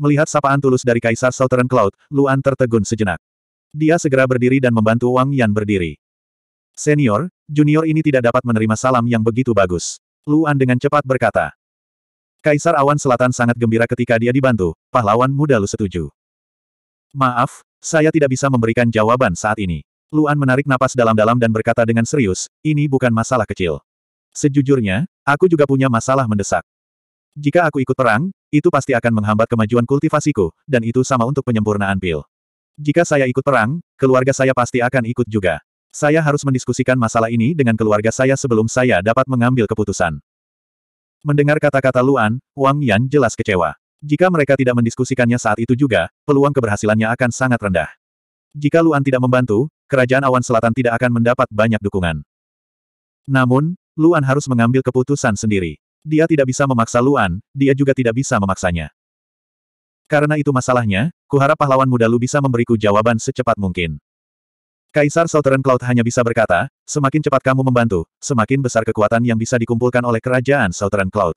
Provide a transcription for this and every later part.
Melihat sapaan tulus dari Kaisar Southern Cloud, Luan tertegun sejenak. Dia segera berdiri dan membantu Wang Yan berdiri. Senior, junior ini tidak dapat menerima salam yang begitu bagus. Luan dengan cepat berkata. Kaisar Awan Selatan sangat gembira ketika dia dibantu, pahlawan muda lu setuju. Maaf, saya tidak bisa memberikan jawaban saat ini. Luan menarik napas dalam-dalam dan berkata dengan serius, ini bukan masalah kecil. Sejujurnya, aku juga punya masalah mendesak. Jika aku ikut perang, itu pasti akan menghambat kemajuan kultivasiku, dan itu sama untuk penyempurnaan pil. Jika saya ikut perang, keluarga saya pasti akan ikut juga. Saya harus mendiskusikan masalah ini dengan keluarga saya sebelum saya dapat mengambil keputusan. Mendengar kata-kata Luan, Wang Yan jelas kecewa. Jika mereka tidak mendiskusikannya saat itu juga, peluang keberhasilannya akan sangat rendah. Jika Luan tidak membantu, kerajaan awan selatan tidak akan mendapat banyak dukungan. Namun, Luan harus mengambil keputusan sendiri. Dia tidak bisa memaksa Luan, dia juga tidak bisa memaksanya. Karena itu masalahnya, kuharap pahlawan muda Lu bisa memberiku jawaban secepat mungkin. Kaisar Southern Cloud hanya bisa berkata, semakin cepat kamu membantu, semakin besar kekuatan yang bisa dikumpulkan oleh kerajaan Southern Cloud.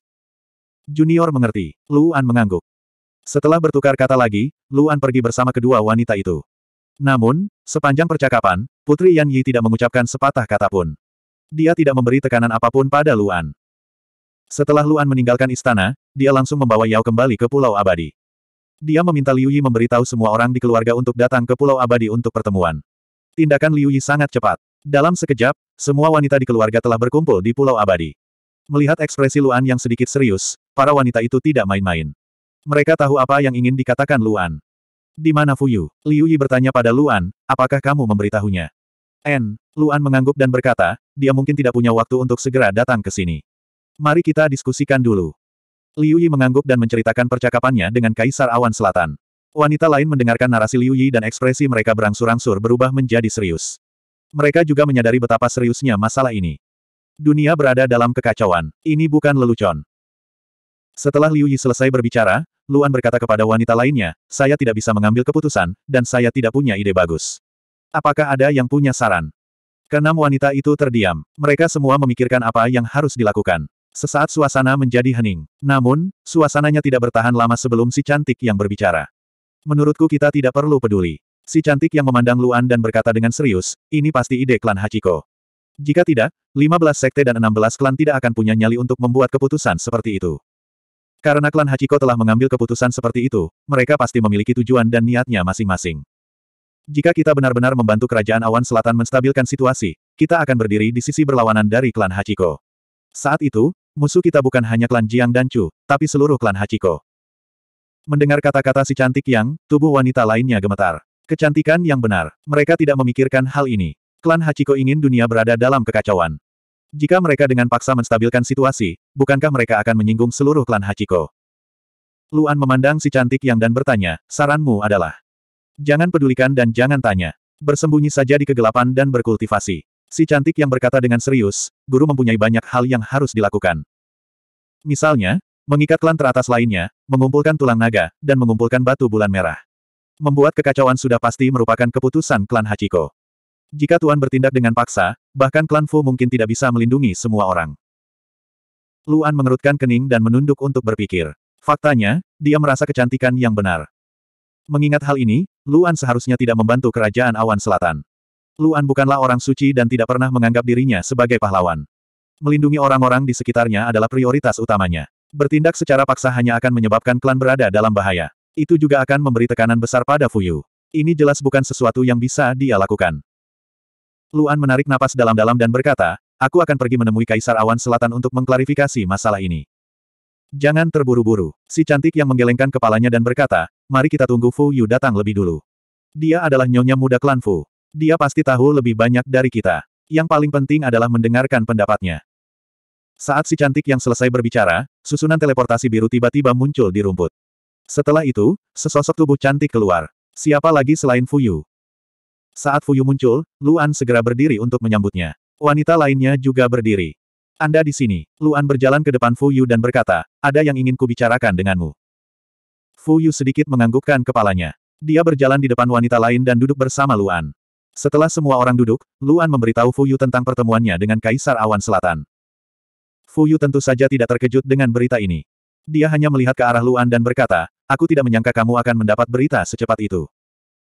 Junior mengerti. Luan mengangguk. Setelah bertukar kata lagi, Luan pergi bersama kedua wanita itu. Namun, sepanjang percakapan, Putri Yan Yi tidak mengucapkan sepatah kata pun. Dia tidak memberi tekanan apapun pada Luan. Setelah Luan meninggalkan istana, dia langsung membawa Yao kembali ke Pulau Abadi. Dia meminta Liu Yi memberitahu semua orang di keluarga untuk datang ke Pulau Abadi untuk pertemuan. Tindakan Liu Yi sangat cepat. Dalam sekejap, semua wanita di keluarga telah berkumpul di Pulau Abadi. Melihat ekspresi Luan yang sedikit serius, para wanita itu tidak main-main. Mereka tahu apa yang ingin dikatakan Luan. Di mana Fuyu? Liu Yi bertanya pada Luan, apakah kamu memberitahunya? N. Luan mengangguk dan berkata, dia mungkin tidak punya waktu untuk segera datang ke sini. Mari kita diskusikan dulu. Liu Yi mengangguk dan menceritakan percakapannya dengan Kaisar Awan Selatan. Wanita lain mendengarkan narasi Liu Yi dan ekspresi mereka berangsur-angsur berubah menjadi serius. Mereka juga menyadari betapa seriusnya masalah ini. Dunia berada dalam kekacauan. Ini bukan lelucon. Setelah Liu Yi selesai berbicara, Luan berkata kepada wanita lainnya, saya tidak bisa mengambil keputusan, dan saya tidak punya ide bagus. Apakah ada yang punya saran? Kenam wanita itu terdiam. Mereka semua memikirkan apa yang harus dilakukan. Sesaat suasana menjadi hening. Namun, suasananya tidak bertahan lama sebelum si cantik yang berbicara. Menurutku kita tidak perlu peduli. Si cantik yang memandang Luan dan berkata dengan serius, ini pasti ide klan Hachiko. Jika tidak, 15 sekte dan 16 klan tidak akan punya nyali untuk membuat keputusan seperti itu. Karena klan Hachiko telah mengambil keputusan seperti itu, mereka pasti memiliki tujuan dan niatnya masing-masing. Jika kita benar-benar membantu kerajaan awan selatan menstabilkan situasi, kita akan berdiri di sisi berlawanan dari klan Hachiko. Saat itu, Musuh kita bukan hanya klan Jiang dan Chu, tapi seluruh klan Hachiko. Mendengar kata-kata si cantik yang, tubuh wanita lainnya gemetar. Kecantikan yang benar, mereka tidak memikirkan hal ini. Klan Hachiko ingin dunia berada dalam kekacauan. Jika mereka dengan paksa menstabilkan situasi, bukankah mereka akan menyinggung seluruh klan Hachiko? Luan memandang si cantik yang dan bertanya, saranmu adalah. Jangan pedulikan dan jangan tanya. Bersembunyi saja di kegelapan dan berkultivasi. Si cantik yang berkata dengan serius, guru mempunyai banyak hal yang harus dilakukan. Misalnya, mengikat klan teratas lainnya, mengumpulkan tulang naga, dan mengumpulkan batu bulan merah. Membuat kekacauan sudah pasti merupakan keputusan klan Hachiko. Jika Tuan bertindak dengan paksa, bahkan klan Fu mungkin tidak bisa melindungi semua orang. Luan mengerutkan kening dan menunduk untuk berpikir. Faktanya, dia merasa kecantikan yang benar. Mengingat hal ini, Luan seharusnya tidak membantu kerajaan awan selatan. Luan bukanlah orang suci dan tidak pernah menganggap dirinya sebagai pahlawan. Melindungi orang-orang di sekitarnya adalah prioritas utamanya. Bertindak secara paksa hanya akan menyebabkan klan berada dalam bahaya. Itu juga akan memberi tekanan besar pada Fuyu. Ini jelas bukan sesuatu yang bisa dia lakukan. Luan menarik napas dalam-dalam dan berkata, aku akan pergi menemui Kaisar Awan Selatan untuk mengklarifikasi masalah ini. Jangan terburu-buru. Si cantik yang menggelengkan kepalanya dan berkata, mari kita tunggu Fu Yu datang lebih dulu. Dia adalah nyonya muda klan Fu. Dia pasti tahu lebih banyak dari kita. Yang paling penting adalah mendengarkan pendapatnya. Saat si cantik yang selesai berbicara, susunan teleportasi biru tiba-tiba muncul di rumput. Setelah itu, sesosok tubuh cantik keluar. Siapa lagi selain Fuyu? Saat Fuyu muncul, Luan segera berdiri untuk menyambutnya. Wanita lainnya juga berdiri. Anda di sini. Luan berjalan ke depan Fuyu dan berkata, ada yang ingin kubicarakan denganmu. Fuyu sedikit menganggukkan kepalanya. Dia berjalan di depan wanita lain dan duduk bersama Luan. Setelah semua orang duduk, Luan memberitahu Fu Yu tentang pertemuannya dengan Kaisar Awan Selatan. Fu Yu tentu saja tidak terkejut dengan berita ini. Dia hanya melihat ke arah Luan dan berkata, aku tidak menyangka kamu akan mendapat berita secepat itu.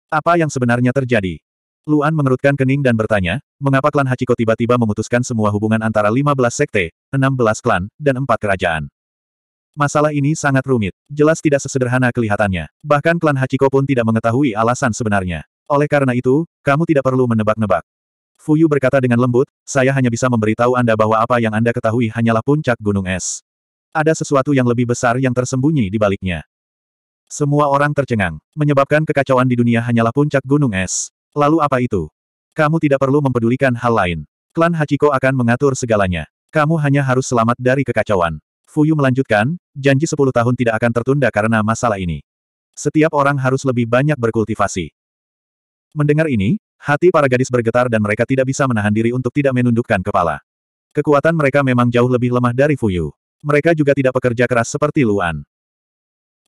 Apa yang sebenarnya terjadi? Luan mengerutkan kening dan bertanya, mengapa klan Hachiko tiba-tiba memutuskan semua hubungan antara 15 sekte, 16 klan, dan 4 kerajaan? Masalah ini sangat rumit, jelas tidak sesederhana kelihatannya. Bahkan klan Hachiko pun tidak mengetahui alasan sebenarnya. Oleh karena itu, kamu tidak perlu menebak-nebak. Fuyu berkata dengan lembut, saya hanya bisa memberitahu Anda bahwa apa yang Anda ketahui hanyalah puncak gunung es. Ada sesuatu yang lebih besar yang tersembunyi di baliknya. Semua orang tercengang. Menyebabkan kekacauan di dunia hanyalah puncak gunung es. Lalu apa itu? Kamu tidak perlu mempedulikan hal lain. Klan Hachiko akan mengatur segalanya. Kamu hanya harus selamat dari kekacauan. Fuyu melanjutkan, janji 10 tahun tidak akan tertunda karena masalah ini. Setiap orang harus lebih banyak berkultivasi. Mendengar ini, hati para gadis bergetar dan mereka tidak bisa menahan diri untuk tidak menundukkan kepala. Kekuatan mereka memang jauh lebih lemah dari Fuyu. Mereka juga tidak pekerja keras seperti Luan.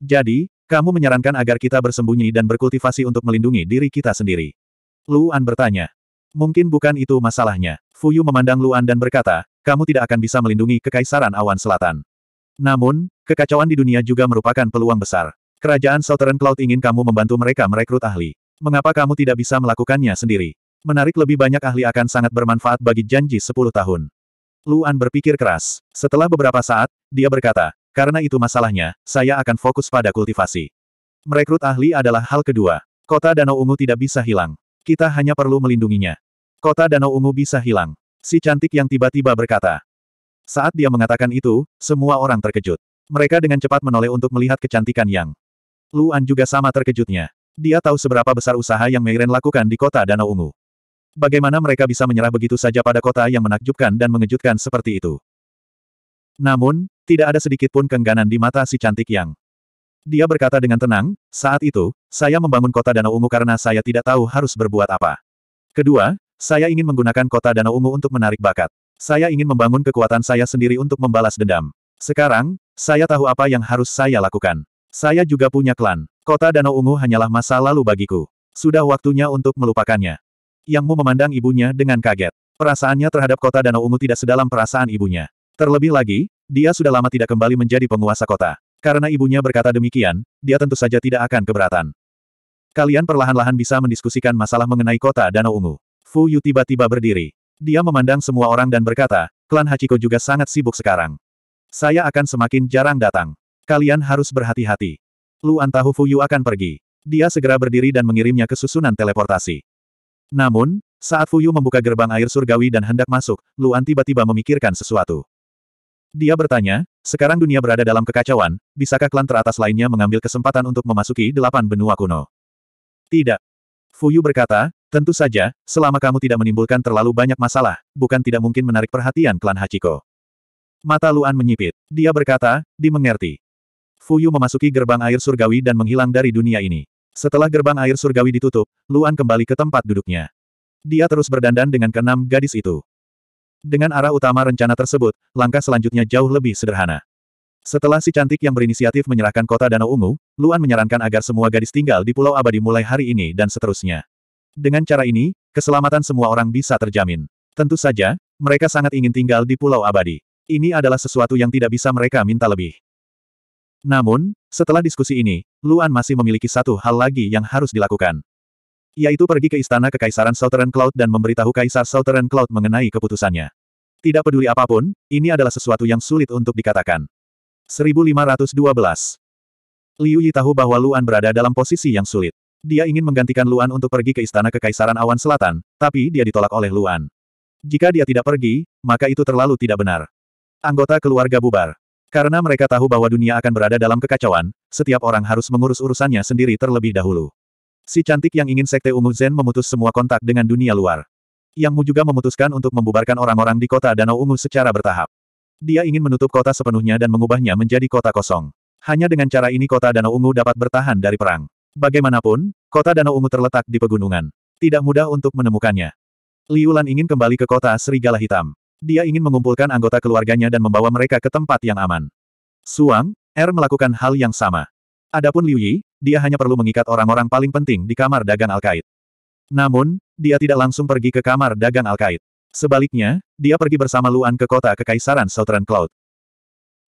Jadi, kamu menyarankan agar kita bersembunyi dan berkultivasi untuk melindungi diri kita sendiri. Luan bertanya. Mungkin bukan itu masalahnya. Fuyu memandang Luan dan berkata, kamu tidak akan bisa melindungi Kekaisaran Awan Selatan. Namun, kekacauan di dunia juga merupakan peluang besar. Kerajaan Southern Cloud ingin kamu membantu mereka merekrut ahli. Mengapa kamu tidak bisa melakukannya sendiri? Menarik lebih banyak ahli akan sangat bermanfaat bagi janji 10 tahun. Luan berpikir keras. Setelah beberapa saat, dia berkata, karena itu masalahnya, saya akan fokus pada kultivasi. Merekrut ahli adalah hal kedua. Kota Danau Ungu tidak bisa hilang. Kita hanya perlu melindunginya. Kota Danau Ungu bisa hilang. Si cantik yang tiba-tiba berkata. Saat dia mengatakan itu, semua orang terkejut. Mereka dengan cepat menoleh untuk melihat kecantikan Yang. Luan juga sama terkejutnya. Dia tahu seberapa besar usaha yang Meiren lakukan di kota Danau Ungu. Bagaimana mereka bisa menyerah begitu saja pada kota yang menakjubkan dan mengejutkan seperti itu. Namun, tidak ada sedikit pun kengganan di mata si cantik yang. Dia berkata dengan tenang, saat itu, saya membangun kota Danau Ungu karena saya tidak tahu harus berbuat apa. Kedua, saya ingin menggunakan kota Danau Ungu untuk menarik bakat. Saya ingin membangun kekuatan saya sendiri untuk membalas dendam. Sekarang, saya tahu apa yang harus saya lakukan. Saya juga punya klan. Kota Danau Ungu hanyalah masa lalu bagiku. Sudah waktunya untuk melupakannya. Yang Mu memandang ibunya dengan kaget. Perasaannya terhadap kota Danau Ungu tidak sedalam perasaan ibunya. Terlebih lagi, dia sudah lama tidak kembali menjadi penguasa kota. Karena ibunya berkata demikian, dia tentu saja tidak akan keberatan. Kalian perlahan-lahan bisa mendiskusikan masalah mengenai kota Danau Ungu. Fu Yu tiba-tiba berdiri. Dia memandang semua orang dan berkata, klan Hachiko juga sangat sibuk sekarang. Saya akan semakin jarang datang. Kalian harus berhati-hati. Luan tahu Fuyu akan pergi. Dia segera berdiri dan mengirimnya ke susunan teleportasi. Namun, saat Fuyu membuka gerbang air surgawi dan hendak masuk, Luan tiba-tiba memikirkan sesuatu. Dia bertanya, sekarang dunia berada dalam kekacauan, bisakah klan teratas lainnya mengambil kesempatan untuk memasuki delapan benua kuno? Tidak. Fuyu berkata, tentu saja, selama kamu tidak menimbulkan terlalu banyak masalah, bukan tidak mungkin menarik perhatian klan Hachiko. Mata Luan menyipit. Dia berkata, dimengerti. Fuyu memasuki gerbang air surgawi dan menghilang dari dunia ini. Setelah gerbang air surgawi ditutup, Luan kembali ke tempat duduknya. Dia terus berdandan dengan keenam gadis itu. Dengan arah utama rencana tersebut, langkah selanjutnya jauh lebih sederhana. Setelah si cantik yang berinisiatif menyerahkan kota Danau Ungu, Luan menyarankan agar semua gadis tinggal di Pulau Abadi mulai hari ini dan seterusnya. Dengan cara ini, keselamatan semua orang bisa terjamin. Tentu saja, mereka sangat ingin tinggal di Pulau Abadi. Ini adalah sesuatu yang tidak bisa mereka minta lebih. Namun, setelah diskusi ini, Luan masih memiliki satu hal lagi yang harus dilakukan. Yaitu pergi ke istana Kekaisaran Southern Cloud dan memberitahu Kaisar Southern Cloud mengenai keputusannya. Tidak peduli apapun, ini adalah sesuatu yang sulit untuk dikatakan. 1512 Liu Yi tahu bahwa Luan berada dalam posisi yang sulit. Dia ingin menggantikan Luan untuk pergi ke istana Kekaisaran Awan Selatan, tapi dia ditolak oleh Luan. Jika dia tidak pergi, maka itu terlalu tidak benar. Anggota keluarga bubar. Karena mereka tahu bahwa dunia akan berada dalam kekacauan, setiap orang harus mengurus urusannya sendiri terlebih dahulu. Si cantik yang ingin sekte ungu Zen memutus semua kontak dengan dunia luar. Yang Mu juga memutuskan untuk membubarkan orang-orang di kota Danau Ungu secara bertahap. Dia ingin menutup kota sepenuhnya dan mengubahnya menjadi kota kosong. Hanya dengan cara ini kota Danau Ungu dapat bertahan dari perang. Bagaimanapun, kota Danau Ungu terletak di pegunungan. Tidak mudah untuk menemukannya. Liulan ingin kembali ke kota Serigala Hitam. Dia ingin mengumpulkan anggota keluarganya dan membawa mereka ke tempat yang aman. Suang, Er melakukan hal yang sama. Adapun Liu Yi, dia hanya perlu mengikat orang-orang paling penting di kamar dagang Alkait. Namun, dia tidak langsung pergi ke kamar dagang Alkait. Sebaliknya, dia pergi bersama Luan ke kota Kekaisaran Southern Cloud.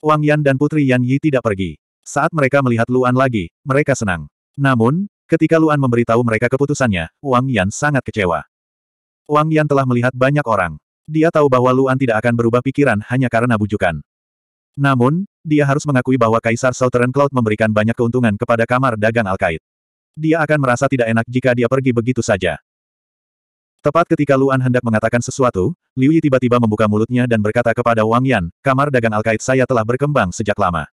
Wang Yan dan Putri Yan Yi tidak pergi. Saat mereka melihat Luan lagi, mereka senang. Namun, ketika Luan memberitahu mereka keputusannya, Wang Yan sangat kecewa. Wang Yan telah melihat banyak orang. Dia tahu bahwa Luan tidak akan berubah pikiran hanya karena bujukan. Namun, dia harus mengakui bahwa Kaisar Southern Cloud memberikan banyak keuntungan kepada kamar dagang Alkait. Dia akan merasa tidak enak jika dia pergi begitu saja. Tepat ketika Luan hendak mengatakan sesuatu, Liu Yi tiba-tiba membuka mulutnya dan berkata kepada Wang Yan, kamar dagang Alkait saya telah berkembang sejak lama.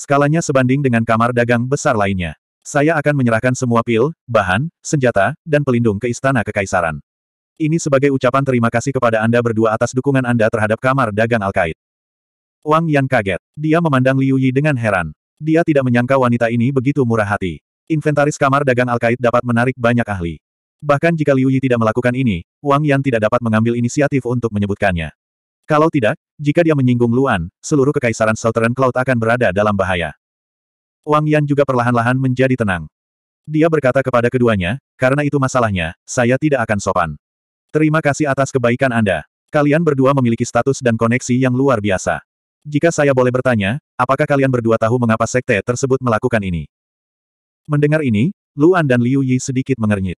Skalanya sebanding dengan kamar dagang besar lainnya. Saya akan menyerahkan semua pil, bahan, senjata, dan pelindung ke istana kekaisaran. Ini sebagai ucapan terima kasih kepada Anda berdua atas dukungan Anda terhadap kamar dagang Alkait. Wang Yan kaget. Dia memandang Liu Yi dengan heran. Dia tidak menyangka wanita ini begitu murah hati. Inventaris kamar dagang Alkait dapat menarik banyak ahli. Bahkan jika Liu Yi tidak melakukan ini, Wang Yan tidak dapat mengambil inisiatif untuk menyebutkannya. Kalau tidak, jika dia menyinggung Luan, seluruh kekaisaran Southern Cloud akan berada dalam bahaya. Wang Yan juga perlahan-lahan menjadi tenang. Dia berkata kepada keduanya, karena itu masalahnya, saya tidak akan sopan. Terima kasih atas kebaikan Anda. Kalian berdua memiliki status dan koneksi yang luar biasa. Jika saya boleh bertanya, apakah kalian berdua tahu mengapa sekte tersebut melakukan ini? Mendengar ini, Luan dan Liu Yi sedikit mengernyit.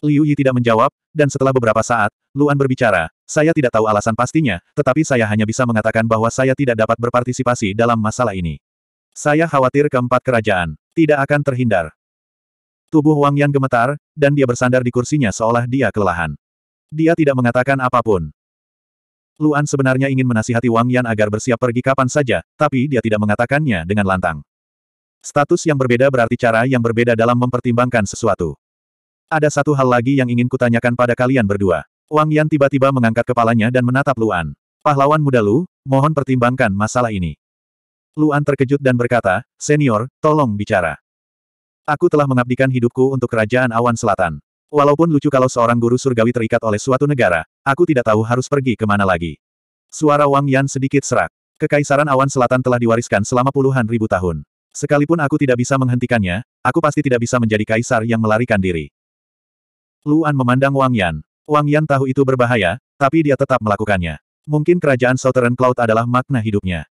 Liu Yi tidak menjawab, dan setelah beberapa saat, Luan berbicara, saya tidak tahu alasan pastinya, tetapi saya hanya bisa mengatakan bahwa saya tidak dapat berpartisipasi dalam masalah ini. Saya khawatir keempat kerajaan tidak akan terhindar. Tubuh Wang Yan gemetar, dan dia bersandar di kursinya seolah dia kelelahan. Dia tidak mengatakan apapun. Luan sebenarnya ingin menasihati Wang Yan agar bersiap pergi kapan saja, tapi dia tidak mengatakannya dengan lantang. Status yang berbeda berarti cara yang berbeda dalam mempertimbangkan sesuatu. Ada satu hal lagi yang ingin kutanyakan pada kalian berdua. Wang Yan tiba-tiba mengangkat kepalanya dan menatap Luan. Pahlawan muda Lu, mohon pertimbangkan masalah ini. Luan terkejut dan berkata, Senior, tolong bicara. Aku telah mengabdikan hidupku untuk kerajaan awan selatan. Walaupun lucu kalau seorang guru surgawi terikat oleh suatu negara, aku tidak tahu harus pergi ke mana lagi. Suara Wang Yan sedikit serak. Kekaisaran awan selatan telah diwariskan selama puluhan ribu tahun. Sekalipun aku tidak bisa menghentikannya, aku pasti tidak bisa menjadi kaisar yang melarikan diri. Luan memandang Wang Yan. Wang Yan tahu itu berbahaya, tapi dia tetap melakukannya. Mungkin kerajaan Southern Cloud adalah makna hidupnya.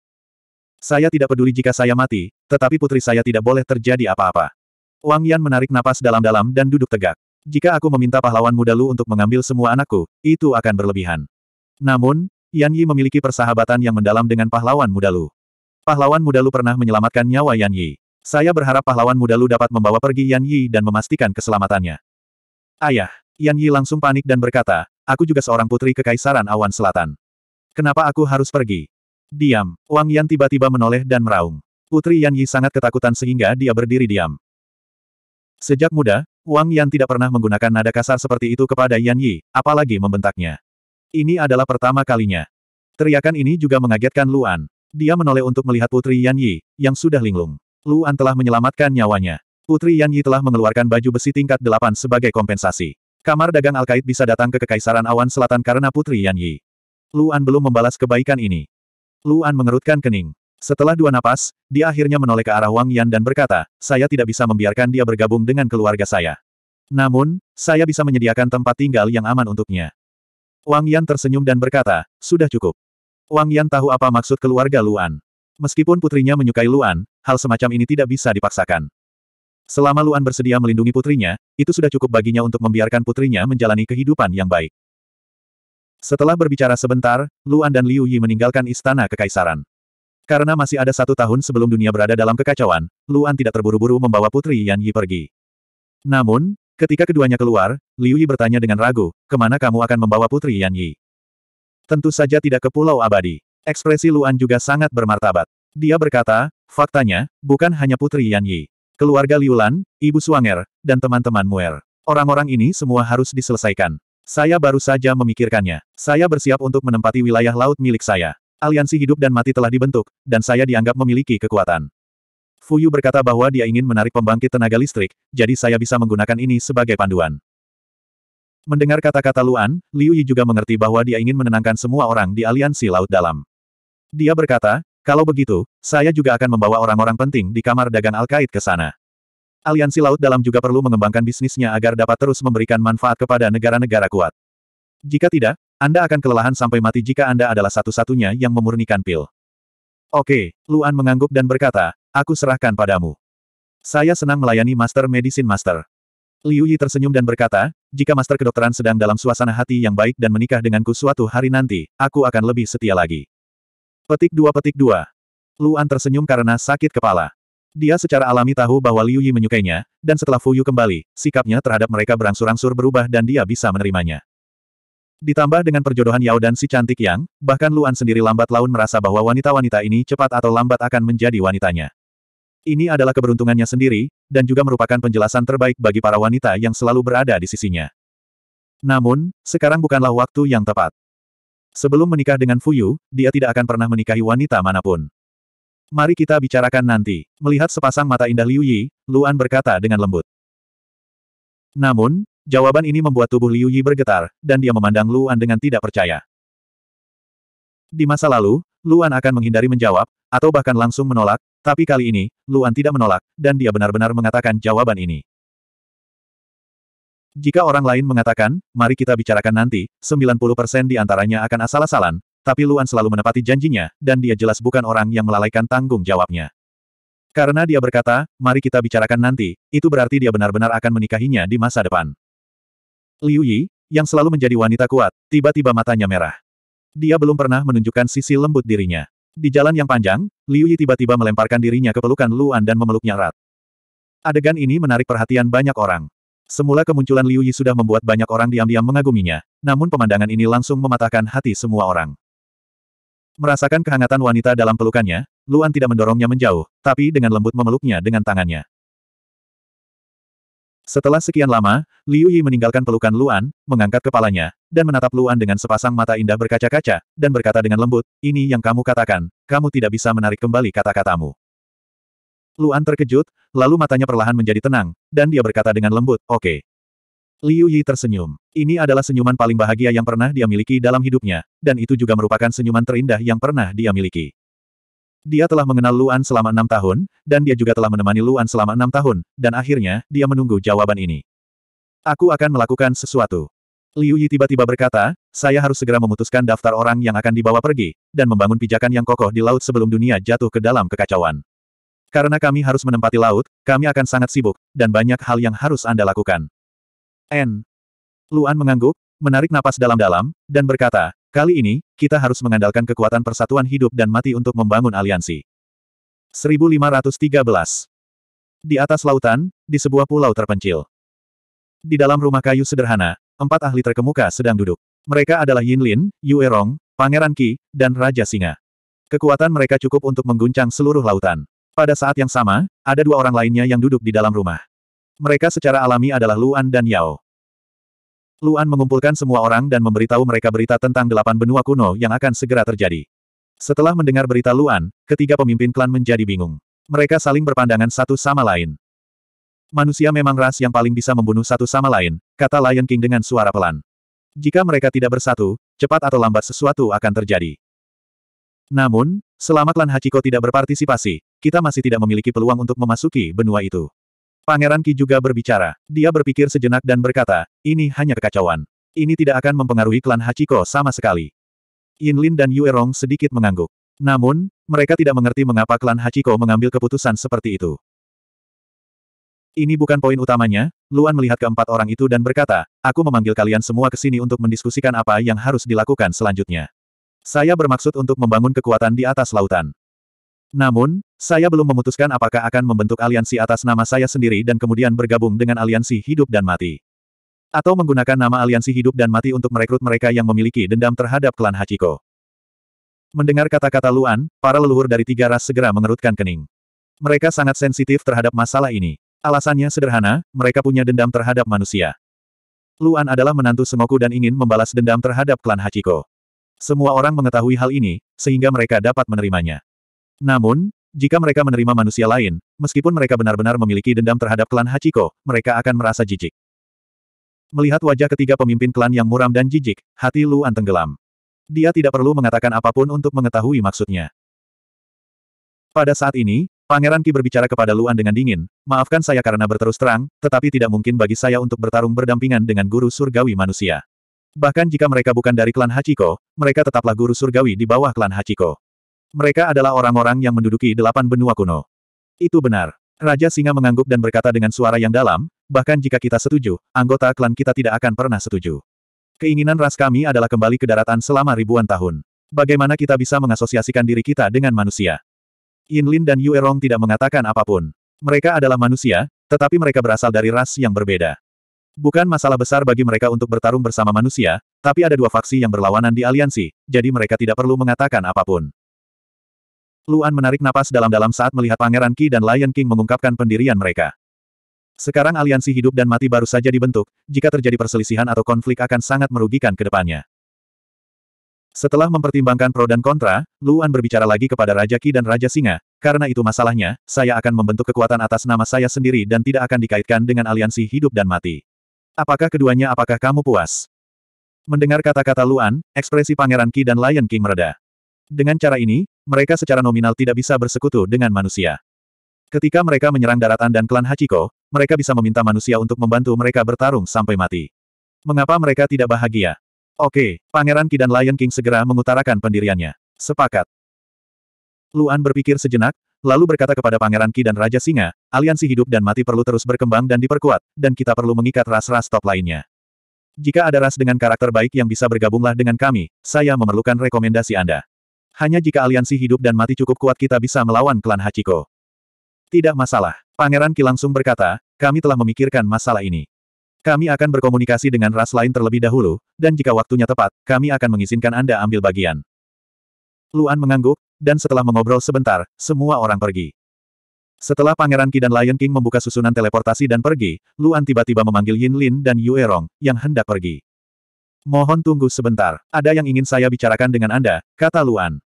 Saya tidak peduli jika saya mati, tetapi putri saya tidak boleh terjadi apa-apa. Wang Yan menarik napas dalam-dalam dan duduk tegak. Jika aku meminta pahlawan muda Lu untuk mengambil semua anakku, itu akan berlebihan. Namun, Yan Yi memiliki persahabatan yang mendalam dengan pahlawan muda Lu. Pahlawan muda Lu pernah menyelamatkan nyawa Yan Yi. Saya berharap pahlawan muda Lu dapat membawa pergi Yan Yi dan memastikan keselamatannya. Ayah, Yan Yi langsung panik dan berkata, aku juga seorang putri Kekaisaran Awan Selatan. Kenapa aku harus pergi? Diam, Wang Yan tiba-tiba menoleh dan meraung. Putri Yan Yi sangat ketakutan sehingga dia berdiri diam. Sejak muda, Wang Yan tidak pernah menggunakan nada kasar seperti itu kepada Yan Yi, apalagi membentaknya. Ini adalah pertama kalinya. Teriakan ini juga mengagetkan Luan. Dia menoleh untuk melihat putri Yan Yi, yang sudah linglung. Luan telah menyelamatkan nyawanya. Putri Yan Yi telah mengeluarkan baju besi tingkat delapan sebagai kompensasi. Kamar dagang Alkait bisa datang ke Kekaisaran Awan Selatan karena Putri Yan Yi. Luan belum membalas kebaikan ini. Luan mengerutkan kening. Setelah dua napas, dia akhirnya menoleh ke arah Wang Yan dan berkata, saya tidak bisa membiarkan dia bergabung dengan keluarga saya. Namun, saya bisa menyediakan tempat tinggal yang aman untuknya. Wang Yan tersenyum dan berkata, sudah cukup. Wang Yan tahu apa maksud keluarga Luan. Meskipun putrinya menyukai Luan, hal semacam ini tidak bisa dipaksakan. Selama Luan bersedia melindungi putrinya, itu sudah cukup baginya untuk membiarkan putrinya menjalani kehidupan yang baik. Setelah berbicara sebentar, Luan dan Liu Yi meninggalkan istana kekaisaran. Karena masih ada satu tahun sebelum dunia berada dalam kekacauan, Luan tidak terburu-buru membawa Putri Yan Yi pergi. Namun, ketika keduanya keluar, Liu Yi bertanya dengan ragu, kemana kamu akan membawa Putri Yan Yi? Tentu saja tidak ke Pulau Abadi. Ekspresi Luan juga sangat bermartabat. Dia berkata, faktanya, bukan hanya Putri Yan Yi. Keluarga Liulan, Ibu Suanger, dan teman-teman Muer. Orang-orang ini semua harus diselesaikan. Saya baru saja memikirkannya. Saya bersiap untuk menempati wilayah laut milik saya. Aliansi hidup dan mati telah dibentuk, dan saya dianggap memiliki kekuatan. Fu Yu berkata bahwa dia ingin menarik pembangkit tenaga listrik, jadi saya bisa menggunakan ini sebagai panduan. Mendengar kata-kata Luan, Liu Yi juga mengerti bahwa dia ingin menenangkan semua orang di aliansi laut dalam. Dia berkata, kalau begitu, saya juga akan membawa orang-orang penting di kamar dagang al Alkait ke sana. Aliansi Laut Dalam juga perlu mengembangkan bisnisnya agar dapat terus memberikan manfaat kepada negara-negara kuat. Jika tidak, anda akan kelelahan sampai mati jika Anda adalah satu-satunya yang memurnikan pil. Oke, Luan mengangguk dan berkata, aku serahkan padamu. Saya senang melayani Master Medicine Master. Liu Yi tersenyum dan berkata, jika Master Kedokteran sedang dalam suasana hati yang baik dan menikah denganku suatu hari nanti, aku akan lebih setia lagi. Petik dua petik dua. Luan tersenyum karena sakit kepala. Dia secara alami tahu bahwa Liu Yi menyukainya, dan setelah Fuyu kembali, sikapnya terhadap mereka berangsur-angsur berubah dan dia bisa menerimanya. Ditambah dengan perjodohan Yao dan si cantik yang, bahkan Luan sendiri lambat laun merasa bahwa wanita-wanita ini cepat atau lambat akan menjadi wanitanya. Ini adalah keberuntungannya sendiri, dan juga merupakan penjelasan terbaik bagi para wanita yang selalu berada di sisinya. Namun, sekarang bukanlah waktu yang tepat. Sebelum menikah dengan Fuyu, dia tidak akan pernah menikahi wanita manapun. Mari kita bicarakan nanti. Melihat sepasang mata indah Liu Yi, Luan berkata dengan lembut. Namun, Jawaban ini membuat tubuh Liu Yi bergetar, dan dia memandang Luan dengan tidak percaya. Di masa lalu, Luan akan menghindari menjawab, atau bahkan langsung menolak, tapi kali ini, Luan tidak menolak, dan dia benar-benar mengatakan jawaban ini. Jika orang lain mengatakan, mari kita bicarakan nanti, 90% di antaranya akan asal-asalan, tapi Luan selalu menepati janjinya, dan dia jelas bukan orang yang melalaikan tanggung jawabnya. Karena dia berkata, mari kita bicarakan nanti, itu berarti dia benar-benar akan menikahinya di masa depan. Liu Yi, yang selalu menjadi wanita kuat, tiba-tiba matanya merah. Dia belum pernah menunjukkan sisi lembut dirinya. Di jalan yang panjang, Liu Yi tiba-tiba melemparkan dirinya ke pelukan Luan dan memeluknya erat. Adegan ini menarik perhatian banyak orang. Semula kemunculan Liu Yi sudah membuat banyak orang diam-diam mengaguminya, namun pemandangan ini langsung mematahkan hati semua orang. Merasakan kehangatan wanita dalam pelukannya, Luan tidak mendorongnya menjauh, tapi dengan lembut memeluknya dengan tangannya. Setelah sekian lama, Liu Yi meninggalkan pelukan Luan, mengangkat kepalanya, dan menatap Luan dengan sepasang mata indah berkaca-kaca, dan berkata dengan lembut, ini yang kamu katakan, kamu tidak bisa menarik kembali kata-katamu. Luan terkejut, lalu matanya perlahan menjadi tenang, dan dia berkata dengan lembut, oke. Okay. Liu Yi tersenyum. Ini adalah senyuman paling bahagia yang pernah dia miliki dalam hidupnya, dan itu juga merupakan senyuman terindah yang pernah dia miliki. Dia telah mengenal Luan selama enam tahun, dan dia juga telah menemani Luan selama enam tahun, dan akhirnya, dia menunggu jawaban ini. Aku akan melakukan sesuatu. Liu Yi tiba-tiba berkata, saya harus segera memutuskan daftar orang yang akan dibawa pergi, dan membangun pijakan yang kokoh di laut sebelum dunia jatuh ke dalam kekacauan. Karena kami harus menempati laut, kami akan sangat sibuk, dan banyak hal yang harus Anda lakukan. N. Luan mengangguk, menarik napas dalam-dalam, dan berkata, Kali ini, kita harus mengandalkan kekuatan persatuan hidup dan mati untuk membangun aliansi. 1513 Di atas lautan, di sebuah pulau terpencil. Di dalam rumah kayu sederhana, empat ahli terkemuka sedang duduk. Mereka adalah Yin Lin, Yue Rong, Pangeran Qi, dan Raja Singa. Kekuatan mereka cukup untuk mengguncang seluruh lautan. Pada saat yang sama, ada dua orang lainnya yang duduk di dalam rumah. Mereka secara alami adalah Luan dan Yao. Luan mengumpulkan semua orang dan memberitahu mereka berita tentang delapan benua kuno yang akan segera terjadi. Setelah mendengar berita Luan, ketiga pemimpin klan menjadi bingung. Mereka saling berpandangan satu sama lain. Manusia memang ras yang paling bisa membunuh satu sama lain, kata Lion King dengan suara pelan. Jika mereka tidak bersatu, cepat atau lambat sesuatu akan terjadi. Namun, selama klan Hachiko tidak berpartisipasi, kita masih tidak memiliki peluang untuk memasuki benua itu. Pangeran Ki juga berbicara. Dia berpikir sejenak dan berkata, ini hanya kekacauan. Ini tidak akan mempengaruhi klan Hachiko sama sekali. Yin Lin dan Yue Rong sedikit mengangguk. Namun, mereka tidak mengerti mengapa klan Hachiko mengambil keputusan seperti itu. Ini bukan poin utamanya, Luan melihat keempat orang itu dan berkata, aku memanggil kalian semua ke sini untuk mendiskusikan apa yang harus dilakukan selanjutnya. Saya bermaksud untuk membangun kekuatan di atas lautan. Namun, saya belum memutuskan apakah akan membentuk aliansi atas nama saya sendiri dan kemudian bergabung dengan aliansi hidup dan mati. Atau menggunakan nama aliansi hidup dan mati untuk merekrut mereka yang memiliki dendam terhadap klan Hachiko. Mendengar kata-kata Luan, para leluhur dari tiga ras segera mengerutkan kening. Mereka sangat sensitif terhadap masalah ini. Alasannya sederhana, mereka punya dendam terhadap manusia. Luan adalah menantu Semoku dan ingin membalas dendam terhadap klan Hachiko. Semua orang mengetahui hal ini, sehingga mereka dapat menerimanya. Namun, jika mereka menerima manusia lain, meskipun mereka benar-benar memiliki dendam terhadap klan Hachiko, mereka akan merasa jijik. Melihat wajah ketiga pemimpin klan yang muram dan jijik, hati Luan tenggelam. Dia tidak perlu mengatakan apapun untuk mengetahui maksudnya. Pada saat ini, Pangeran Ki berbicara kepada Luan dengan dingin, maafkan saya karena berterus terang, tetapi tidak mungkin bagi saya untuk bertarung berdampingan dengan guru surgawi manusia. Bahkan jika mereka bukan dari klan Hachiko, mereka tetaplah guru surgawi di bawah klan Hachiko. Mereka adalah orang-orang yang menduduki delapan benua kuno. Itu benar. Raja Singa mengangguk dan berkata dengan suara yang dalam, bahkan jika kita setuju, anggota klan kita tidak akan pernah setuju. Keinginan ras kami adalah kembali ke daratan selama ribuan tahun. Bagaimana kita bisa mengasosiasikan diri kita dengan manusia? Yin Lin dan Rong tidak mengatakan apapun. Mereka adalah manusia, tetapi mereka berasal dari ras yang berbeda. Bukan masalah besar bagi mereka untuk bertarung bersama manusia, tapi ada dua faksi yang berlawanan di aliansi, jadi mereka tidak perlu mengatakan apapun. Luan menarik napas dalam-dalam saat melihat Pangeran Qi dan Lion King mengungkapkan pendirian mereka. Sekarang aliansi hidup dan mati baru saja dibentuk, jika terjadi perselisihan atau konflik akan sangat merugikan ke depannya. Setelah mempertimbangkan pro dan kontra, Luan berbicara lagi kepada Raja Ki dan Raja Singa, karena itu masalahnya, saya akan membentuk kekuatan atas nama saya sendiri dan tidak akan dikaitkan dengan aliansi hidup dan mati. Apakah keduanya apakah kamu puas? Mendengar kata-kata Luan, ekspresi Pangeran Ki dan Lion King mereda. Dengan cara ini, mereka secara nominal tidak bisa bersekutu dengan manusia. Ketika mereka menyerang daratan dan klan Hachiko, mereka bisa meminta manusia untuk membantu mereka bertarung sampai mati. Mengapa mereka tidak bahagia? Oke, Pangeran Ki dan Lion King segera mengutarakan pendiriannya. Sepakat. Luan berpikir sejenak, lalu berkata kepada Pangeran Ki dan Raja Singa, aliansi hidup dan mati perlu terus berkembang dan diperkuat, dan kita perlu mengikat ras-ras top lainnya. Jika ada ras dengan karakter baik yang bisa bergabunglah dengan kami, saya memerlukan rekomendasi Anda. Hanya jika aliansi hidup dan mati cukup kuat kita bisa melawan klan Hachiko. Tidak masalah. Pangeran Ki langsung berkata, kami telah memikirkan masalah ini. Kami akan berkomunikasi dengan ras lain terlebih dahulu, dan jika waktunya tepat, kami akan mengizinkan Anda ambil bagian. Luan mengangguk, dan setelah mengobrol sebentar, semua orang pergi. Setelah Pangeran Ki dan Lion King membuka susunan teleportasi dan pergi, Luan tiba-tiba memanggil Yin Lin dan Yue Rong, yang hendak pergi. Mohon tunggu sebentar, ada yang ingin saya bicarakan dengan Anda, kata Luan.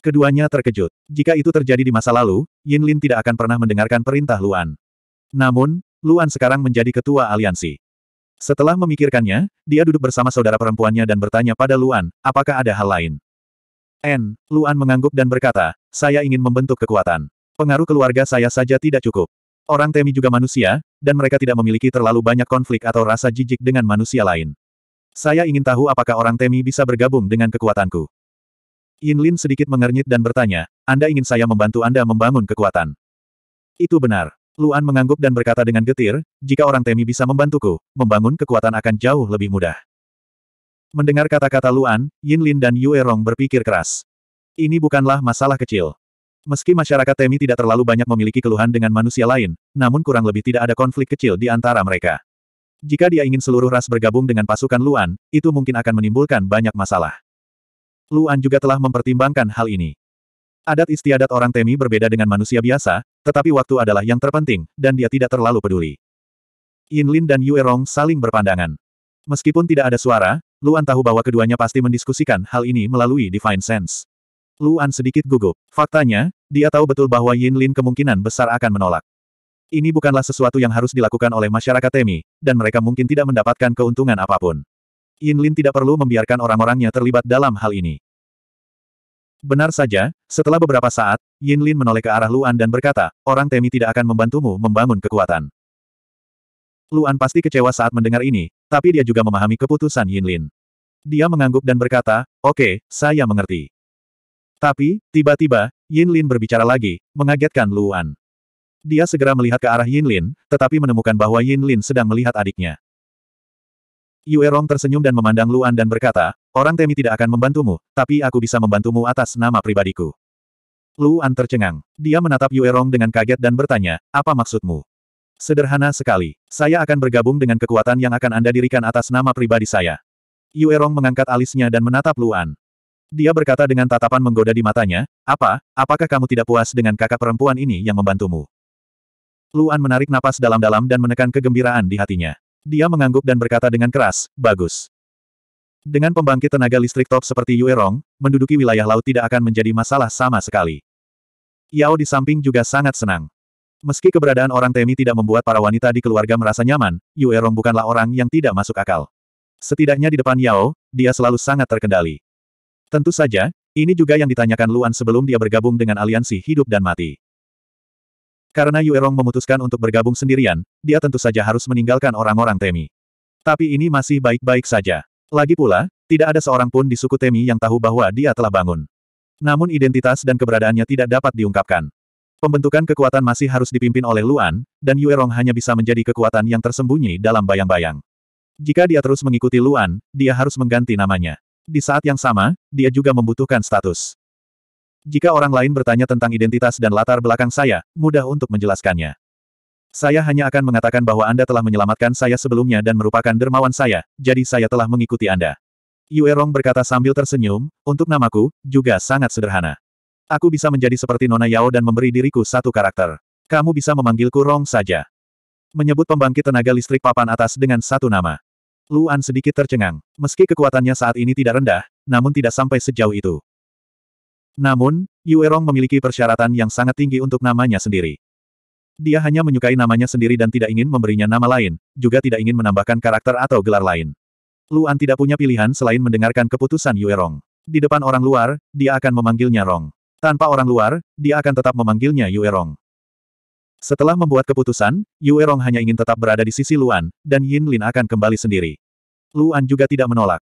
Keduanya terkejut. Jika itu terjadi di masa lalu, Yin Lin tidak akan pernah mendengarkan perintah Luan. Namun, Luan sekarang menjadi ketua aliansi. Setelah memikirkannya, dia duduk bersama saudara perempuannya dan bertanya pada Luan, apakah ada hal lain? N. Luan mengangguk dan berkata, saya ingin membentuk kekuatan. Pengaruh keluarga saya saja tidak cukup. Orang Temi juga manusia, dan mereka tidak memiliki terlalu banyak konflik atau rasa jijik dengan manusia lain. Saya ingin tahu apakah orang Temi bisa bergabung dengan kekuatanku. Yin Lin sedikit mengernyit dan bertanya, Anda ingin saya membantu Anda membangun kekuatan? Itu benar. Luan mengangguk dan berkata dengan getir, jika orang Temi bisa membantuku, membangun kekuatan akan jauh lebih mudah. Mendengar kata-kata Luan, Yin Lin dan Yue Rong berpikir keras. Ini bukanlah masalah kecil. Meski masyarakat Temi tidak terlalu banyak memiliki keluhan dengan manusia lain, namun kurang lebih tidak ada konflik kecil di antara mereka. Jika dia ingin seluruh ras bergabung dengan pasukan Luan, itu mungkin akan menimbulkan banyak masalah. Luan juga telah mempertimbangkan hal ini. Adat istiadat orang Temi berbeda dengan manusia biasa, tetapi waktu adalah yang terpenting, dan dia tidak terlalu peduli. Yin Lin dan Yue Rong saling berpandangan. Meskipun tidak ada suara, Luan tahu bahwa keduanya pasti mendiskusikan hal ini melalui Divine Sense. Luan sedikit gugup. Faktanya, dia tahu betul bahwa Yin Lin kemungkinan besar akan menolak. Ini bukanlah sesuatu yang harus dilakukan oleh masyarakat Temi, dan mereka mungkin tidak mendapatkan keuntungan apapun. Yin Lin tidak perlu membiarkan orang-orangnya terlibat dalam hal ini. Benar saja, setelah beberapa saat, Yin Lin menoleh ke arah Luan dan berkata, orang Temi tidak akan membantumu membangun kekuatan. Luan pasti kecewa saat mendengar ini, tapi dia juga memahami keputusan Yin Lin. Dia mengangguk dan berkata, oke, okay, saya mengerti. Tapi, tiba-tiba, Yin Lin berbicara lagi, mengagetkan Luan. Dia segera melihat ke arah Yin Lin, tetapi menemukan bahwa Yin Lin sedang melihat adiknya. Yuerong tersenyum dan memandang Luan dan berkata, orang Temi tidak akan membantumu, tapi aku bisa membantumu atas nama pribadiku. Luan tercengang. Dia menatap Yuerong dengan kaget dan bertanya, apa maksudmu? Sederhana sekali. Saya akan bergabung dengan kekuatan yang akan Anda dirikan atas nama pribadi saya. Yuerong mengangkat alisnya dan menatap Luan. Dia berkata dengan tatapan menggoda di matanya, apa, apakah kamu tidak puas dengan kakak perempuan ini yang membantumu? Luan menarik napas dalam-dalam dan menekan kegembiraan di hatinya. Dia mengangguk dan berkata dengan keras, bagus. Dengan pembangkit tenaga listrik top seperti Yue Rong, menduduki wilayah laut tidak akan menjadi masalah sama sekali. Yao di samping juga sangat senang. Meski keberadaan orang Temi tidak membuat para wanita di keluarga merasa nyaman, Yue Rong bukanlah orang yang tidak masuk akal. Setidaknya di depan Yao, dia selalu sangat terkendali. Tentu saja, ini juga yang ditanyakan Luan sebelum dia bergabung dengan aliansi hidup dan mati. Karena Yuerong memutuskan untuk bergabung sendirian, dia tentu saja harus meninggalkan orang-orang Temi. Tapi ini masih baik-baik saja. Lagi pula, tidak ada seorang pun di suku Temi yang tahu bahwa dia telah bangun. Namun identitas dan keberadaannya tidak dapat diungkapkan. Pembentukan kekuatan masih harus dipimpin oleh Luan, dan Yuerong hanya bisa menjadi kekuatan yang tersembunyi dalam bayang-bayang. Jika dia terus mengikuti Luan, dia harus mengganti namanya. Di saat yang sama, dia juga membutuhkan status. Jika orang lain bertanya tentang identitas dan latar belakang saya, mudah untuk menjelaskannya. Saya hanya akan mengatakan bahwa Anda telah menyelamatkan saya sebelumnya dan merupakan dermawan saya, jadi saya telah mengikuti Anda. Yue Rong berkata sambil tersenyum, untuk namaku, juga sangat sederhana. Aku bisa menjadi seperti Nona Yao dan memberi diriku satu karakter. Kamu bisa memanggilku Rong saja. Menyebut pembangkit tenaga listrik papan atas dengan satu nama. Luan sedikit tercengang. Meski kekuatannya saat ini tidak rendah, namun tidak sampai sejauh itu. Namun, Yuerong memiliki persyaratan yang sangat tinggi untuk namanya sendiri. Dia hanya menyukai namanya sendiri dan tidak ingin memberinya nama lain, juga tidak ingin menambahkan karakter atau gelar lain. Luan tidak punya pilihan selain mendengarkan keputusan Yuerong. Di depan orang luar, dia akan memanggilnya Rong. Tanpa orang luar, dia akan tetap memanggilnya Yuerong. Setelah membuat keputusan, Yuerong hanya ingin tetap berada di sisi Luan, dan Yin Lin akan kembali sendiri. Luan juga tidak menolak.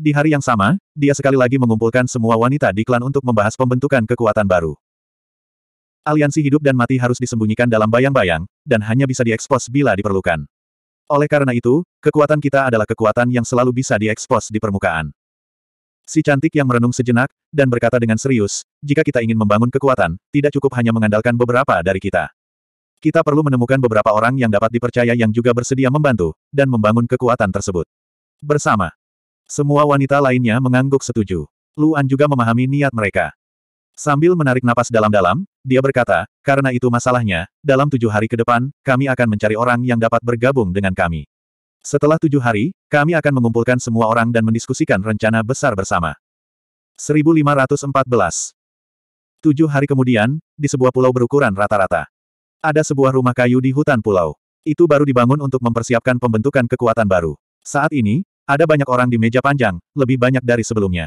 Di hari yang sama, dia sekali lagi mengumpulkan semua wanita di klan untuk membahas pembentukan kekuatan baru. Aliansi hidup dan mati harus disembunyikan dalam bayang-bayang, dan hanya bisa diekspos bila diperlukan. Oleh karena itu, kekuatan kita adalah kekuatan yang selalu bisa diekspos di permukaan. Si cantik yang merenung sejenak, dan berkata dengan serius, jika kita ingin membangun kekuatan, tidak cukup hanya mengandalkan beberapa dari kita. Kita perlu menemukan beberapa orang yang dapat dipercaya yang juga bersedia membantu, dan membangun kekuatan tersebut. Bersama. Semua wanita lainnya mengangguk setuju. Luan juga memahami niat mereka. Sambil menarik napas dalam-dalam, dia berkata, karena itu masalahnya, dalam tujuh hari ke depan, kami akan mencari orang yang dapat bergabung dengan kami. Setelah tujuh hari, kami akan mengumpulkan semua orang dan mendiskusikan rencana besar bersama. 1514 Tujuh hari kemudian, di sebuah pulau berukuran rata-rata. Ada sebuah rumah kayu di hutan pulau. Itu baru dibangun untuk mempersiapkan pembentukan kekuatan baru. Saat ini, ada banyak orang di meja panjang, lebih banyak dari sebelumnya.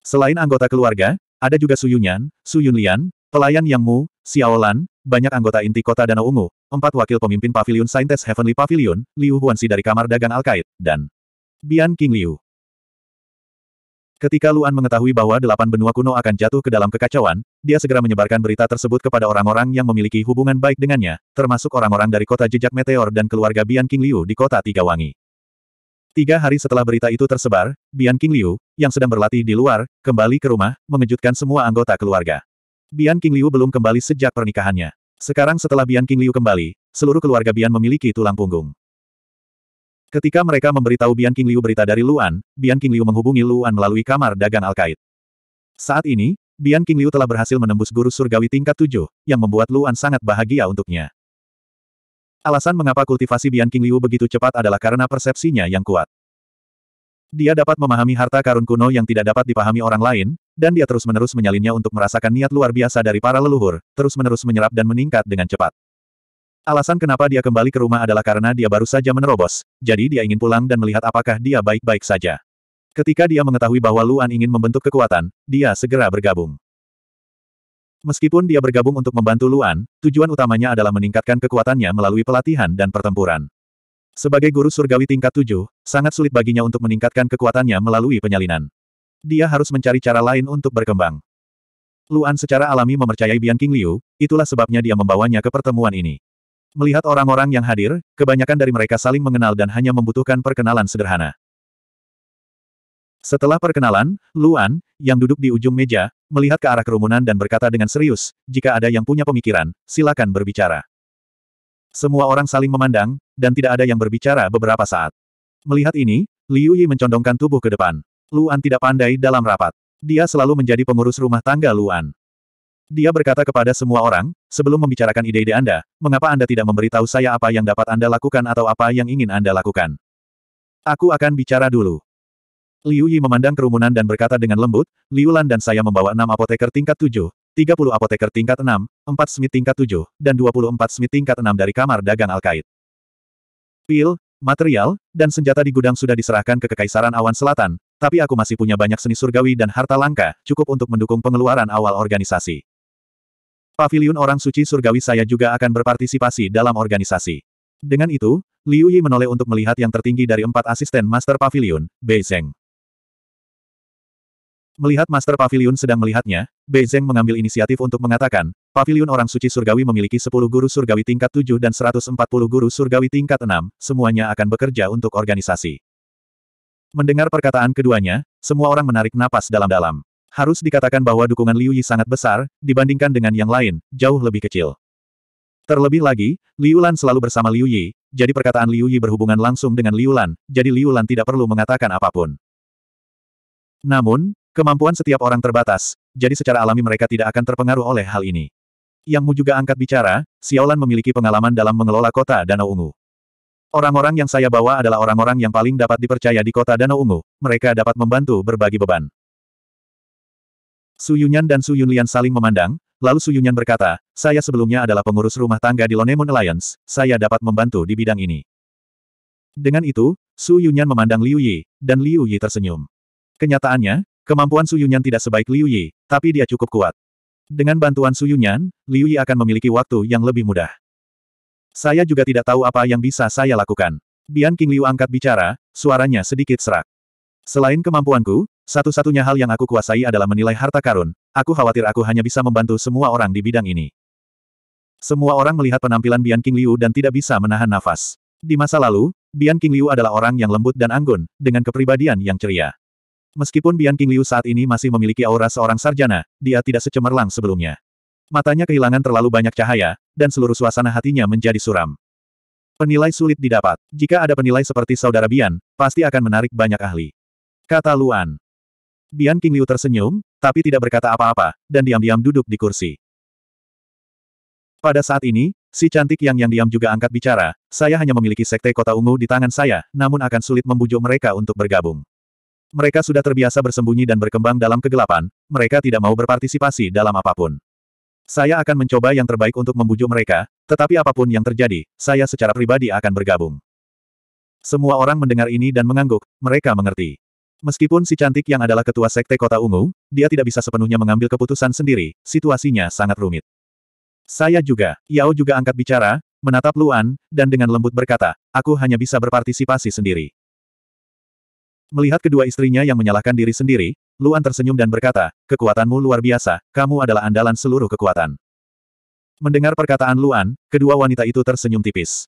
Selain anggota keluarga, ada juga Su Yunyan, Su Yunlian, pelayan Yang Mu, Xiaolan, banyak anggota inti kota Danau Ungu, empat wakil pemimpin pavilion Saintes Heavenly Pavilion, Liu Huanxi dari kamar dagang Alkait, dan Bian King Liu. Ketika Luan mengetahui bahwa delapan benua kuno akan jatuh ke dalam kekacauan, dia segera menyebarkan berita tersebut kepada orang-orang yang memiliki hubungan baik dengannya, termasuk orang-orang dari kota jejak meteor dan keluarga Bian King Liu di kota Tiga Wangi. Tiga hari setelah berita itu tersebar, Bian King Liu, yang sedang berlatih di luar, kembali ke rumah, mengejutkan semua anggota keluarga. Bian King Liu belum kembali sejak pernikahannya. Sekarang setelah Bian King Liu kembali, seluruh keluarga Bian memiliki tulang punggung. Ketika mereka memberitahu Bian King Liu berita dari Luan, Bian King Liu menghubungi Luan melalui kamar dagang Al-Qaid. Saat ini, Bian King Liu telah berhasil menembus guru surgawi tingkat tujuh, yang membuat Luan sangat bahagia untuknya. Alasan mengapa kultivasi Bian King Liu begitu cepat adalah karena persepsinya yang kuat. Dia dapat memahami harta karun kuno yang tidak dapat dipahami orang lain, dan dia terus-menerus menyalinnya untuk merasakan niat luar biasa dari para leluhur, terus-menerus menyerap dan meningkat dengan cepat. Alasan kenapa dia kembali ke rumah adalah karena dia baru saja menerobos, jadi dia ingin pulang dan melihat apakah dia baik-baik saja. Ketika dia mengetahui bahwa Luan ingin membentuk kekuatan, dia segera bergabung. Meskipun dia bergabung untuk membantu Luan, tujuan utamanya adalah meningkatkan kekuatannya melalui pelatihan dan pertempuran. Sebagai guru surgawi tingkat tujuh, sangat sulit baginya untuk meningkatkan kekuatannya melalui penyalinan. Dia harus mencari cara lain untuk berkembang. Luan secara alami mempercayai Bian King Liu, itulah sebabnya dia membawanya ke pertemuan ini. Melihat orang-orang yang hadir, kebanyakan dari mereka saling mengenal dan hanya membutuhkan perkenalan sederhana. Setelah perkenalan, Luan, yang duduk di ujung meja, melihat ke arah kerumunan dan berkata dengan serius, jika ada yang punya pemikiran, silakan berbicara. Semua orang saling memandang, dan tidak ada yang berbicara beberapa saat. Melihat ini, Liu Yi mencondongkan tubuh ke depan. Luan tidak pandai dalam rapat. Dia selalu menjadi pengurus rumah tangga Luan. Dia berkata kepada semua orang, sebelum membicarakan ide-ide Anda, mengapa Anda tidak memberitahu saya apa yang dapat Anda lakukan atau apa yang ingin Anda lakukan? Aku akan bicara dulu. Liu Yi memandang kerumunan dan berkata dengan lembut, Liu Lan dan saya membawa enam apoteker tingkat tujuh, 30 apoteker tingkat enam, empat smith tingkat tujuh, dan 24 smith tingkat enam dari kamar dagang Al-Qaid. Pil, material, dan senjata di gudang sudah diserahkan ke Kekaisaran Awan Selatan, tapi aku masih punya banyak seni surgawi dan harta langka, cukup untuk mendukung pengeluaran awal organisasi. Paviliun Orang Suci Surgawi saya juga akan berpartisipasi dalam organisasi. Dengan itu, Liu Yi menoleh untuk melihat yang tertinggi dari empat asisten Master Pavilion, Bei Zeng. Melihat Master Pavilion sedang melihatnya, Bei Zeng mengambil inisiatif untuk mengatakan, Pavilion Orang Suci Surgawi memiliki 10 guru surgawi tingkat 7 dan 140 guru surgawi tingkat 6, semuanya akan bekerja untuk organisasi. Mendengar perkataan keduanya, semua orang menarik napas dalam-dalam. Harus dikatakan bahwa dukungan Liu Yi sangat besar, dibandingkan dengan yang lain, jauh lebih kecil. Terlebih lagi, Liu Lan selalu bersama Liu Yi, jadi perkataan Liu Yi berhubungan langsung dengan Liu Lan, jadi Liu Lan tidak perlu mengatakan apapun. Namun, kemampuan setiap orang terbatas, jadi secara alami mereka tidak akan terpengaruh oleh hal ini. Yang Mu juga angkat bicara, Xiao Lan memiliki pengalaman dalam mengelola kota Danau Ungu. Orang-orang yang saya bawa adalah orang-orang yang paling dapat dipercaya di kota Danau Ungu, mereka dapat membantu berbagi beban. Su Yunyan dan Su Yunlian saling memandang, lalu Su Yunyan berkata, saya sebelumnya adalah pengurus rumah tangga di Lonemon Alliance, saya dapat membantu di bidang ini. Dengan itu, Su Yunyan memandang Liu Yi, dan Liu Yi tersenyum. Kenyataannya, kemampuan Su Yunyan tidak sebaik Liu Yi, tapi dia cukup kuat. Dengan bantuan Su Yunyan, Liu Yi akan memiliki waktu yang lebih mudah. Saya juga tidak tahu apa yang bisa saya lakukan. Bian King Liu angkat bicara, suaranya sedikit serak. Selain kemampuanku, satu-satunya hal yang aku kuasai adalah menilai harta karun, aku khawatir aku hanya bisa membantu semua orang di bidang ini. Semua orang melihat penampilan Bian King Liu dan tidak bisa menahan nafas. Di masa lalu, Bian King Liu adalah orang yang lembut dan anggun, dengan kepribadian yang ceria. Meskipun Bian King Liu saat ini masih memiliki aura seorang sarjana, dia tidak secemerlang sebelumnya. Matanya kehilangan terlalu banyak cahaya, dan seluruh suasana hatinya menjadi suram. Penilai sulit didapat. Jika ada penilai seperti saudara Bian, pasti akan menarik banyak ahli. Kata Luan. Bian King Liu tersenyum, tapi tidak berkata apa-apa, dan diam-diam duduk di kursi. Pada saat ini, si cantik yang yang diam juga angkat bicara, saya hanya memiliki sekte kota ungu di tangan saya, namun akan sulit membujuk mereka untuk bergabung. Mereka sudah terbiasa bersembunyi dan berkembang dalam kegelapan, mereka tidak mau berpartisipasi dalam apapun. Saya akan mencoba yang terbaik untuk membujuk mereka, tetapi apapun yang terjadi, saya secara pribadi akan bergabung. Semua orang mendengar ini dan mengangguk, mereka mengerti. Meskipun si cantik yang adalah ketua sekte kota ungu, dia tidak bisa sepenuhnya mengambil keputusan sendiri, situasinya sangat rumit. Saya juga, Yao juga angkat bicara, menatap Luan, dan dengan lembut berkata, aku hanya bisa berpartisipasi sendiri. Melihat kedua istrinya yang menyalahkan diri sendiri, Luan tersenyum dan berkata, kekuatanmu luar biasa, kamu adalah andalan seluruh kekuatan. Mendengar perkataan Luan, kedua wanita itu tersenyum tipis.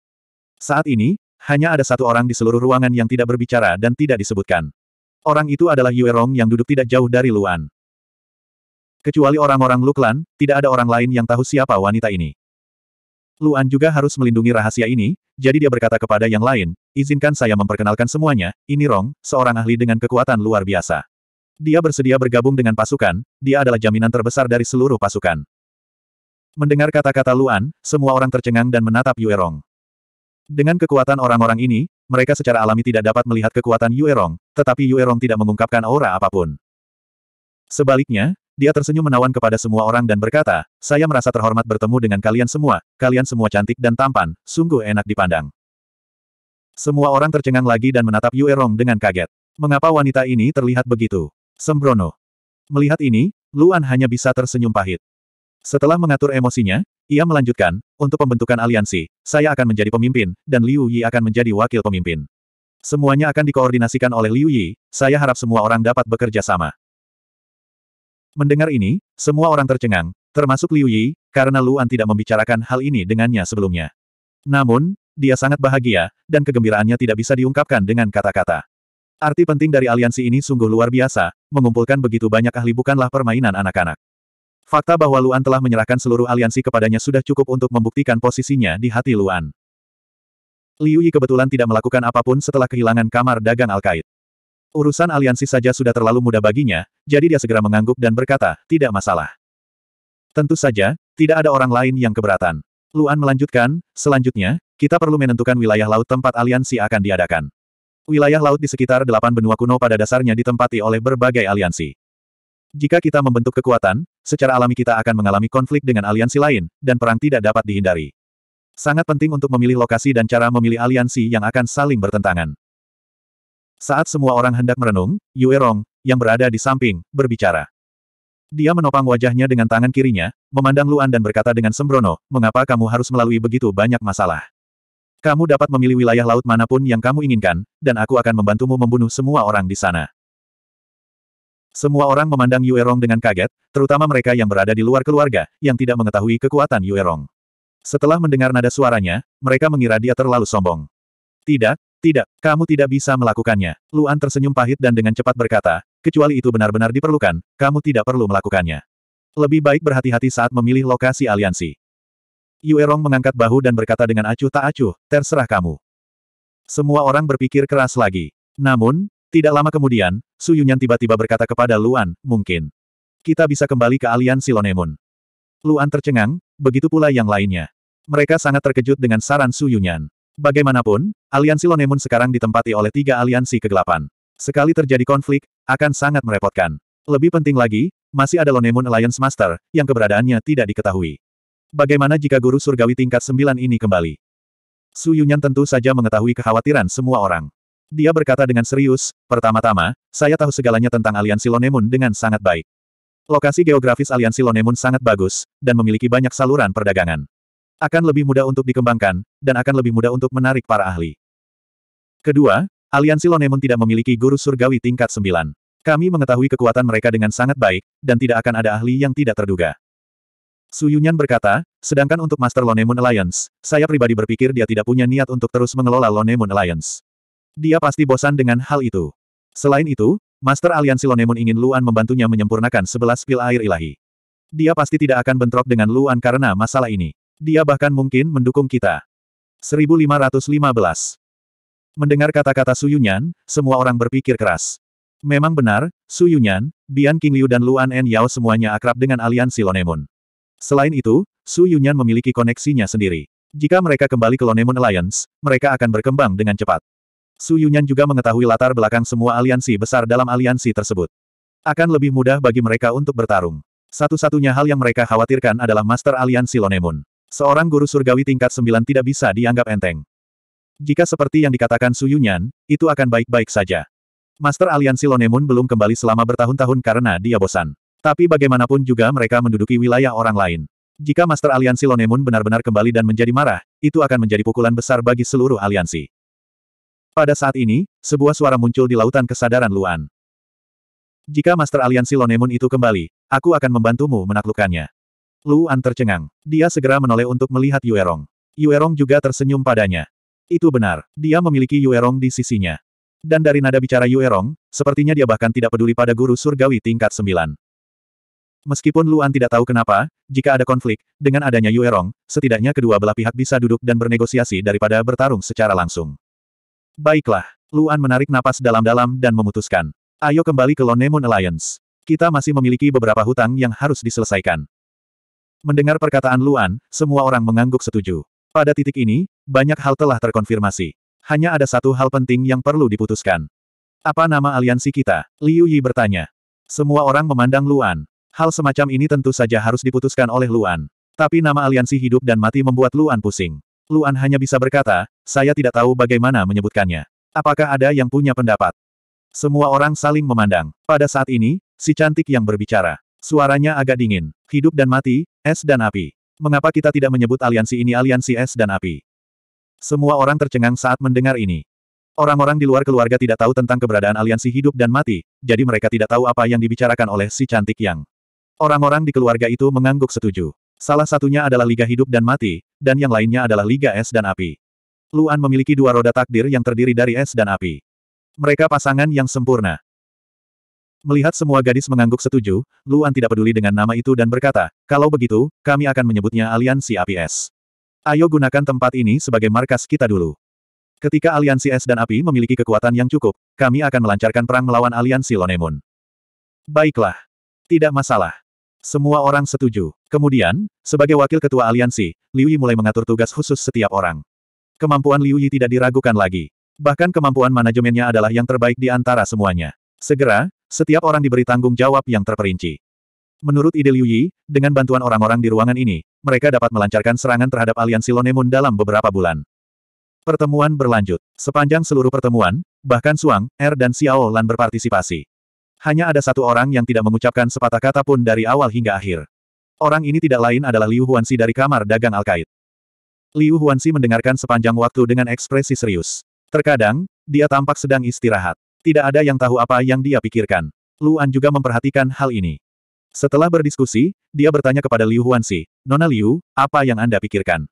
Saat ini, hanya ada satu orang di seluruh ruangan yang tidak berbicara dan tidak disebutkan. Orang itu adalah Yue Rong yang duduk tidak jauh dari Luan. Kecuali orang-orang Luklan, tidak ada orang lain yang tahu siapa wanita ini. Luan juga harus melindungi rahasia ini, jadi dia berkata kepada yang lain, izinkan saya memperkenalkan semuanya, ini Rong, seorang ahli dengan kekuatan luar biasa. Dia bersedia bergabung dengan pasukan, dia adalah jaminan terbesar dari seluruh pasukan. Mendengar kata-kata Luan, semua orang tercengang dan menatap Yue Rong. Dengan kekuatan orang-orang ini, mereka secara alami tidak dapat melihat kekuatan Yuerong, tetapi Yuerong tidak mengungkapkan aura apapun. Sebaliknya, dia tersenyum menawan kepada semua orang dan berkata, saya merasa terhormat bertemu dengan kalian semua, kalian semua cantik dan tampan, sungguh enak dipandang. Semua orang tercengang lagi dan menatap Yuerong dengan kaget. Mengapa wanita ini terlihat begitu? Sembrono. Melihat ini, Luan hanya bisa tersenyum pahit. Setelah mengatur emosinya, ia melanjutkan, untuk pembentukan aliansi, saya akan menjadi pemimpin, dan Liu Yi akan menjadi wakil pemimpin. Semuanya akan dikoordinasikan oleh Liu Yi, saya harap semua orang dapat bekerja sama. Mendengar ini, semua orang tercengang, termasuk Liu Yi, karena Luan tidak membicarakan hal ini dengannya sebelumnya. Namun, dia sangat bahagia, dan kegembiraannya tidak bisa diungkapkan dengan kata-kata. Arti penting dari aliansi ini sungguh luar biasa, mengumpulkan begitu banyak ahli bukanlah permainan anak-anak. Fakta bahwa Luan telah menyerahkan seluruh aliansi kepadanya sudah cukup untuk membuktikan posisinya di hati Luan. Liu Yi kebetulan tidak melakukan apapun setelah kehilangan kamar dagang Al-Qaid. Urusan aliansi saja sudah terlalu mudah baginya, jadi dia segera mengangguk dan berkata, tidak masalah. Tentu saja, tidak ada orang lain yang keberatan. Luan melanjutkan, selanjutnya, kita perlu menentukan wilayah laut tempat aliansi akan diadakan. Wilayah laut di sekitar delapan benua kuno pada dasarnya ditempati oleh berbagai aliansi. Jika kita membentuk kekuatan, secara alami kita akan mengalami konflik dengan aliansi lain, dan perang tidak dapat dihindari. Sangat penting untuk memilih lokasi dan cara memilih aliansi yang akan saling bertentangan. Saat semua orang hendak merenung, Yue Rong, yang berada di samping, berbicara. Dia menopang wajahnya dengan tangan kirinya, memandang Luan dan berkata dengan sembrono, mengapa kamu harus melalui begitu banyak masalah? Kamu dapat memilih wilayah laut manapun yang kamu inginkan, dan aku akan membantumu membunuh semua orang di sana. Semua orang memandang Yuerong dengan kaget, terutama mereka yang berada di luar keluarga, yang tidak mengetahui kekuatan Yuerong. Setelah mendengar nada suaranya, mereka mengira dia terlalu sombong. Tidak, tidak, kamu tidak bisa melakukannya. Luan tersenyum pahit dan dengan cepat berkata, kecuali itu benar-benar diperlukan, kamu tidak perlu melakukannya. Lebih baik berhati-hati saat memilih lokasi aliansi. Yuerong mengangkat bahu dan berkata dengan acuh tak acuh, terserah kamu. Semua orang berpikir keras lagi. Namun, tidak lama kemudian, Su Yunyan tiba-tiba berkata kepada Luan, mungkin. Kita bisa kembali ke aliansi Silonemun. Luan tercengang, begitu pula yang lainnya. Mereka sangat terkejut dengan saran Su Yunyan. Bagaimanapun, aliansi Lonemun sekarang ditempati oleh tiga aliansi kegelapan. Sekali terjadi konflik, akan sangat merepotkan. Lebih penting lagi, masih ada Lonemun Alliance Master, yang keberadaannya tidak diketahui. Bagaimana jika guru surgawi tingkat sembilan ini kembali? Su Yunyan tentu saja mengetahui kekhawatiran semua orang. Dia berkata dengan serius, pertama-tama, saya tahu segalanya tentang aliansi Lonemun dengan sangat baik. Lokasi geografis aliansi Lonemun sangat bagus, dan memiliki banyak saluran perdagangan. Akan lebih mudah untuk dikembangkan, dan akan lebih mudah untuk menarik para ahli. Kedua, aliansi Lonemun tidak memiliki guru surgawi tingkat 9. Kami mengetahui kekuatan mereka dengan sangat baik, dan tidak akan ada ahli yang tidak terduga. Su Yunyan berkata, sedangkan untuk Master Lonemun Alliance, saya pribadi berpikir dia tidak punya niat untuk terus mengelola Lonemun Alliance. Dia pasti bosan dengan hal itu. Selain itu, Master Aliansi Moon ingin Luan membantunya menyempurnakan sebelas pil air ilahi. Dia pasti tidak akan bentrok dengan Luan karena masalah ini. Dia bahkan mungkin mendukung kita. 1515 Mendengar kata-kata Su Yunyan, semua orang berpikir keras. Memang benar, Su Yunyan, Bian King Liu dan Luan En Yao semuanya akrab dengan aliansi Moon. Selain itu, Su Yunyan memiliki koneksinya sendiri. Jika mereka kembali ke Moon Alliance, mereka akan berkembang dengan cepat. Su Yunyan juga mengetahui latar belakang semua aliansi besar dalam aliansi tersebut. Akan lebih mudah bagi mereka untuk bertarung. Satu-satunya hal yang mereka khawatirkan adalah Master Aliansi Lonemun. Seorang guru surgawi tingkat 9 tidak bisa dianggap enteng. Jika seperti yang dikatakan Su Yunyan, itu akan baik-baik saja. Master Aliansi Lonemun belum kembali selama bertahun-tahun karena dia bosan. Tapi bagaimanapun juga mereka menduduki wilayah orang lain. Jika Master Aliansi Lonemun benar-benar kembali dan menjadi marah, itu akan menjadi pukulan besar bagi seluruh aliansi. Pada saat ini, sebuah suara muncul di lautan kesadaran Luan. Jika Master Aliansi Lonemun itu kembali, aku akan membantumu menaklukkannya. Luan tercengang. Dia segera menoleh untuk melihat Yuerong. Yuerong juga tersenyum padanya. Itu benar, dia memiliki Yuerong di sisinya. Dan dari nada bicara Yuerong, sepertinya dia bahkan tidak peduli pada guru surgawi tingkat Sembilan. Meskipun Luan tidak tahu kenapa, jika ada konflik, dengan adanya Yuerong, setidaknya kedua belah pihak bisa duduk dan bernegosiasi daripada bertarung secara langsung. Baiklah. Luan menarik napas dalam-dalam dan memutuskan. Ayo kembali ke Lone Moon Alliance. Kita masih memiliki beberapa hutang yang harus diselesaikan. Mendengar perkataan Luan, semua orang mengangguk setuju. Pada titik ini, banyak hal telah terkonfirmasi. Hanya ada satu hal penting yang perlu diputuskan. Apa nama aliansi kita? Liu Yi bertanya. Semua orang memandang Luan. Hal semacam ini tentu saja harus diputuskan oleh Luan. Tapi nama aliansi hidup dan mati membuat Luan pusing. Luan hanya bisa berkata, saya tidak tahu bagaimana menyebutkannya. Apakah ada yang punya pendapat? Semua orang saling memandang. Pada saat ini, si cantik yang berbicara. Suaranya agak dingin. Hidup dan mati, es dan api. Mengapa kita tidak menyebut aliansi ini aliansi es dan api? Semua orang tercengang saat mendengar ini. Orang-orang di luar keluarga tidak tahu tentang keberadaan aliansi hidup dan mati, jadi mereka tidak tahu apa yang dibicarakan oleh si cantik yang. Orang-orang di keluarga itu mengangguk setuju. Salah satunya adalah Liga Hidup dan Mati, dan yang lainnya adalah Liga Es dan Api. Luan memiliki dua roda takdir yang terdiri dari es dan api. Mereka pasangan yang sempurna. Melihat semua gadis mengangguk setuju, Luan tidak peduli dengan nama itu dan berkata, kalau begitu, kami akan menyebutnya Aliansi Api Es. Ayo gunakan tempat ini sebagai markas kita dulu. Ketika Aliansi Es dan Api memiliki kekuatan yang cukup, kami akan melancarkan perang melawan Aliansi Lonemun. Baiklah. Tidak masalah. Semua orang setuju. Kemudian, sebagai wakil ketua aliansi, Liu Yi mulai mengatur tugas khusus setiap orang. Kemampuan Liu Yi tidak diragukan lagi. Bahkan kemampuan manajemennya adalah yang terbaik di antara semuanya. Segera, setiap orang diberi tanggung jawab yang terperinci. Menurut ide Liu Yi, dengan bantuan orang-orang di ruangan ini, mereka dapat melancarkan serangan terhadap aliansi Lonemun dalam beberapa bulan. Pertemuan berlanjut. Sepanjang seluruh pertemuan, bahkan Suang, Er dan Xiao Lan berpartisipasi. Hanya ada satu orang yang tidak mengucapkan sepatah kata pun dari awal hingga akhir. Orang ini tidak lain adalah Liu Huanxi dari kamar dagang Al-Qaid. Liu Huanxi mendengarkan sepanjang waktu dengan ekspresi serius. Terkadang, dia tampak sedang istirahat. Tidak ada yang tahu apa yang dia pikirkan. Luan juga memperhatikan hal ini. Setelah berdiskusi, dia bertanya kepada Liu Huanxi, Nona Liu, apa yang Anda pikirkan?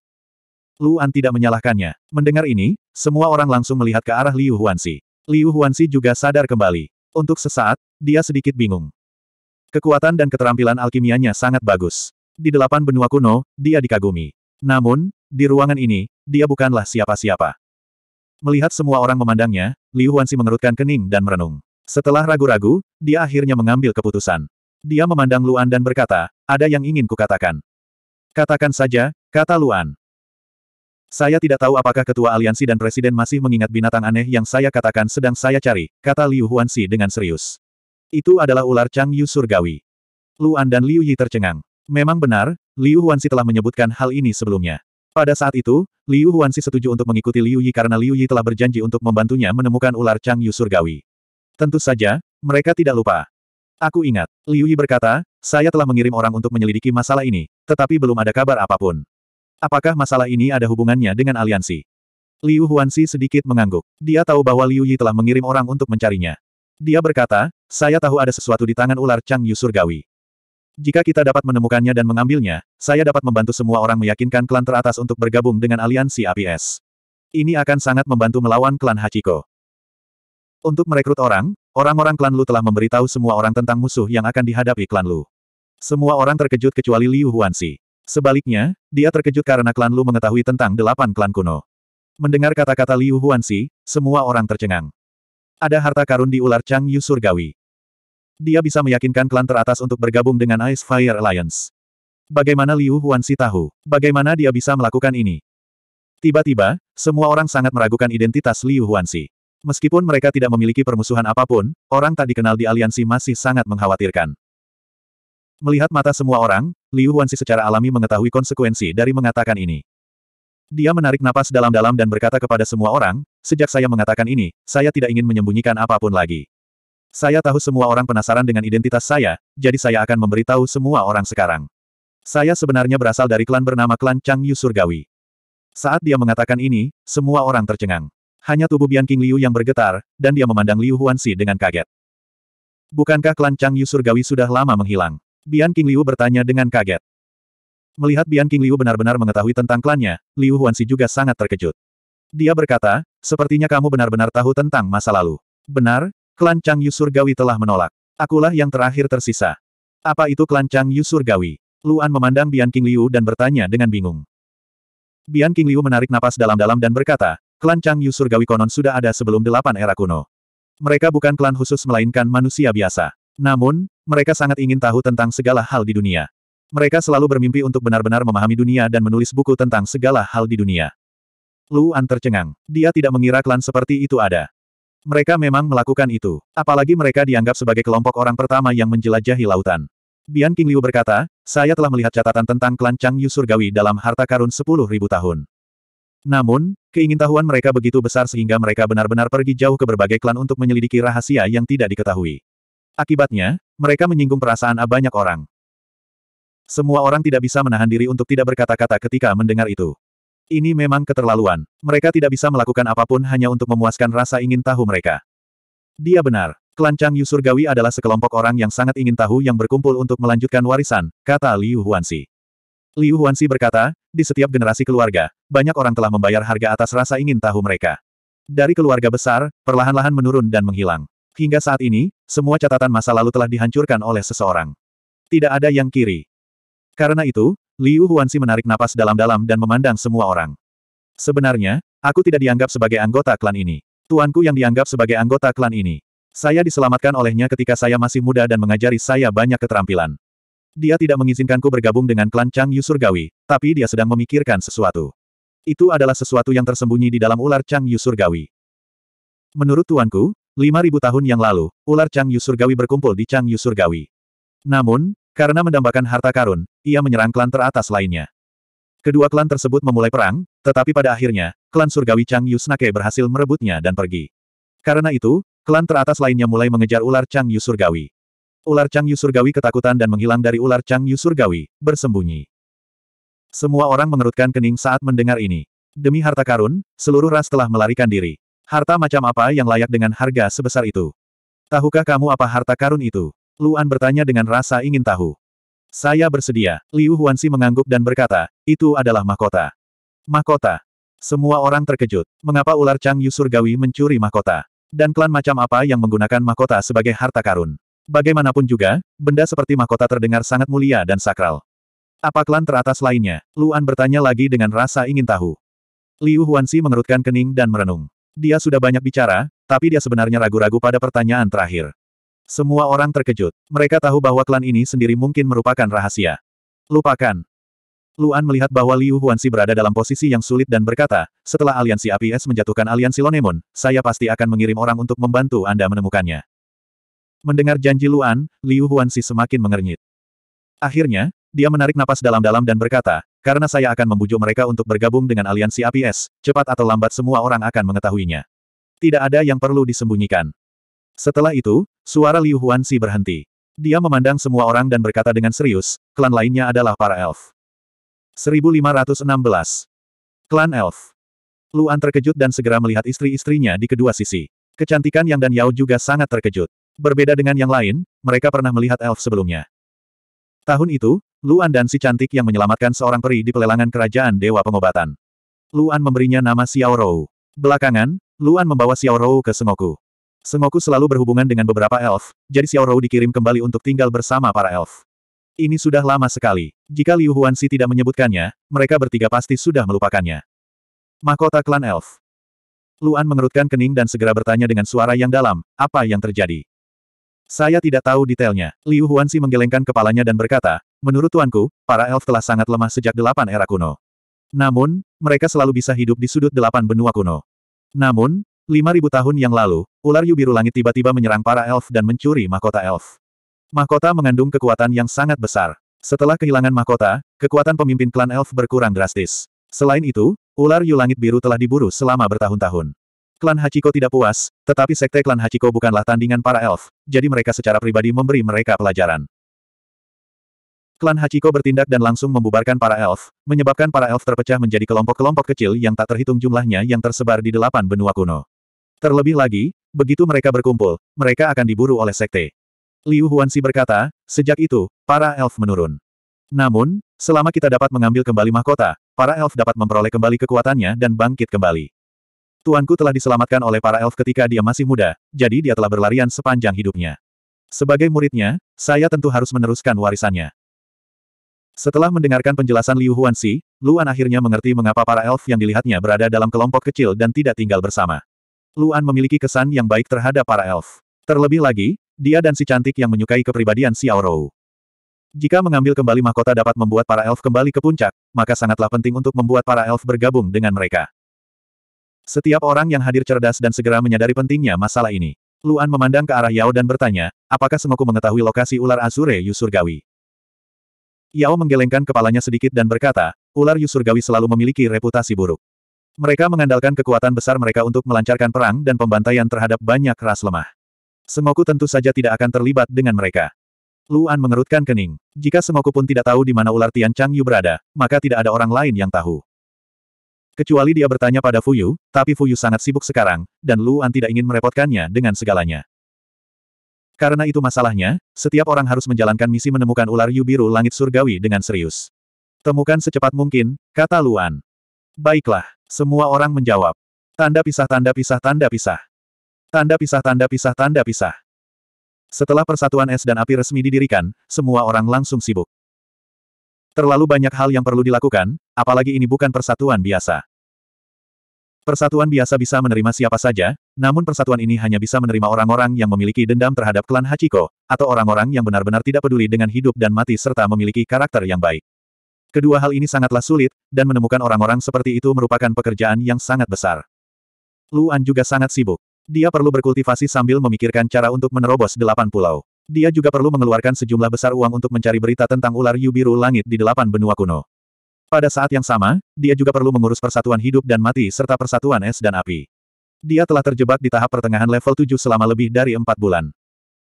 Luan tidak menyalahkannya. Mendengar ini, semua orang langsung melihat ke arah Liu Huanxi. Liu Huanxi juga sadar kembali. Untuk sesaat, dia sedikit bingung. Kekuatan dan keterampilan alkimianya sangat bagus. Di delapan benua kuno, dia dikagumi. Namun, di ruangan ini, dia bukanlah siapa-siapa. Melihat semua orang memandangnya, Liu Huanxi mengerutkan kening dan merenung. Setelah ragu-ragu, dia akhirnya mengambil keputusan. Dia memandang Luan dan berkata, ada yang ingin kukatakan. Katakan saja, kata Luan. Saya tidak tahu apakah ketua aliansi dan presiden masih mengingat binatang aneh yang saya katakan sedang saya cari, kata Liu Huanxi dengan serius. Itu adalah ular Chang Yu Surgawi. Luan dan Liu Yi tercengang. Memang benar, Liu Huanxi telah menyebutkan hal ini sebelumnya. Pada saat itu, Liu Huanxi setuju untuk mengikuti Liu Yi karena Liu Yi telah berjanji untuk membantunya menemukan ular Chang Yu Surgawi. Tentu saja, mereka tidak lupa. Aku ingat, Liu Yi berkata, saya telah mengirim orang untuk menyelidiki masalah ini, tetapi belum ada kabar apapun. Apakah masalah ini ada hubungannya dengan aliansi? Liu Huanxi sedikit mengangguk. Dia tahu bahwa Liu Yi telah mengirim orang untuk mencarinya. Dia berkata, saya tahu ada sesuatu di tangan ular Chang Yu Surgawi. Jika kita dapat menemukannya dan mengambilnya, saya dapat membantu semua orang meyakinkan klan teratas untuk bergabung dengan aliansi APS. Ini akan sangat membantu melawan klan Hachiko. Untuk merekrut orang, orang-orang klan Lu telah memberitahu semua orang tentang musuh yang akan dihadapi klan Lu. Semua orang terkejut kecuali Liu Huanxi. Sebaliknya, dia terkejut karena klan Lu mengetahui tentang delapan klan kuno. Mendengar kata-kata Liu Huanxi, semua orang tercengang. Ada harta karun di ular Chang Yu Surgawi. Dia bisa meyakinkan klan teratas untuk bergabung dengan Ice Fire Alliance. Bagaimana Liu Huanxi tahu? Bagaimana dia bisa melakukan ini? Tiba-tiba, semua orang sangat meragukan identitas Liu Huanxi. Meskipun mereka tidak memiliki permusuhan apapun, orang tak dikenal di aliansi masih sangat mengkhawatirkan. Melihat mata semua orang, Liu Huanxi secara alami mengetahui konsekuensi dari mengatakan ini. Dia menarik napas dalam-dalam dan berkata kepada semua orang, sejak saya mengatakan ini, saya tidak ingin menyembunyikan apapun lagi. Saya tahu semua orang penasaran dengan identitas saya, jadi saya akan memberitahu semua orang sekarang. Saya sebenarnya berasal dari klan bernama klan Chang Yu Surgawi. Saat dia mengatakan ini, semua orang tercengang. Hanya tubuh Bian King Liu yang bergetar, dan dia memandang Liu Huanxi dengan kaget. Bukankah klan Chang Yu Surgawi sudah lama menghilang? Bian King Liu bertanya dengan kaget. Melihat Bian King Liu benar-benar mengetahui tentang klannya, Liu Huanxi juga sangat terkejut. Dia berkata, sepertinya kamu benar-benar tahu tentang masa lalu. Benar, klan Chang Yu Surgawi telah menolak. Akulah yang terakhir tersisa. Apa itu klan Chang Yu Surgawi? Luan memandang Bian King Liu dan bertanya dengan bingung. Bian King Liu menarik napas dalam-dalam dan berkata, klan Chang Yu Surgawi konon sudah ada sebelum delapan era kuno. Mereka bukan klan khusus melainkan manusia biasa. Namun, mereka sangat ingin tahu tentang segala hal di dunia. Mereka selalu bermimpi untuk benar-benar memahami dunia dan menulis buku tentang segala hal di dunia. Luan tercengang. Dia tidak mengira klan seperti itu ada. Mereka memang melakukan itu. Apalagi mereka dianggap sebagai kelompok orang pertama yang menjelajahi lautan. Bian King Liu berkata, saya telah melihat catatan tentang klan Chang Yu Surgawi dalam harta karun 10.000 tahun. Namun, keingintahuan mereka begitu besar sehingga mereka benar-benar pergi jauh ke berbagai klan untuk menyelidiki rahasia yang tidak diketahui. Akibatnya, mereka menyinggung perasaan A ah, banyak orang. Semua orang tidak bisa menahan diri untuk tidak berkata-kata ketika mendengar itu. Ini memang keterlaluan. Mereka tidak bisa melakukan apapun hanya untuk memuaskan rasa ingin tahu mereka. Dia benar. Kelancang Chang Yu adalah sekelompok orang yang sangat ingin tahu yang berkumpul untuk melanjutkan warisan, kata Liu Huanxi. Liu Huanxi berkata, di setiap generasi keluarga, banyak orang telah membayar harga atas rasa ingin tahu mereka. Dari keluarga besar, perlahan-lahan menurun dan menghilang. Hingga saat ini, semua catatan masa lalu telah dihancurkan oleh seseorang. Tidak ada yang kiri. Karena itu, Liu Huanxi menarik napas dalam-dalam dan memandang semua orang. Sebenarnya, aku tidak dianggap sebagai anggota klan ini. Tuanku yang dianggap sebagai anggota klan ini. Saya diselamatkan olehnya ketika saya masih muda dan mengajari saya banyak keterampilan. Dia tidak mengizinkanku bergabung dengan klan Chang Yu Surgawi, tapi dia sedang memikirkan sesuatu. Itu adalah sesuatu yang tersembunyi di dalam ular Chang Yu Surgawi. Menurut tuanku, 5.000 tahun yang lalu, ular Chang Yu Surgawi berkumpul di Chang Yu Surgawi. Namun, karena mendambakan harta karun, ia menyerang klan teratas lainnya. Kedua klan tersebut memulai perang, tetapi pada akhirnya, klan Surgawi Chang Yu Snake berhasil merebutnya dan pergi. Karena itu, klan teratas lainnya mulai mengejar ular Chang Yu Surgawi. Ular Chang Yu Surgawi ketakutan dan menghilang dari ular Chang Yu Surgawi, bersembunyi. Semua orang mengerutkan kening saat mendengar ini. Demi harta karun, seluruh ras telah melarikan diri. Harta macam apa yang layak dengan harga sebesar itu? Tahukah kamu apa harta karun itu? Luan bertanya dengan rasa ingin tahu. Saya bersedia. Liu Huanxi mengangguk dan berkata, itu adalah mahkota. Mahkota. Semua orang terkejut. Mengapa ular Chang Yu Surgawi mencuri mahkota? Dan klan macam apa yang menggunakan mahkota sebagai harta karun? Bagaimanapun juga, benda seperti mahkota terdengar sangat mulia dan sakral. Apa klan teratas lainnya? Luan bertanya lagi dengan rasa ingin tahu. Liu Huanxi mengerutkan kening dan merenung. Dia sudah banyak bicara, tapi dia sebenarnya ragu-ragu pada pertanyaan terakhir. Semua orang terkejut. Mereka tahu bahwa klan ini sendiri mungkin merupakan rahasia. Lupakan. Luan melihat bahwa Liu Huanxi berada dalam posisi yang sulit dan berkata, setelah aliansi APS menjatuhkan aliansi Lonemon, saya pasti akan mengirim orang untuk membantu Anda menemukannya. Mendengar janji Luan, Liu Huanxi semakin mengernyit. Akhirnya, dia menarik napas dalam-dalam dan berkata, karena saya akan membujuk mereka untuk bergabung dengan aliansi APS, cepat atau lambat semua orang akan mengetahuinya. Tidak ada yang perlu disembunyikan. Setelah itu, suara Liu Huanxi berhenti. Dia memandang semua orang dan berkata dengan serius, klan lainnya adalah para elf. 1516. Klan elf. Luan terkejut dan segera melihat istri-istrinya di kedua sisi. Kecantikan Yang dan Yao juga sangat terkejut. Berbeda dengan yang lain, mereka pernah melihat elf sebelumnya. Tahun itu, Luan dan si cantik yang menyelamatkan seorang peri di pelelangan kerajaan Dewa Pengobatan. Luan memberinya nama Xiao Rou. Belakangan, Luan membawa Xiao Rou ke Sengoku. Sengoku selalu berhubungan dengan beberapa elf, jadi Xiao Rou dikirim kembali untuk tinggal bersama para elf. Ini sudah lama sekali. Jika Liu Huan Si tidak menyebutkannya, mereka bertiga pasti sudah melupakannya. Mahkota klan elf. Luan mengerutkan kening dan segera bertanya dengan suara yang dalam, apa yang terjadi? Saya tidak tahu detailnya. Liu Huan Si menggelengkan kepalanya dan berkata, Menurut tuanku, para elf telah sangat lemah sejak delapan era kuno. Namun, mereka selalu bisa hidup di sudut delapan benua kuno. Namun, lima ribu tahun yang lalu, ular yu biru langit tiba-tiba menyerang para elf dan mencuri mahkota elf. Mahkota mengandung kekuatan yang sangat besar. Setelah kehilangan mahkota, kekuatan pemimpin klan elf berkurang drastis. Selain itu, ular yu langit biru telah diburu selama bertahun-tahun. Klan Hachiko tidak puas, tetapi sekte klan Hachiko bukanlah tandingan para elf, jadi mereka secara pribadi memberi mereka pelajaran. Klan Hachiko bertindak dan langsung membubarkan para elf, menyebabkan para elf terpecah menjadi kelompok-kelompok kecil yang tak terhitung jumlahnya yang tersebar di delapan benua kuno. Terlebih lagi, begitu mereka berkumpul, mereka akan diburu oleh sekte. Liu Huanxi berkata, sejak itu, para elf menurun. Namun, selama kita dapat mengambil kembali mahkota, para elf dapat memperoleh kembali kekuatannya dan bangkit kembali. Tuanku telah diselamatkan oleh para elf ketika dia masih muda, jadi dia telah berlarian sepanjang hidupnya. Sebagai muridnya, saya tentu harus meneruskan warisannya. Setelah mendengarkan penjelasan Liu Huanxi, Luan akhirnya mengerti mengapa para elf yang dilihatnya berada dalam kelompok kecil dan tidak tinggal bersama. Luan memiliki kesan yang baik terhadap para elf. Terlebih lagi, dia dan si cantik yang menyukai kepribadian Xiao Rou. Jika mengambil kembali mahkota dapat membuat para elf kembali ke puncak, maka sangatlah penting untuk membuat para elf bergabung dengan mereka. Setiap orang yang hadir cerdas dan segera menyadari pentingnya masalah ini. Luan memandang ke arah Yao dan bertanya, apakah Sengoku mengetahui lokasi ular Azure Yusurgawi? Yao menggelengkan kepalanya sedikit dan berkata, ular Yusurgawi selalu memiliki reputasi buruk. Mereka mengandalkan kekuatan besar mereka untuk melancarkan perang dan pembantaian terhadap banyak ras lemah. Semoku tentu saja tidak akan terlibat dengan mereka. Luan mengerutkan kening. Jika Semoku pun tidak tahu di mana ular Tian Chang Yu berada, maka tidak ada orang lain yang tahu. Kecuali dia bertanya pada Fuyu, tapi Fuyu sangat sibuk sekarang, dan Luan tidak ingin merepotkannya dengan segalanya. Karena itu masalahnya, setiap orang harus menjalankan misi menemukan ular yu biru langit surgawi dengan serius. Temukan secepat mungkin, kata Luan. Baiklah, semua orang menjawab. Tanda pisah tanda pisah tanda pisah. Tanda pisah tanda pisah tanda pisah. Setelah persatuan es dan api resmi didirikan, semua orang langsung sibuk. Terlalu banyak hal yang perlu dilakukan, apalagi ini bukan persatuan biasa. Persatuan biasa bisa menerima siapa saja, namun persatuan ini hanya bisa menerima orang-orang yang memiliki dendam terhadap klan Hachiko, atau orang-orang yang benar-benar tidak peduli dengan hidup dan mati serta memiliki karakter yang baik. Kedua hal ini sangatlah sulit, dan menemukan orang-orang seperti itu merupakan pekerjaan yang sangat besar. Luan juga sangat sibuk. Dia perlu berkultivasi sambil memikirkan cara untuk menerobos delapan pulau. Dia juga perlu mengeluarkan sejumlah besar uang untuk mencari berita tentang ular yu biru langit di delapan benua kuno. Pada saat yang sama, dia juga perlu mengurus persatuan hidup dan mati serta persatuan es dan api. Dia telah terjebak di tahap pertengahan level 7 selama lebih dari empat bulan.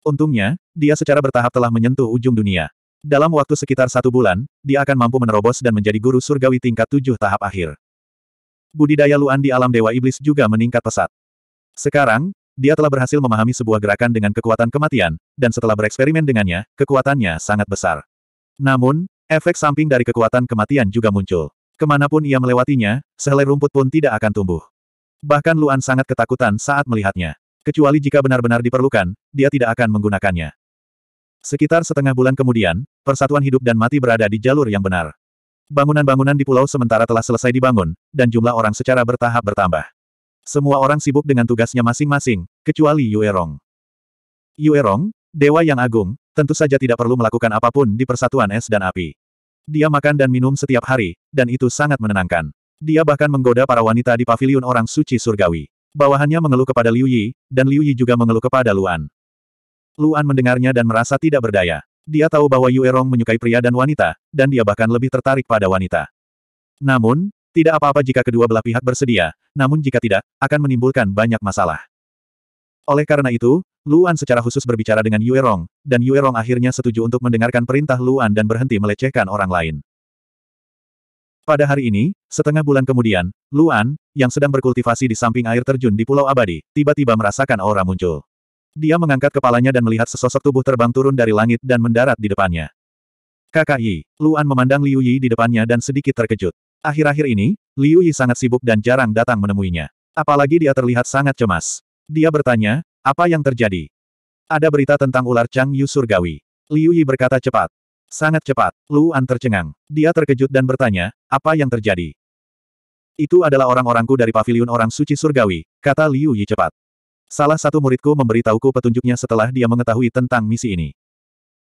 Untungnya, dia secara bertahap telah menyentuh ujung dunia. Dalam waktu sekitar satu bulan, dia akan mampu menerobos dan menjadi guru surgawi tingkat tujuh tahap akhir. Budidaya Luan di alam Dewa Iblis juga meningkat pesat. Sekarang, dia telah berhasil memahami sebuah gerakan dengan kekuatan kematian, dan setelah bereksperimen dengannya, kekuatannya sangat besar. Namun, efek samping dari kekuatan kematian juga muncul. Kemanapun ia melewatinya, sehelai rumput pun tidak akan tumbuh. Bahkan Luan sangat ketakutan saat melihatnya. Kecuali jika benar-benar diperlukan, dia tidak akan menggunakannya. Sekitar setengah bulan kemudian, persatuan hidup dan mati berada di jalur yang benar. Bangunan-bangunan di pulau sementara telah selesai dibangun, dan jumlah orang secara bertahap bertambah. Semua orang sibuk dengan tugasnya masing-masing, kecuali Yuerong. Yuerong, Dewa Yang Agung, tentu saja tidak perlu melakukan apapun di persatuan es dan api. Dia makan dan minum setiap hari, dan itu sangat menenangkan. Dia bahkan menggoda para wanita di paviliun orang suci surgawi. Bawahannya mengeluh kepada Liu Yi, dan Liu Yi juga mengeluh kepada Luan. Luan mendengarnya dan merasa tidak berdaya. Dia tahu bahwa Yue Rong menyukai pria dan wanita, dan dia bahkan lebih tertarik pada wanita. Namun, tidak apa-apa jika kedua belah pihak bersedia, namun jika tidak, akan menimbulkan banyak masalah. Oleh karena itu, Luan secara khusus berbicara dengan Yue Rong, dan Yue Rong akhirnya setuju untuk mendengarkan perintah Luan dan berhenti melecehkan orang lain. Pada hari ini, setengah bulan kemudian, Luan, yang sedang berkultivasi di samping air terjun di Pulau Abadi, tiba-tiba merasakan aura muncul. Dia mengangkat kepalanya dan melihat sesosok tubuh terbang turun dari langit dan mendarat di depannya. Kakak Yi, Luan memandang Liu Yi di depannya dan sedikit terkejut. Akhir-akhir ini, Liu Yi sangat sibuk dan jarang datang menemuinya. Apalagi dia terlihat sangat cemas. Dia bertanya, apa yang terjadi? Ada berita tentang ular Chang Yu Surgawi. Liu Yi berkata cepat, Sangat cepat, Luan tercengang. Dia terkejut dan bertanya, apa yang terjadi? Itu adalah orang-orangku dari paviliun orang suci surgawi, kata Liu Yi cepat. Salah satu muridku memberitahuku petunjuknya setelah dia mengetahui tentang misi ini.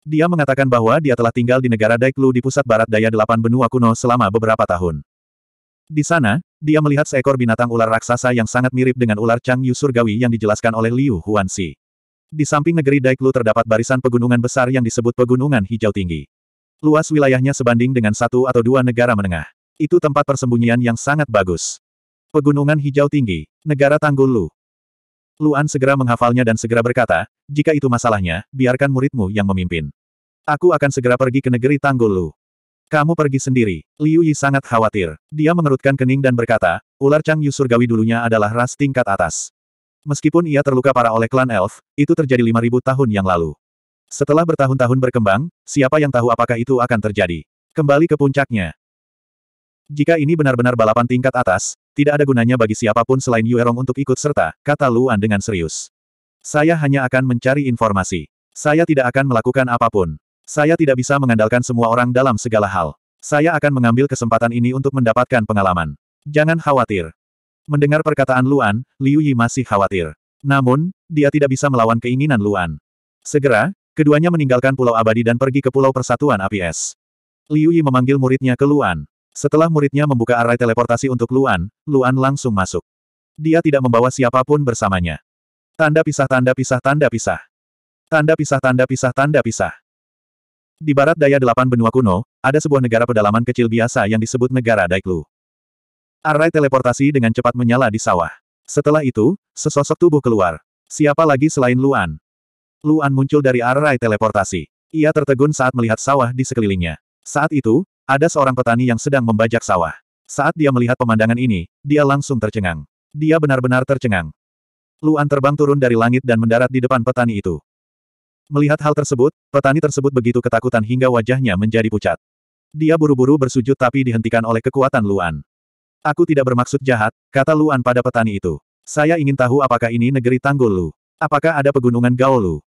Dia mengatakan bahwa dia telah tinggal di negara Daiklu di pusat barat daya delapan benua kuno selama beberapa tahun. Di sana, dia melihat seekor binatang ular raksasa yang sangat mirip dengan ular Chang Yu Surgawi yang dijelaskan oleh Liu Huanxi. Di samping negeri Daiklu terdapat barisan pegunungan besar yang disebut Pegunungan Hijau Tinggi. Luas wilayahnya sebanding dengan satu atau dua negara menengah. Itu tempat persembunyian yang sangat bagus. Pegunungan hijau tinggi, negara tanggul Lu. Luan segera menghafalnya dan segera berkata, jika itu masalahnya, biarkan muridmu yang memimpin. Aku akan segera pergi ke negeri tanggul Lu. Kamu pergi sendiri. Liu Yi sangat khawatir. Dia mengerutkan kening dan berkata, ular Chang Yu Surgawi dulunya adalah ras tingkat atas. Meskipun ia terluka parah oleh klan elf, itu terjadi 5000 tahun yang lalu. Setelah bertahun-tahun berkembang, siapa yang tahu apakah itu akan terjadi? Kembali ke puncaknya. Jika ini benar-benar balapan tingkat atas, tidak ada gunanya bagi siapapun selain Yuerong untuk ikut serta, kata Luan dengan serius. Saya hanya akan mencari informasi. Saya tidak akan melakukan apapun. Saya tidak bisa mengandalkan semua orang dalam segala hal. Saya akan mengambil kesempatan ini untuk mendapatkan pengalaman. Jangan khawatir. Mendengar perkataan Luan, Liu Yi masih khawatir. Namun, dia tidak bisa melawan keinginan Luan. Segera, Keduanya meninggalkan Pulau Abadi dan pergi ke Pulau Persatuan Api Es. Liu Yi memanggil muridnya ke Luan. Setelah muridnya membuka arai teleportasi untuk Luan, Luan langsung masuk. Dia tidak membawa siapapun bersamanya. Tanda pisah tanda pisah tanda pisah. Tanda pisah tanda pisah tanda pisah. Di barat daya delapan benua kuno, ada sebuah negara pedalaman kecil biasa yang disebut negara Daiklu. Arai teleportasi dengan cepat menyala di sawah. Setelah itu, sesosok tubuh keluar. Siapa lagi selain Luan? Luan muncul dari arai teleportasi. Ia tertegun saat melihat sawah di sekelilingnya. Saat itu, ada seorang petani yang sedang membajak sawah. Saat dia melihat pemandangan ini, dia langsung tercengang. Dia benar-benar tercengang. Luan terbang turun dari langit dan mendarat di depan petani itu. Melihat hal tersebut, petani tersebut begitu ketakutan hingga wajahnya menjadi pucat. Dia buru-buru bersujud tapi dihentikan oleh kekuatan Luan. Aku tidak bermaksud jahat, kata Luan pada petani itu. Saya ingin tahu apakah ini negeri Tanggulu? Apakah ada pegunungan Gaolu?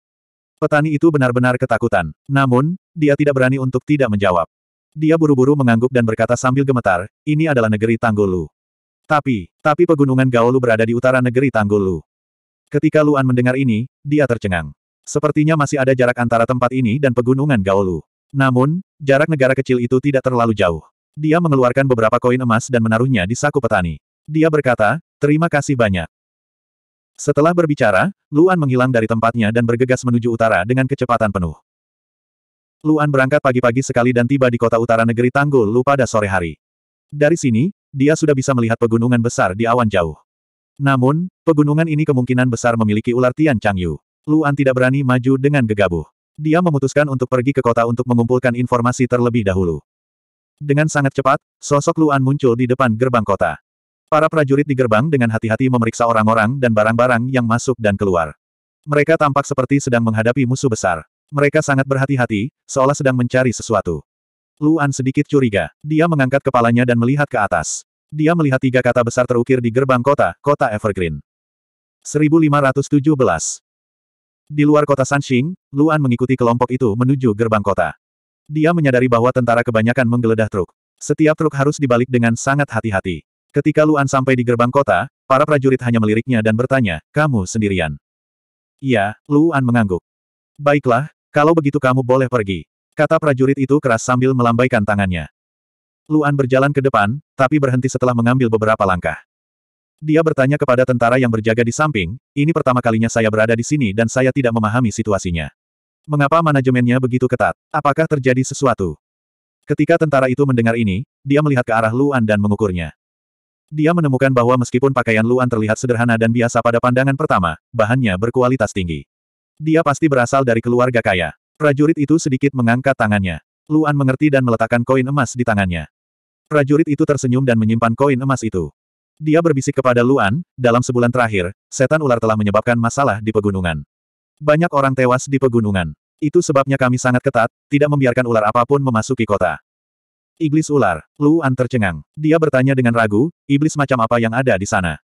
Petani itu benar-benar ketakutan. Namun, dia tidak berani untuk tidak menjawab. Dia buru-buru mengangguk dan berkata sambil gemetar, ini adalah negeri Tanggulu. Tapi, tapi pegunungan Gaolu berada di utara negeri Tanggulu. Ketika Luan mendengar ini, dia tercengang. Sepertinya masih ada jarak antara tempat ini dan pegunungan Gaolu. Namun, jarak negara kecil itu tidak terlalu jauh. Dia mengeluarkan beberapa koin emas dan menaruhnya di saku petani. Dia berkata, terima kasih banyak. Setelah berbicara, Luan menghilang dari tempatnya dan bergegas menuju utara dengan kecepatan penuh. Luan berangkat pagi-pagi sekali dan tiba di kota utara negeri Tanggul Lu pada sore hari. Dari sini, dia sudah bisa melihat pegunungan besar di awan jauh. Namun, pegunungan ini kemungkinan besar memiliki ular Tian Changyu. Luan tidak berani maju dengan gegabah. Dia memutuskan untuk pergi ke kota untuk mengumpulkan informasi terlebih dahulu. Dengan sangat cepat, sosok Luan muncul di depan gerbang kota. Para prajurit di gerbang dengan hati-hati memeriksa orang-orang dan barang-barang yang masuk dan keluar. Mereka tampak seperti sedang menghadapi musuh besar. Mereka sangat berhati-hati, seolah sedang mencari sesuatu. Luan sedikit curiga. Dia mengangkat kepalanya dan melihat ke atas. Dia melihat tiga kata besar terukir di gerbang kota, kota Evergreen. 1517 Di luar kota Sanxing, Luan mengikuti kelompok itu menuju gerbang kota. Dia menyadari bahwa tentara kebanyakan menggeledah truk. Setiap truk harus dibalik dengan sangat hati-hati. Ketika Luan sampai di gerbang kota, para prajurit hanya meliriknya dan bertanya, kamu sendirian. Iya, Luan mengangguk. Baiklah, kalau begitu kamu boleh pergi. Kata prajurit itu keras sambil melambaikan tangannya. Luan berjalan ke depan, tapi berhenti setelah mengambil beberapa langkah. Dia bertanya kepada tentara yang berjaga di samping, ini pertama kalinya saya berada di sini dan saya tidak memahami situasinya. Mengapa manajemennya begitu ketat? Apakah terjadi sesuatu? Ketika tentara itu mendengar ini, dia melihat ke arah Luan dan mengukurnya. Dia menemukan bahwa meskipun pakaian Luan terlihat sederhana dan biasa pada pandangan pertama, bahannya berkualitas tinggi. Dia pasti berasal dari keluarga kaya. Prajurit itu sedikit mengangkat tangannya. Luan mengerti dan meletakkan koin emas di tangannya. Prajurit itu tersenyum dan menyimpan koin emas itu. Dia berbisik kepada Luan, dalam sebulan terakhir, setan ular telah menyebabkan masalah di pegunungan. Banyak orang tewas di pegunungan. Itu sebabnya kami sangat ketat, tidak membiarkan ular apapun memasuki kota. Iblis ular, Luan tercengang. Dia bertanya dengan ragu, iblis macam apa yang ada di sana?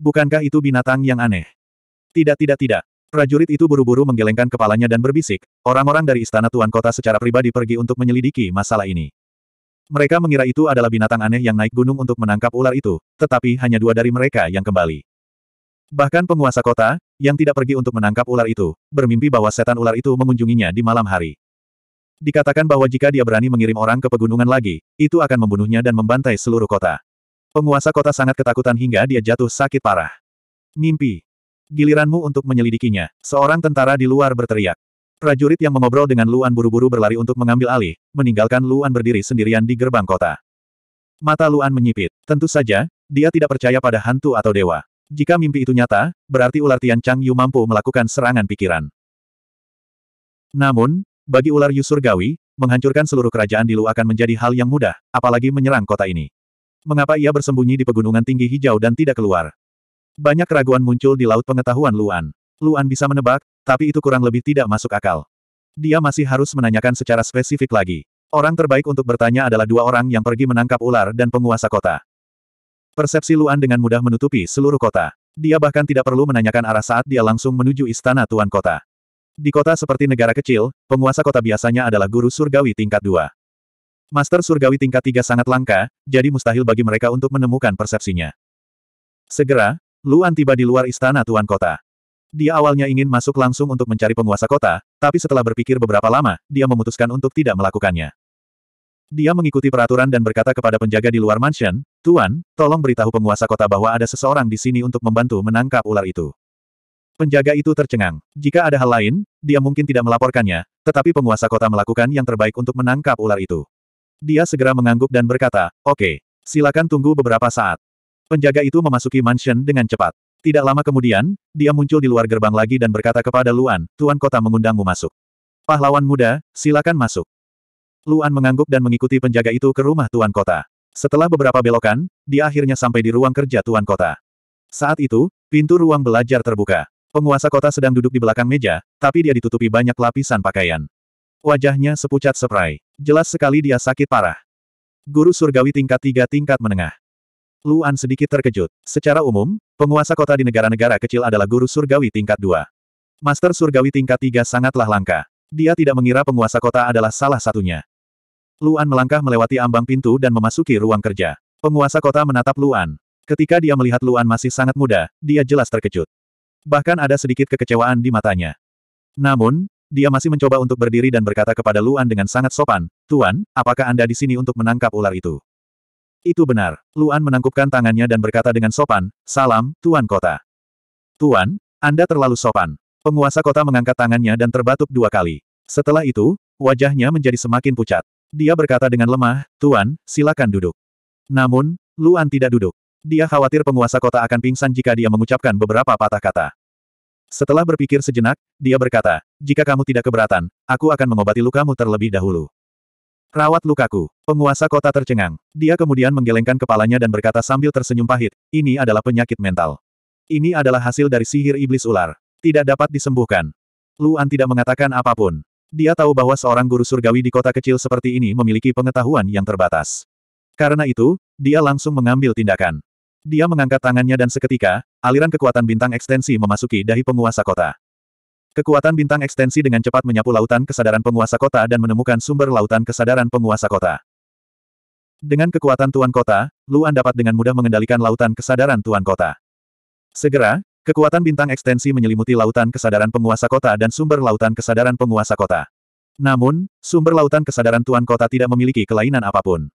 Bukankah itu binatang yang aneh? Tidak tidak tidak. Prajurit itu buru-buru menggelengkan kepalanya dan berbisik, orang-orang dari istana tuan kota secara pribadi pergi untuk menyelidiki masalah ini. Mereka mengira itu adalah binatang aneh yang naik gunung untuk menangkap ular itu, tetapi hanya dua dari mereka yang kembali. Bahkan penguasa kota, yang tidak pergi untuk menangkap ular itu, bermimpi bahwa setan ular itu mengunjunginya di malam hari. Dikatakan bahwa jika dia berani mengirim orang ke pegunungan lagi, itu akan membunuhnya dan membantai seluruh kota. Penguasa kota sangat ketakutan hingga dia jatuh sakit parah. Mimpi. Giliranmu untuk menyelidikinya. Seorang tentara di luar berteriak. Prajurit yang mengobrol dengan Luan buru-buru berlari untuk mengambil alih, meninggalkan Luan berdiri sendirian di gerbang kota. Mata Luan menyipit. Tentu saja, dia tidak percaya pada hantu atau dewa. Jika mimpi itu nyata, berarti ular Tian Chang Yu mampu melakukan serangan pikiran. Namun, bagi ular Yusurgawi, menghancurkan seluruh kerajaan di Lu akan menjadi hal yang mudah, apalagi menyerang kota ini. Mengapa ia bersembunyi di pegunungan tinggi hijau dan tidak keluar? Banyak keraguan muncul di laut pengetahuan Luan. Luan bisa menebak, tapi itu kurang lebih tidak masuk akal. Dia masih harus menanyakan secara spesifik lagi. Orang terbaik untuk bertanya adalah dua orang yang pergi menangkap ular dan penguasa kota. Persepsi Luan dengan mudah menutupi seluruh kota. Dia bahkan tidak perlu menanyakan arah saat dia langsung menuju istana tuan kota. Di kota seperti negara kecil, penguasa kota biasanya adalah guru surgawi tingkat 2. Master surgawi tingkat 3 sangat langka, jadi mustahil bagi mereka untuk menemukan persepsinya. Segera, Luan tiba di luar istana tuan kota. Dia awalnya ingin masuk langsung untuk mencari penguasa kota, tapi setelah berpikir beberapa lama, dia memutuskan untuk tidak melakukannya. Dia mengikuti peraturan dan berkata kepada penjaga di luar mansion, Tuan, tolong beritahu penguasa kota bahwa ada seseorang di sini untuk membantu menangkap ular itu. Penjaga itu tercengang. Jika ada hal lain, dia mungkin tidak melaporkannya, tetapi penguasa kota melakukan yang terbaik untuk menangkap ular itu. Dia segera mengangguk dan berkata, oke, okay, silakan tunggu beberapa saat. Penjaga itu memasuki mansion dengan cepat. Tidak lama kemudian, dia muncul di luar gerbang lagi dan berkata kepada Luan, Tuan Kota mengundangmu masuk. Pahlawan muda, silakan masuk. Luan mengangguk dan mengikuti penjaga itu ke rumah Tuan Kota. Setelah beberapa belokan, dia akhirnya sampai di ruang kerja Tuan Kota. Saat itu, pintu ruang belajar terbuka. Penguasa kota sedang duduk di belakang meja, tapi dia ditutupi banyak lapisan pakaian. Wajahnya sepucat seprai. Jelas sekali dia sakit parah. Guru surgawi tingkat tiga tingkat menengah. Luan sedikit terkejut. Secara umum, penguasa kota di negara-negara kecil adalah guru surgawi tingkat dua. Master surgawi tingkat tiga sangatlah langka. Dia tidak mengira penguasa kota adalah salah satunya. Luan melangkah melewati ambang pintu dan memasuki ruang kerja. Penguasa kota menatap Luan. Ketika dia melihat Luan masih sangat muda, dia jelas terkejut. Bahkan ada sedikit kekecewaan di matanya. Namun, dia masih mencoba untuk berdiri dan berkata kepada Luan dengan sangat sopan, Tuan, apakah Anda di sini untuk menangkap ular itu? Itu benar. Luan menangkupkan tangannya dan berkata dengan sopan, Salam, Tuan Kota. Tuan, Anda terlalu sopan. Penguasa kota mengangkat tangannya dan terbatuk dua kali. Setelah itu, wajahnya menjadi semakin pucat. Dia berkata dengan lemah, Tuan, silakan duduk. Namun, Luan tidak duduk. Dia khawatir penguasa kota akan pingsan jika dia mengucapkan beberapa patah kata. Setelah berpikir sejenak, dia berkata, jika kamu tidak keberatan, aku akan mengobati lukamu terlebih dahulu. Rawat lukaku, penguasa kota tercengang. Dia kemudian menggelengkan kepalanya dan berkata sambil tersenyum pahit, ini adalah penyakit mental. Ini adalah hasil dari sihir iblis ular. Tidak dapat disembuhkan. Luan tidak mengatakan apapun. Dia tahu bahwa seorang guru surgawi di kota kecil seperti ini memiliki pengetahuan yang terbatas. Karena itu, dia langsung mengambil tindakan. Dia mengangkat tangannya dan seketika, aliran kekuatan bintang ekstensi memasuki dahi penguasa kota. Kekuatan bintang ekstensi dengan cepat menyapu lautan kesadaran penguasa kota dan menemukan sumber lautan kesadaran penguasa kota. Dengan kekuatan Tuan Kota, Luan dapat dengan mudah mengendalikan lautan kesadaran Tuan Kota. Segera, kekuatan bintang ekstensi menyelimuti lautan kesadaran penguasa kota dan sumber lautan kesadaran penguasa kota. Namun, sumber lautan kesadaran Tuan Kota tidak memiliki kelainan apapun.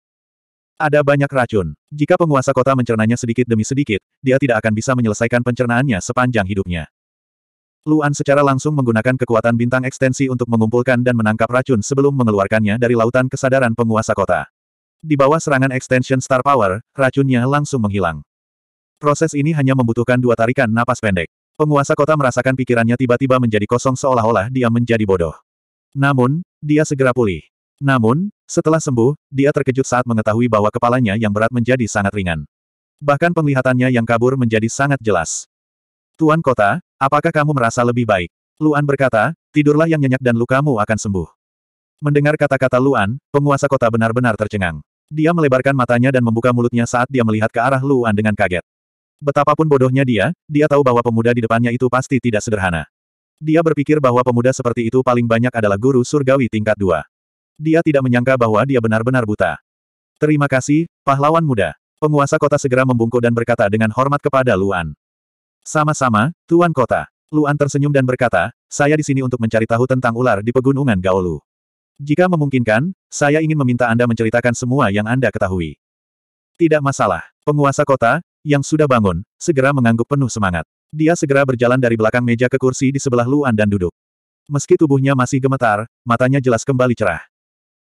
Ada banyak racun. Jika penguasa kota mencernanya sedikit demi sedikit, dia tidak akan bisa menyelesaikan pencernaannya sepanjang hidupnya. Luan secara langsung menggunakan kekuatan bintang ekstensi untuk mengumpulkan dan menangkap racun sebelum mengeluarkannya dari lautan kesadaran penguasa kota. Di bawah serangan extension Star Power, racunnya langsung menghilang. Proses ini hanya membutuhkan dua tarikan napas pendek. Penguasa kota merasakan pikirannya tiba-tiba menjadi kosong seolah-olah dia menjadi bodoh. Namun, dia segera pulih. Namun, setelah sembuh, dia terkejut saat mengetahui bahwa kepalanya yang berat menjadi sangat ringan. Bahkan penglihatannya yang kabur menjadi sangat jelas. Tuan Kota, apakah kamu merasa lebih baik? Luan berkata, tidurlah yang nyenyak dan lukamu akan sembuh. Mendengar kata-kata Luan, penguasa kota benar-benar tercengang. Dia melebarkan matanya dan membuka mulutnya saat dia melihat ke arah Luan dengan kaget. Betapapun bodohnya dia, dia tahu bahwa pemuda di depannya itu pasti tidak sederhana. Dia berpikir bahwa pemuda seperti itu paling banyak adalah guru surgawi tingkat dua. Dia tidak menyangka bahwa dia benar-benar buta. Terima kasih, pahlawan muda. Penguasa kota segera membungkuk dan berkata dengan hormat kepada Luan. Sama-sama, Tuan Kota. Luan tersenyum dan berkata, saya di sini untuk mencari tahu tentang ular di pegunungan Gaolu. Jika memungkinkan, saya ingin meminta Anda menceritakan semua yang Anda ketahui. Tidak masalah. Penguasa kota, yang sudah bangun, segera mengangguk penuh semangat. Dia segera berjalan dari belakang meja ke kursi di sebelah Luan dan duduk. Meski tubuhnya masih gemetar, matanya jelas kembali cerah.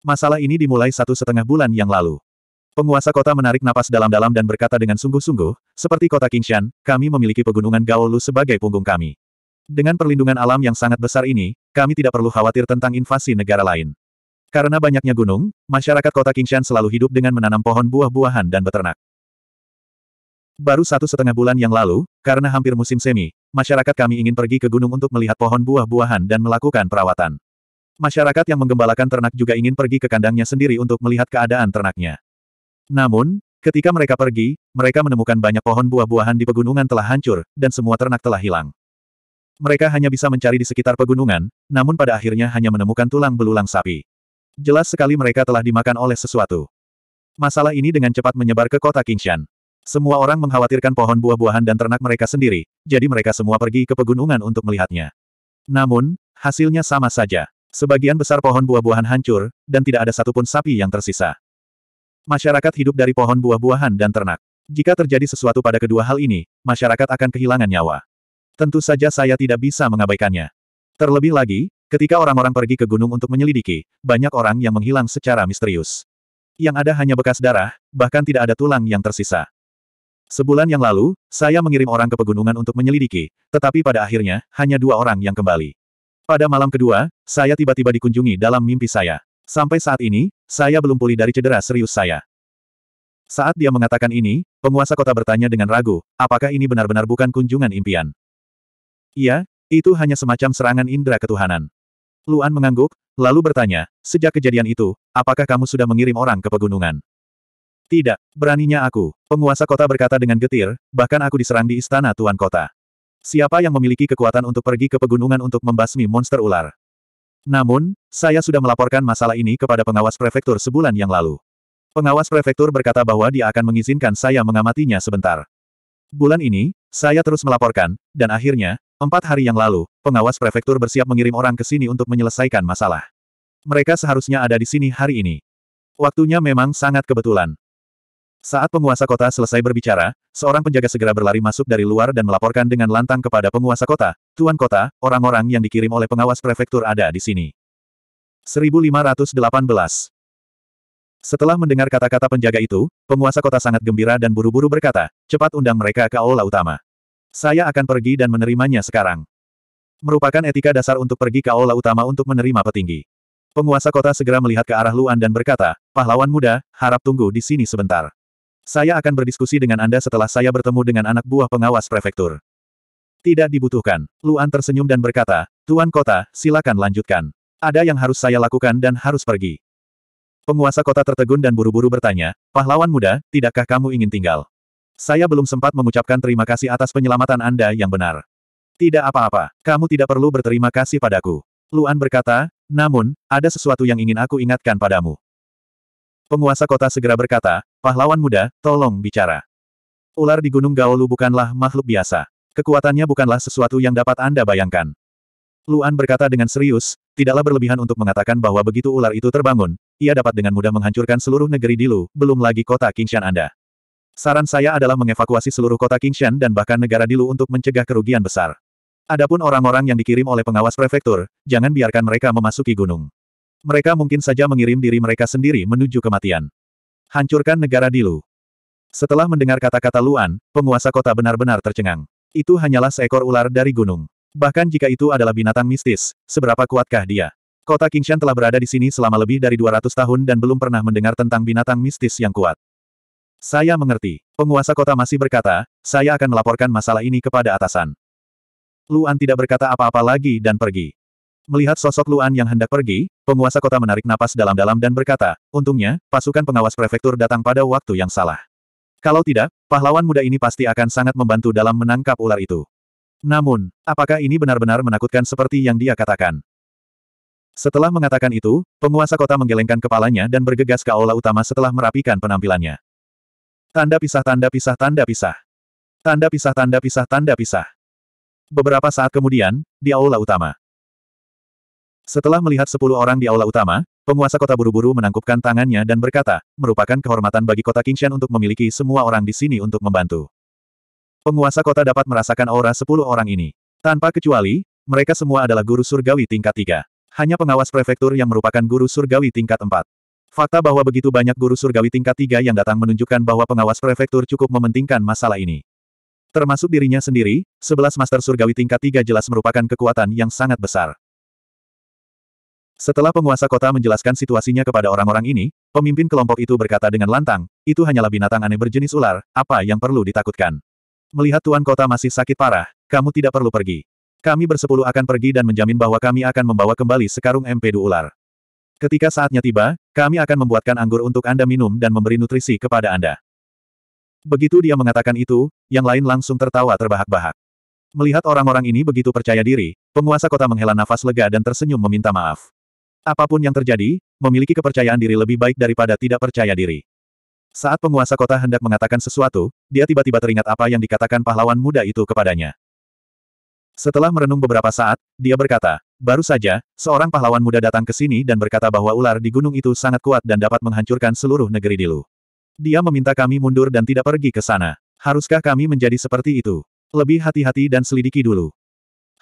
Masalah ini dimulai satu setengah bulan yang lalu. Penguasa kota menarik napas dalam-dalam dan berkata dengan sungguh-sungguh, seperti kota Kingshan, kami memiliki pegunungan Gaolu sebagai punggung kami. Dengan perlindungan alam yang sangat besar ini, kami tidak perlu khawatir tentang invasi negara lain. Karena banyaknya gunung, masyarakat kota Kingshan selalu hidup dengan menanam pohon buah-buahan dan beternak. Baru satu setengah bulan yang lalu, karena hampir musim semi, masyarakat kami ingin pergi ke gunung untuk melihat pohon buah-buahan dan melakukan perawatan. Masyarakat yang menggembalakan ternak juga ingin pergi ke kandangnya sendiri untuk melihat keadaan ternaknya. Namun, ketika mereka pergi, mereka menemukan banyak pohon buah-buahan di pegunungan telah hancur, dan semua ternak telah hilang. Mereka hanya bisa mencari di sekitar pegunungan, namun pada akhirnya hanya menemukan tulang belulang sapi. Jelas sekali mereka telah dimakan oleh sesuatu. Masalah ini dengan cepat menyebar ke kota Kingshan. Semua orang mengkhawatirkan pohon buah-buahan dan ternak mereka sendiri, jadi mereka semua pergi ke pegunungan untuk melihatnya. Namun, hasilnya sama saja. Sebagian besar pohon buah-buahan hancur, dan tidak ada satupun sapi yang tersisa. Masyarakat hidup dari pohon buah-buahan dan ternak. Jika terjadi sesuatu pada kedua hal ini, masyarakat akan kehilangan nyawa. Tentu saja saya tidak bisa mengabaikannya. Terlebih lagi, ketika orang-orang pergi ke gunung untuk menyelidiki, banyak orang yang menghilang secara misterius. Yang ada hanya bekas darah, bahkan tidak ada tulang yang tersisa. Sebulan yang lalu, saya mengirim orang ke pegunungan untuk menyelidiki, tetapi pada akhirnya, hanya dua orang yang kembali. Pada malam kedua, saya tiba-tiba dikunjungi dalam mimpi saya. Sampai saat ini, saya belum pulih dari cedera serius saya. Saat dia mengatakan ini, penguasa kota bertanya dengan ragu, apakah ini benar-benar bukan kunjungan impian? Iya, itu hanya semacam serangan indera ketuhanan. Luan mengangguk, lalu bertanya, sejak kejadian itu, apakah kamu sudah mengirim orang ke pegunungan? Tidak, beraninya aku, penguasa kota berkata dengan getir, bahkan aku diserang di istana tuan kota. Siapa yang memiliki kekuatan untuk pergi ke pegunungan untuk membasmi monster ular? Namun, saya sudah melaporkan masalah ini kepada pengawas prefektur sebulan yang lalu. Pengawas prefektur berkata bahwa dia akan mengizinkan saya mengamatinya sebentar. Bulan ini, saya terus melaporkan, dan akhirnya, empat hari yang lalu, pengawas prefektur bersiap mengirim orang ke sini untuk menyelesaikan masalah. Mereka seharusnya ada di sini hari ini. Waktunya memang sangat kebetulan. Saat penguasa kota selesai berbicara, seorang penjaga segera berlari masuk dari luar dan melaporkan dengan lantang kepada penguasa kota, Tuan Kota, orang-orang yang dikirim oleh pengawas prefektur ada di sini. 1518 Setelah mendengar kata-kata penjaga itu, penguasa kota sangat gembira dan buru-buru berkata, cepat undang mereka ke aula utama. Saya akan pergi dan menerimanya sekarang. Merupakan etika dasar untuk pergi ke aula utama untuk menerima petinggi. Penguasa kota segera melihat ke arah Luan dan berkata, pahlawan muda, harap tunggu di sini sebentar. Saya akan berdiskusi dengan Anda setelah saya bertemu dengan anak buah pengawas prefektur. Tidak dibutuhkan. Luan tersenyum dan berkata, Tuan Kota, silakan lanjutkan. Ada yang harus saya lakukan dan harus pergi. Penguasa kota tertegun dan buru-buru bertanya, pahlawan muda, tidakkah kamu ingin tinggal? Saya belum sempat mengucapkan terima kasih atas penyelamatan Anda yang benar. Tidak apa-apa, kamu tidak perlu berterima kasih padaku. Luan berkata, namun, ada sesuatu yang ingin aku ingatkan padamu. Penguasa kota segera berkata, Pahlawan muda, tolong bicara. Ular di Gunung Gaolu bukanlah makhluk biasa. Kekuatannya bukanlah sesuatu yang dapat Anda bayangkan. Luan berkata dengan serius, tidaklah berlebihan untuk mengatakan bahwa begitu ular itu terbangun, ia dapat dengan mudah menghancurkan seluruh negeri Dilu, belum lagi kota Kingshan Anda. Saran saya adalah mengevakuasi seluruh kota Kingshan dan bahkan negara Dilu untuk mencegah kerugian besar. Adapun orang-orang yang dikirim oleh pengawas prefektur, jangan biarkan mereka memasuki gunung. Mereka mungkin saja mengirim diri mereka sendiri menuju kematian. Hancurkan negara Dilu. Setelah mendengar kata-kata Luan, penguasa kota benar-benar tercengang. Itu hanyalah seekor ular dari gunung. Bahkan jika itu adalah binatang mistis, seberapa kuatkah dia? Kota Kingshan telah berada di sini selama lebih dari 200 tahun dan belum pernah mendengar tentang binatang mistis yang kuat. Saya mengerti. Penguasa kota masih berkata, saya akan melaporkan masalah ini kepada atasan. Luan tidak berkata apa-apa lagi dan pergi. Melihat sosok Luan yang hendak pergi, Penguasa kota menarik napas dalam-dalam dan berkata, untungnya, pasukan pengawas prefektur datang pada waktu yang salah. Kalau tidak, pahlawan muda ini pasti akan sangat membantu dalam menangkap ular itu. Namun, apakah ini benar-benar menakutkan seperti yang dia katakan? Setelah mengatakan itu, penguasa kota menggelengkan kepalanya dan bergegas ke aula utama setelah merapikan penampilannya. Tanda pisah tanda pisah tanda pisah. Tanda pisah tanda pisah tanda pisah. Beberapa saat kemudian, di aula utama. Setelah melihat sepuluh orang di aula utama, penguasa kota buru-buru menangkupkan tangannya dan berkata, merupakan kehormatan bagi kota Kingshan untuk memiliki semua orang di sini untuk membantu. Penguasa kota dapat merasakan aura sepuluh orang ini. Tanpa kecuali, mereka semua adalah guru surgawi tingkat tiga. Hanya pengawas prefektur yang merupakan guru surgawi tingkat empat. Fakta bahwa begitu banyak guru surgawi tingkat tiga yang datang menunjukkan bahwa pengawas prefektur cukup mementingkan masalah ini. Termasuk dirinya sendiri, sebelas master surgawi tingkat tiga jelas merupakan kekuatan yang sangat besar. Setelah penguasa kota menjelaskan situasinya kepada orang-orang ini, pemimpin kelompok itu berkata dengan lantang, itu hanyalah binatang aneh berjenis ular, apa yang perlu ditakutkan? Melihat tuan kota masih sakit parah, kamu tidak perlu pergi. Kami bersepuluh akan pergi dan menjamin bahwa kami akan membawa kembali sekarung empedu ular. Ketika saatnya tiba, kami akan membuatkan anggur untuk Anda minum dan memberi nutrisi kepada Anda. Begitu dia mengatakan itu, yang lain langsung tertawa terbahak-bahak. Melihat orang-orang ini begitu percaya diri, penguasa kota menghela nafas lega dan tersenyum meminta maaf. Apapun yang terjadi, memiliki kepercayaan diri lebih baik daripada tidak percaya diri. Saat penguasa kota hendak mengatakan sesuatu, dia tiba-tiba teringat apa yang dikatakan pahlawan muda itu kepadanya. Setelah merenung beberapa saat, dia berkata, baru saja, seorang pahlawan muda datang ke sini dan berkata bahwa ular di gunung itu sangat kuat dan dapat menghancurkan seluruh negeri Dilu. Dia meminta kami mundur dan tidak pergi ke sana. Haruskah kami menjadi seperti itu? Lebih hati-hati dan selidiki dulu.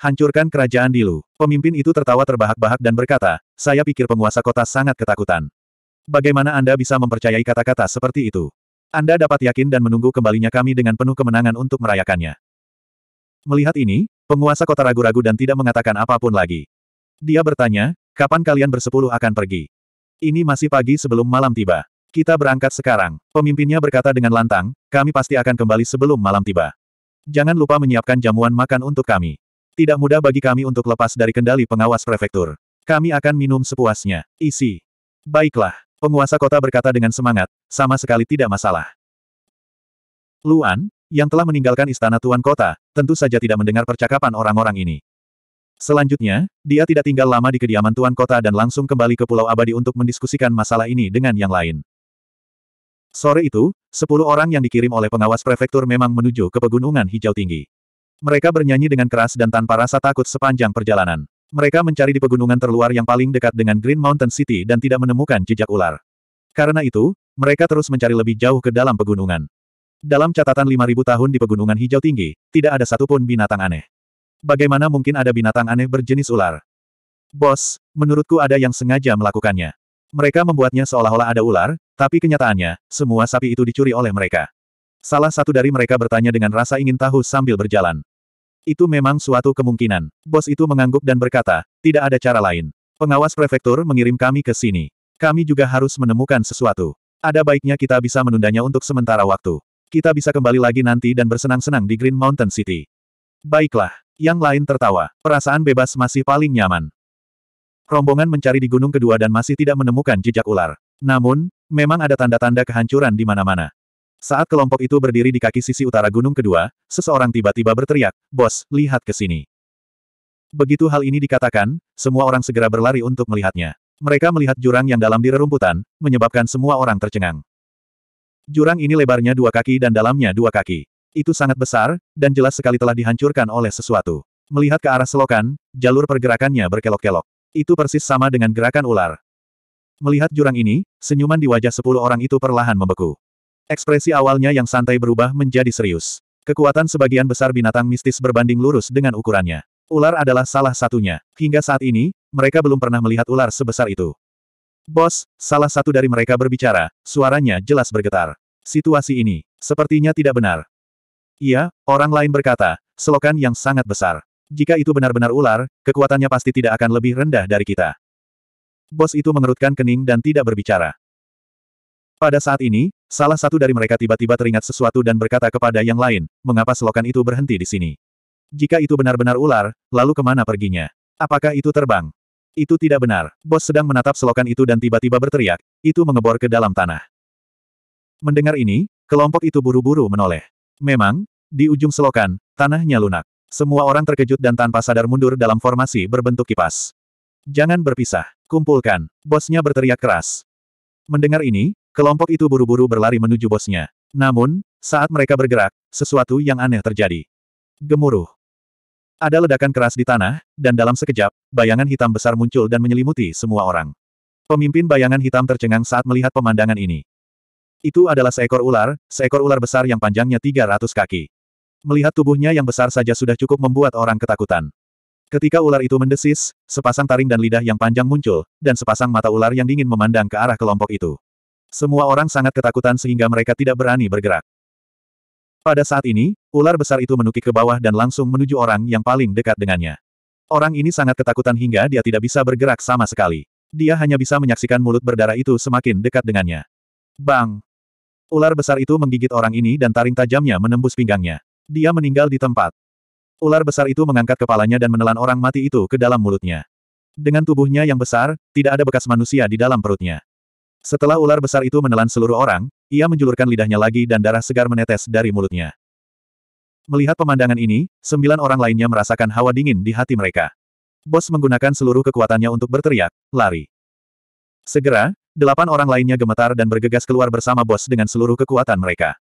Hancurkan kerajaan Dilu. Pemimpin itu tertawa terbahak-bahak dan berkata, saya pikir penguasa kota sangat ketakutan. Bagaimana Anda bisa mempercayai kata-kata seperti itu? Anda dapat yakin dan menunggu kembalinya kami dengan penuh kemenangan untuk merayakannya. Melihat ini, penguasa kota ragu-ragu dan tidak mengatakan apapun lagi. Dia bertanya, kapan kalian bersepuluh akan pergi? Ini masih pagi sebelum malam tiba. Kita berangkat sekarang. Pemimpinnya berkata dengan lantang, kami pasti akan kembali sebelum malam tiba. Jangan lupa menyiapkan jamuan makan untuk kami. Tidak mudah bagi kami untuk lepas dari kendali pengawas prefektur. Kami akan minum sepuasnya. Isi. Baiklah, penguasa kota berkata dengan semangat, sama sekali tidak masalah. Luan, yang telah meninggalkan istana tuan kota, tentu saja tidak mendengar percakapan orang-orang ini. Selanjutnya, dia tidak tinggal lama di kediaman tuan kota dan langsung kembali ke Pulau Abadi untuk mendiskusikan masalah ini dengan yang lain. Sore itu, sepuluh orang yang dikirim oleh pengawas prefektur memang menuju ke pegunungan hijau tinggi. Mereka bernyanyi dengan keras dan tanpa rasa takut sepanjang perjalanan. Mereka mencari di pegunungan terluar yang paling dekat dengan Green Mountain City dan tidak menemukan jejak ular. Karena itu, mereka terus mencari lebih jauh ke dalam pegunungan. Dalam catatan 5000 tahun di pegunungan hijau tinggi, tidak ada satupun binatang aneh. Bagaimana mungkin ada binatang aneh berjenis ular? Bos, menurutku ada yang sengaja melakukannya. Mereka membuatnya seolah-olah ada ular, tapi kenyataannya, semua sapi itu dicuri oleh mereka. Salah satu dari mereka bertanya dengan rasa ingin tahu sambil berjalan. Itu memang suatu kemungkinan. Bos itu mengangguk dan berkata, tidak ada cara lain. Pengawas prefektur mengirim kami ke sini. Kami juga harus menemukan sesuatu. Ada baiknya kita bisa menundanya untuk sementara waktu. Kita bisa kembali lagi nanti dan bersenang-senang di Green Mountain City. Baiklah. Yang lain tertawa. Perasaan bebas masih paling nyaman. Rombongan mencari di gunung kedua dan masih tidak menemukan jejak ular. Namun, memang ada tanda-tanda kehancuran di mana-mana. Saat kelompok itu berdiri di kaki sisi utara gunung kedua, seseorang tiba-tiba berteriak, Bos, lihat ke sini. Begitu hal ini dikatakan, semua orang segera berlari untuk melihatnya. Mereka melihat jurang yang dalam di rerumputan, menyebabkan semua orang tercengang. Jurang ini lebarnya dua kaki dan dalamnya dua kaki. Itu sangat besar, dan jelas sekali telah dihancurkan oleh sesuatu. Melihat ke arah selokan, jalur pergerakannya berkelok-kelok. Itu persis sama dengan gerakan ular. Melihat jurang ini, senyuman di wajah sepuluh orang itu perlahan membeku. Ekspresi awalnya yang santai berubah menjadi serius. Kekuatan sebagian besar binatang mistis berbanding lurus dengan ukurannya. Ular adalah salah satunya. Hingga saat ini, mereka belum pernah melihat ular sebesar itu. Bos, salah satu dari mereka berbicara, suaranya jelas bergetar. Situasi ini, sepertinya tidak benar. Iya, orang lain berkata, selokan yang sangat besar. Jika itu benar-benar ular, kekuatannya pasti tidak akan lebih rendah dari kita. Bos itu mengerutkan kening dan tidak berbicara. Pada saat ini, Salah satu dari mereka tiba-tiba teringat sesuatu dan berkata kepada yang lain, mengapa selokan itu berhenti di sini? Jika itu benar-benar ular, lalu kemana perginya? Apakah itu terbang? Itu tidak benar. Bos sedang menatap selokan itu dan tiba-tiba berteriak, itu mengebor ke dalam tanah. Mendengar ini, kelompok itu buru-buru menoleh. Memang, di ujung selokan, tanahnya lunak. Semua orang terkejut dan tanpa sadar mundur dalam formasi berbentuk kipas. Jangan berpisah. Kumpulkan. Bosnya berteriak keras. Mendengar ini, Kelompok itu buru-buru berlari menuju bosnya. Namun, saat mereka bergerak, sesuatu yang aneh terjadi. Gemuruh. Ada ledakan keras di tanah, dan dalam sekejap, bayangan hitam besar muncul dan menyelimuti semua orang. Pemimpin bayangan hitam tercengang saat melihat pemandangan ini. Itu adalah seekor ular, seekor ular besar yang panjangnya 300 kaki. Melihat tubuhnya yang besar saja sudah cukup membuat orang ketakutan. Ketika ular itu mendesis, sepasang taring dan lidah yang panjang muncul, dan sepasang mata ular yang dingin memandang ke arah kelompok itu. Semua orang sangat ketakutan sehingga mereka tidak berani bergerak. Pada saat ini, ular besar itu menukik ke bawah dan langsung menuju orang yang paling dekat dengannya. Orang ini sangat ketakutan hingga dia tidak bisa bergerak sama sekali. Dia hanya bisa menyaksikan mulut berdarah itu semakin dekat dengannya. Bang! Ular besar itu menggigit orang ini dan taring tajamnya menembus pinggangnya. Dia meninggal di tempat. Ular besar itu mengangkat kepalanya dan menelan orang mati itu ke dalam mulutnya. Dengan tubuhnya yang besar, tidak ada bekas manusia di dalam perutnya. Setelah ular besar itu menelan seluruh orang, ia menjulurkan lidahnya lagi dan darah segar menetes dari mulutnya. Melihat pemandangan ini, sembilan orang lainnya merasakan hawa dingin di hati mereka. Bos menggunakan seluruh kekuatannya untuk berteriak, lari. Segera, delapan orang lainnya gemetar dan bergegas keluar bersama bos dengan seluruh kekuatan mereka.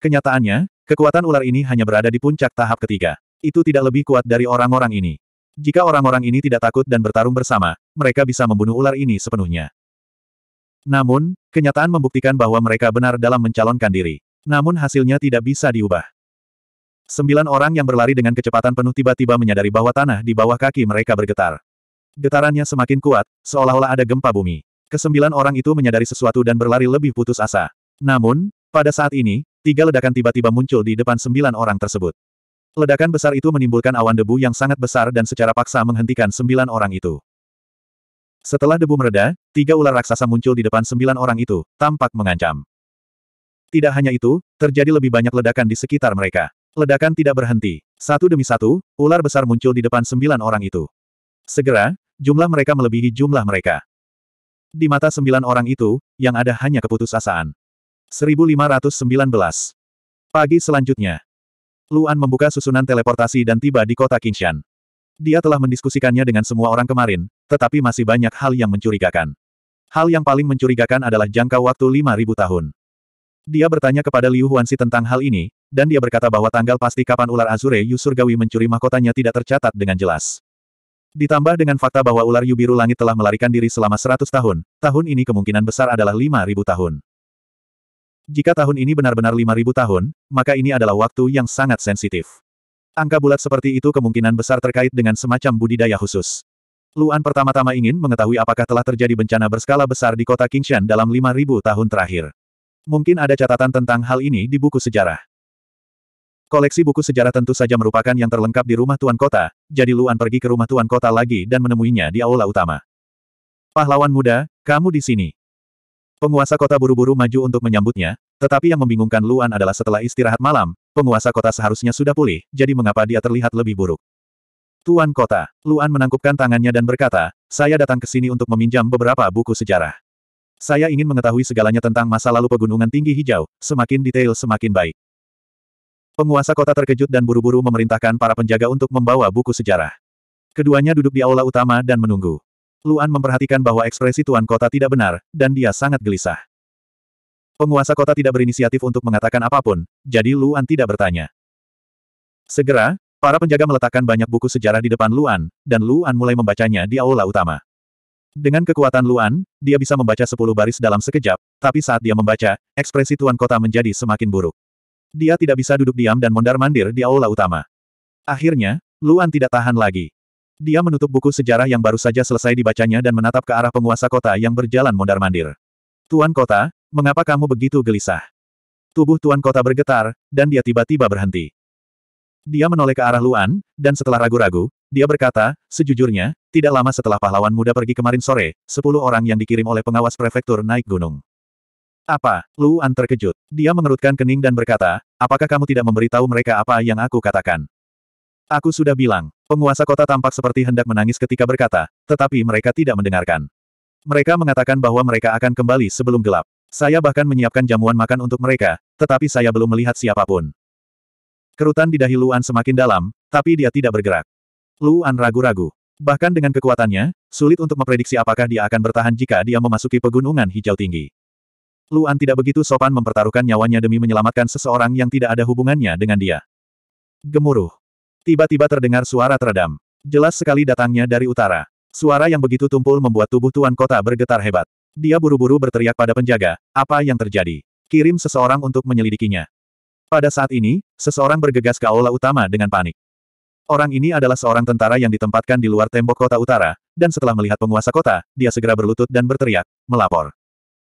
Kenyataannya, kekuatan ular ini hanya berada di puncak tahap ketiga. Itu tidak lebih kuat dari orang-orang ini. Jika orang-orang ini tidak takut dan bertarung bersama, mereka bisa membunuh ular ini sepenuhnya. Namun, kenyataan membuktikan bahwa mereka benar dalam mencalonkan diri. Namun hasilnya tidak bisa diubah. Sembilan orang yang berlari dengan kecepatan penuh tiba-tiba menyadari bahwa tanah di bawah kaki mereka bergetar. Getarannya semakin kuat, seolah-olah ada gempa bumi. Kesembilan orang itu menyadari sesuatu dan berlari lebih putus asa. Namun, pada saat ini, tiga ledakan tiba-tiba muncul di depan sembilan orang tersebut. Ledakan besar itu menimbulkan awan debu yang sangat besar dan secara paksa menghentikan sembilan orang itu. Setelah debu mereda, tiga ular raksasa muncul di depan sembilan orang itu, tampak mengancam. Tidak hanya itu, terjadi lebih banyak ledakan di sekitar mereka. Ledakan tidak berhenti. Satu demi satu, ular besar muncul di depan sembilan orang itu. Segera, jumlah mereka melebihi jumlah mereka. Di mata sembilan orang itu, yang ada hanya keputusasaan. 1519. Pagi selanjutnya. Luan membuka susunan teleportasi dan tiba di kota Qingshan. Dia telah mendiskusikannya dengan semua orang kemarin, tetapi masih banyak hal yang mencurigakan. Hal yang paling mencurigakan adalah jangka waktu 5.000 tahun. Dia bertanya kepada Liu Huanxi tentang hal ini, dan dia berkata bahwa tanggal pasti kapan ular Azure Yu Surgawi mencuri mahkotanya tidak tercatat dengan jelas. Ditambah dengan fakta bahwa ular Yu Biru Langit telah melarikan diri selama 100 tahun, tahun ini kemungkinan besar adalah 5.000 tahun. Jika tahun ini benar-benar 5.000 tahun, maka ini adalah waktu yang sangat sensitif. Angka bulat seperti itu kemungkinan besar terkait dengan semacam budidaya khusus. Luan pertama-tama ingin mengetahui apakah telah terjadi bencana berskala besar di kota Qingshan dalam 5.000 tahun terakhir. Mungkin ada catatan tentang hal ini di buku sejarah. Koleksi buku sejarah tentu saja merupakan yang terlengkap di rumah tuan kota, jadi Luan pergi ke rumah tuan kota lagi dan menemuinya di aula utama. Pahlawan muda, kamu di sini. Penguasa kota buru-buru maju untuk menyambutnya, tetapi yang membingungkan Luan adalah setelah istirahat malam, penguasa kota seharusnya sudah pulih, jadi mengapa dia terlihat lebih buruk. Tuan Kota, Luan menangkupkan tangannya dan berkata, saya datang ke sini untuk meminjam beberapa buku sejarah. Saya ingin mengetahui segalanya tentang masa lalu pegunungan tinggi hijau, semakin detail semakin baik. Penguasa kota terkejut dan buru-buru memerintahkan para penjaga untuk membawa buku sejarah. Keduanya duduk di aula utama dan menunggu. Luan memperhatikan bahwa ekspresi Tuan Kota tidak benar, dan dia sangat gelisah. Penguasa kota tidak berinisiatif untuk mengatakan apapun, jadi Luan tidak bertanya. Segera, Para penjaga meletakkan banyak buku sejarah di depan Luan, dan Luan mulai membacanya di aula utama. Dengan kekuatan Luan, dia bisa membaca sepuluh baris dalam sekejap, tapi saat dia membaca, ekspresi Tuan Kota menjadi semakin buruk. Dia tidak bisa duduk diam dan mondar-mandir di aula utama. Akhirnya, Luan tidak tahan lagi. Dia menutup buku sejarah yang baru saja selesai dibacanya dan menatap ke arah penguasa kota yang berjalan mondar-mandir. Tuan Kota, mengapa kamu begitu gelisah? Tubuh Tuan Kota bergetar, dan dia tiba-tiba berhenti. Dia menoleh ke arah Luan, dan setelah ragu-ragu, dia berkata, sejujurnya, tidak lama setelah pahlawan muda pergi kemarin sore, sepuluh orang yang dikirim oleh pengawas prefektur naik gunung. Apa? Luan terkejut. Dia mengerutkan kening dan berkata, apakah kamu tidak memberitahu mereka apa yang aku katakan? Aku sudah bilang, penguasa kota tampak seperti hendak menangis ketika berkata, tetapi mereka tidak mendengarkan. Mereka mengatakan bahwa mereka akan kembali sebelum gelap. Saya bahkan menyiapkan jamuan makan untuk mereka, tetapi saya belum melihat siapapun. Kerutan di dahi Luan semakin dalam, tapi dia tidak bergerak. Luan ragu-ragu. Bahkan dengan kekuatannya, sulit untuk memprediksi apakah dia akan bertahan jika dia memasuki pegunungan hijau tinggi. Luan tidak begitu sopan mempertaruhkan nyawanya demi menyelamatkan seseorang yang tidak ada hubungannya dengan dia. Gemuruh. Tiba-tiba terdengar suara teredam. Jelas sekali datangnya dari utara. Suara yang begitu tumpul membuat tubuh tuan kota bergetar hebat. Dia buru-buru berteriak pada penjaga, apa yang terjadi? Kirim seseorang untuk menyelidikinya. Pada saat ini, seseorang bergegas ke aula utama dengan panik. Orang ini adalah seorang tentara yang ditempatkan di luar tembok kota utara, dan setelah melihat penguasa kota, dia segera berlutut dan berteriak, melapor.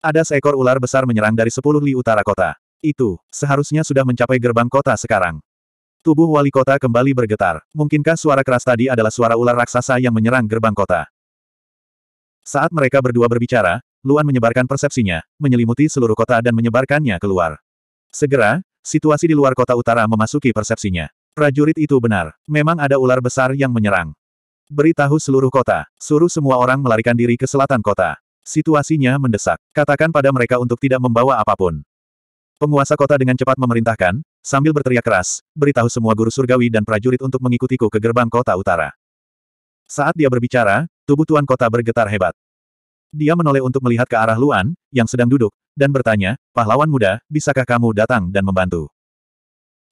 Ada seekor ular besar menyerang dari sepuluh li utara kota. Itu, seharusnya sudah mencapai gerbang kota sekarang. Tubuh wali kota kembali bergetar. Mungkinkah suara keras tadi adalah suara ular raksasa yang menyerang gerbang kota? Saat mereka berdua berbicara, Luan menyebarkan persepsinya, menyelimuti seluruh kota dan menyebarkannya keluar. Segera, Situasi di luar kota utara memasuki persepsinya. Prajurit itu benar. Memang ada ular besar yang menyerang. Beritahu seluruh kota. Suruh semua orang melarikan diri ke selatan kota. Situasinya mendesak. Katakan pada mereka untuk tidak membawa apapun. Penguasa kota dengan cepat memerintahkan, sambil berteriak keras, beritahu semua guru surgawi dan prajurit untuk mengikutiku ke gerbang kota utara. Saat dia berbicara, tubuh tuan kota bergetar hebat. Dia menoleh untuk melihat ke arah Luan, yang sedang duduk, dan bertanya, pahlawan muda, bisakah kamu datang dan membantu?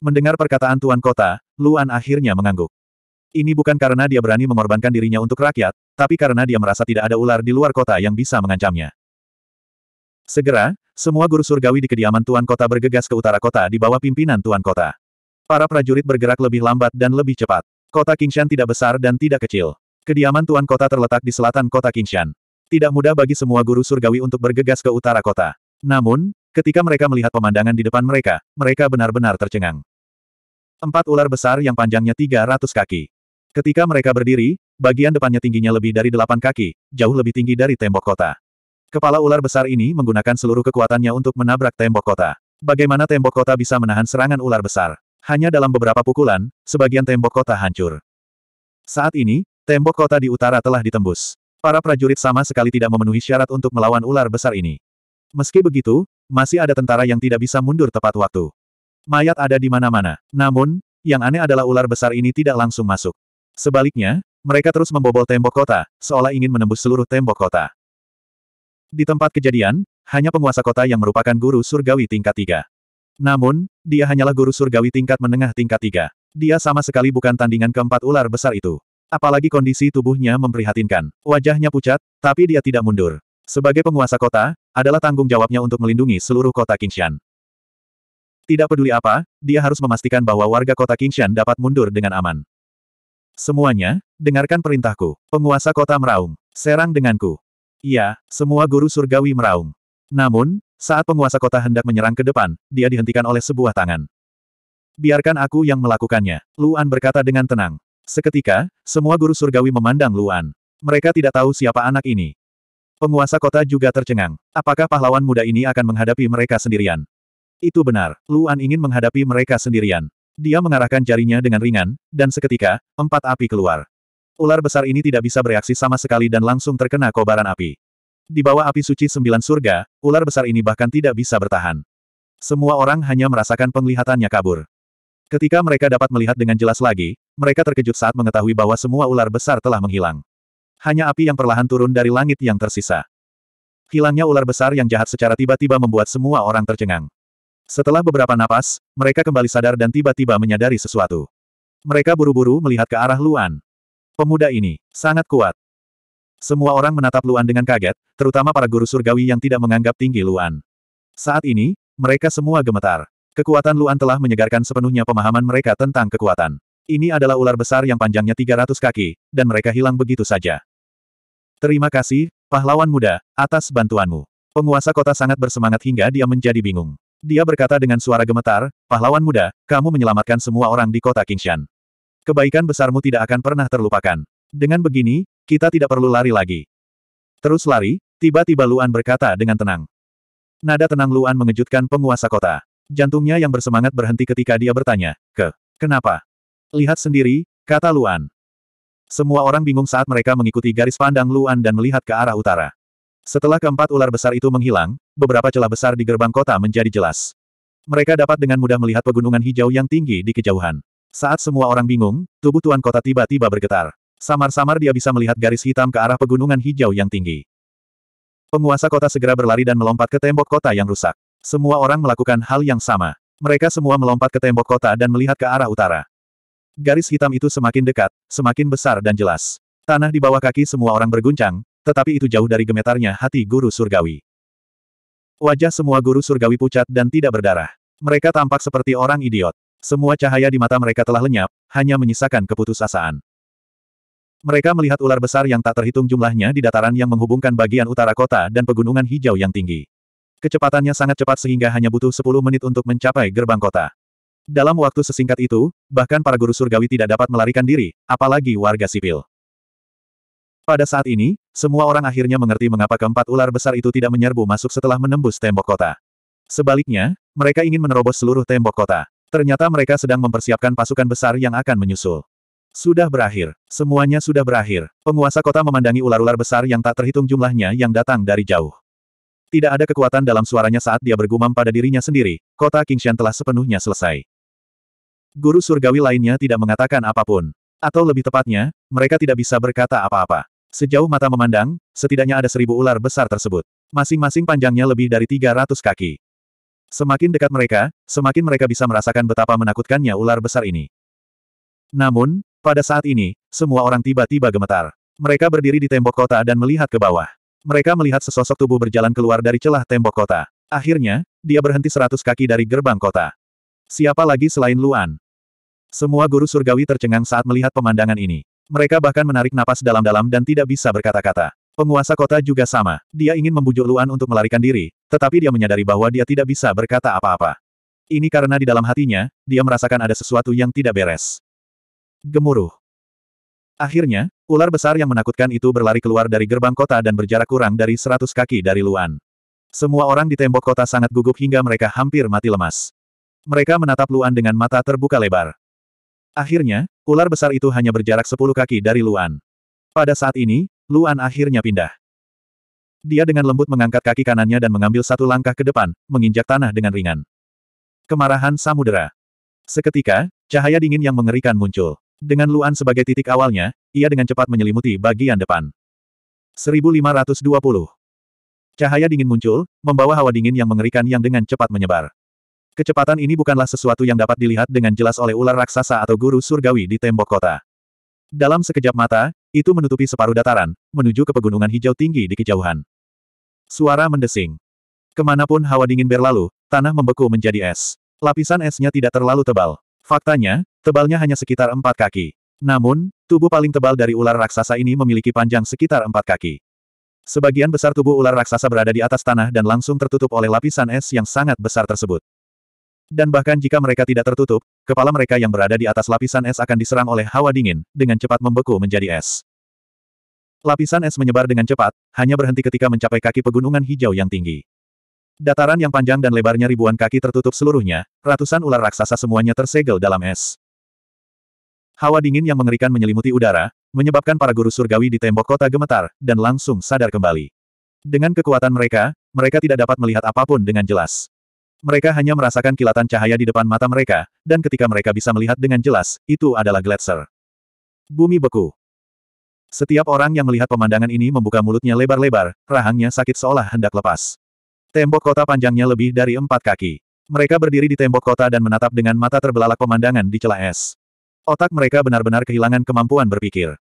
Mendengar perkataan Tuan Kota, Luan akhirnya mengangguk. Ini bukan karena dia berani mengorbankan dirinya untuk rakyat, tapi karena dia merasa tidak ada ular di luar kota yang bisa mengancamnya. Segera, semua guru surgawi di kediaman Tuan Kota bergegas ke utara kota di bawah pimpinan Tuan Kota. Para prajurit bergerak lebih lambat dan lebih cepat. Kota Kingshan tidak besar dan tidak kecil. Kediaman Tuan Kota terletak di selatan kota Kingshan. Tidak mudah bagi semua guru surgawi untuk bergegas ke utara kota. Namun, ketika mereka melihat pemandangan di depan mereka, mereka benar-benar tercengang. Empat ular besar yang panjangnya 300 kaki. Ketika mereka berdiri, bagian depannya tingginya lebih dari 8 kaki, jauh lebih tinggi dari tembok kota. Kepala ular besar ini menggunakan seluruh kekuatannya untuk menabrak tembok kota. Bagaimana tembok kota bisa menahan serangan ular besar? Hanya dalam beberapa pukulan, sebagian tembok kota hancur. Saat ini, tembok kota di utara telah ditembus. Para prajurit sama sekali tidak memenuhi syarat untuk melawan ular besar ini. Meski begitu, masih ada tentara yang tidak bisa mundur tepat waktu. Mayat ada di mana-mana. Namun, yang aneh adalah ular besar ini tidak langsung masuk. Sebaliknya, mereka terus membobol tembok kota, seolah ingin menembus seluruh tembok kota. Di tempat kejadian, hanya penguasa kota yang merupakan guru surgawi tingkat tiga. Namun, dia hanyalah guru surgawi tingkat menengah tingkat tiga. Dia sama sekali bukan tandingan keempat ular besar itu. Apalagi kondisi tubuhnya memprihatinkan. Wajahnya pucat, tapi dia tidak mundur. Sebagai penguasa kota, adalah tanggung jawabnya untuk melindungi seluruh kota Kingshan. Tidak peduli apa, dia harus memastikan bahwa warga kota Kingshan dapat mundur dengan aman. Semuanya, dengarkan perintahku. Penguasa kota meraung. Serang denganku. Iya, semua guru surgawi meraung. Namun, saat penguasa kota hendak menyerang ke depan, dia dihentikan oleh sebuah tangan. Biarkan aku yang melakukannya, Luan berkata dengan tenang. Seketika, semua guru surgawi memandang Luan. Mereka tidak tahu siapa anak ini. Penguasa kota juga tercengang. Apakah pahlawan muda ini akan menghadapi mereka sendirian? Itu benar, Luan ingin menghadapi mereka sendirian. Dia mengarahkan jarinya dengan ringan, dan seketika, empat api keluar. Ular besar ini tidak bisa bereaksi sama sekali dan langsung terkena kobaran api. Di bawah api suci sembilan surga, ular besar ini bahkan tidak bisa bertahan. Semua orang hanya merasakan penglihatannya kabur. Ketika mereka dapat melihat dengan jelas lagi, mereka terkejut saat mengetahui bahwa semua ular besar telah menghilang. Hanya api yang perlahan turun dari langit yang tersisa. Hilangnya ular besar yang jahat secara tiba-tiba membuat semua orang tercengang. Setelah beberapa napas, mereka kembali sadar dan tiba-tiba menyadari sesuatu. Mereka buru-buru melihat ke arah Luan. Pemuda ini, sangat kuat. Semua orang menatap Luan dengan kaget, terutama para guru surgawi yang tidak menganggap tinggi Luan. Saat ini, mereka semua gemetar. Kekuatan Luan telah menyegarkan sepenuhnya pemahaman mereka tentang kekuatan. Ini adalah ular besar yang panjangnya 300 kaki, dan mereka hilang begitu saja. Terima kasih, pahlawan muda, atas bantuanmu. Penguasa kota sangat bersemangat hingga dia menjadi bingung. Dia berkata dengan suara gemetar, pahlawan muda, kamu menyelamatkan semua orang di kota Kingshan. Kebaikan besarmu tidak akan pernah terlupakan. Dengan begini, kita tidak perlu lari lagi. Terus lari, tiba-tiba Luan berkata dengan tenang. Nada tenang Luan mengejutkan penguasa kota. Jantungnya yang bersemangat berhenti ketika dia bertanya, ke, kenapa? Lihat sendiri, kata Luan. Semua orang bingung saat mereka mengikuti garis pandang Luan dan melihat ke arah utara. Setelah keempat ular besar itu menghilang, beberapa celah besar di gerbang kota menjadi jelas. Mereka dapat dengan mudah melihat pegunungan hijau yang tinggi di kejauhan. Saat semua orang bingung, tubuh tuan kota tiba-tiba bergetar. Samar-samar dia bisa melihat garis hitam ke arah pegunungan hijau yang tinggi. Penguasa kota segera berlari dan melompat ke tembok kota yang rusak. Semua orang melakukan hal yang sama. Mereka semua melompat ke tembok kota dan melihat ke arah utara. Garis hitam itu semakin dekat, semakin besar dan jelas. Tanah di bawah kaki semua orang berguncang, tetapi itu jauh dari gemetarnya hati guru surgawi. Wajah semua guru surgawi pucat dan tidak berdarah. Mereka tampak seperti orang idiot. Semua cahaya di mata mereka telah lenyap, hanya menyisakan keputusasaan. Mereka melihat ular besar yang tak terhitung jumlahnya di dataran yang menghubungkan bagian utara kota dan pegunungan hijau yang tinggi. Kecepatannya sangat cepat sehingga hanya butuh 10 menit untuk mencapai gerbang kota. Dalam waktu sesingkat itu, bahkan para guru surgawi tidak dapat melarikan diri, apalagi warga sipil. Pada saat ini, semua orang akhirnya mengerti mengapa keempat ular besar itu tidak menyerbu masuk setelah menembus tembok kota. Sebaliknya, mereka ingin menerobos seluruh tembok kota. Ternyata mereka sedang mempersiapkan pasukan besar yang akan menyusul. Sudah berakhir. Semuanya sudah berakhir. Penguasa kota memandangi ular-ular besar yang tak terhitung jumlahnya yang datang dari jauh. Tidak ada kekuatan dalam suaranya saat dia bergumam pada dirinya sendiri, kota Kingshan telah sepenuhnya selesai. Guru surgawi lainnya tidak mengatakan apapun. Atau lebih tepatnya, mereka tidak bisa berkata apa-apa. Sejauh mata memandang, setidaknya ada seribu ular besar tersebut. Masing-masing panjangnya lebih dari 300 kaki. Semakin dekat mereka, semakin mereka bisa merasakan betapa menakutkannya ular besar ini. Namun, pada saat ini, semua orang tiba-tiba gemetar. Mereka berdiri di tembok kota dan melihat ke bawah mereka melihat sesosok tubuh berjalan keluar dari celah tembok kota. Akhirnya, dia berhenti seratus kaki dari gerbang kota. Siapa lagi selain Luan? Semua guru surgawi tercengang saat melihat pemandangan ini. Mereka bahkan menarik napas dalam-dalam dan tidak bisa berkata-kata. Penguasa kota juga sama. Dia ingin membujuk Luan untuk melarikan diri, tetapi dia menyadari bahwa dia tidak bisa berkata apa-apa. Ini karena di dalam hatinya, dia merasakan ada sesuatu yang tidak beres. Gemuruh. Akhirnya, ular besar yang menakutkan itu berlari keluar dari gerbang kota dan berjarak kurang dari seratus kaki dari Luan. Semua orang di tembok kota sangat gugup hingga mereka hampir mati lemas. Mereka menatap Luan dengan mata terbuka lebar. Akhirnya, ular besar itu hanya berjarak sepuluh kaki dari Luan. Pada saat ini, Luan akhirnya pindah. Dia dengan lembut mengangkat kaki kanannya dan mengambil satu langkah ke depan, menginjak tanah dengan ringan. Kemarahan samudera. Seketika, cahaya dingin yang mengerikan muncul. Dengan Luan sebagai titik awalnya, ia dengan cepat menyelimuti bagian depan. 1520. Cahaya dingin muncul, membawa hawa dingin yang mengerikan yang dengan cepat menyebar. Kecepatan ini bukanlah sesuatu yang dapat dilihat dengan jelas oleh ular raksasa atau guru surgawi di tembok kota. Dalam sekejap mata, itu menutupi separuh dataran, menuju ke pegunungan hijau tinggi di kejauhan. Suara mendesing. Kemanapun hawa dingin berlalu, tanah membeku menjadi es. Lapisan esnya tidak terlalu tebal. Faktanya, tebalnya hanya sekitar empat kaki. Namun, tubuh paling tebal dari ular raksasa ini memiliki panjang sekitar empat kaki. Sebagian besar tubuh ular raksasa berada di atas tanah dan langsung tertutup oleh lapisan es yang sangat besar tersebut. Dan bahkan jika mereka tidak tertutup, kepala mereka yang berada di atas lapisan es akan diserang oleh hawa dingin, dengan cepat membeku menjadi es. Lapisan es menyebar dengan cepat, hanya berhenti ketika mencapai kaki pegunungan hijau yang tinggi. Dataran yang panjang dan lebarnya ribuan kaki tertutup seluruhnya, ratusan ular raksasa semuanya tersegel dalam es. Hawa dingin yang mengerikan menyelimuti udara, menyebabkan para guru surgawi di tembok kota gemetar, dan langsung sadar kembali. Dengan kekuatan mereka, mereka tidak dapat melihat apapun dengan jelas. Mereka hanya merasakan kilatan cahaya di depan mata mereka, dan ketika mereka bisa melihat dengan jelas, itu adalah gletser. Bumi beku. Setiap orang yang melihat pemandangan ini membuka mulutnya lebar-lebar, rahangnya sakit seolah hendak lepas. Tembok kota panjangnya lebih dari empat kaki. Mereka berdiri di tembok kota dan menatap dengan mata terbelalak pemandangan di celah es. Otak mereka benar-benar kehilangan kemampuan berpikir.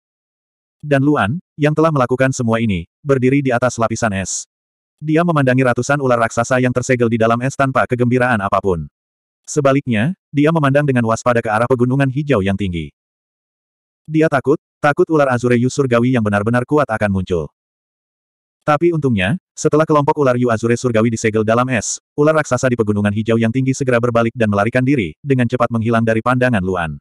Dan Luan, yang telah melakukan semua ini, berdiri di atas lapisan es. Dia memandangi ratusan ular raksasa yang tersegel di dalam es tanpa kegembiraan apapun. Sebaliknya, dia memandang dengan waspada ke arah pegunungan hijau yang tinggi. Dia takut, takut ular Azure Yusurgawi Surgawi yang benar-benar kuat akan muncul. Tapi untungnya, setelah kelompok ular Yu Azure Surgawi disegel dalam es, ular raksasa di pegunungan hijau yang tinggi segera berbalik dan melarikan diri, dengan cepat menghilang dari pandangan Luan.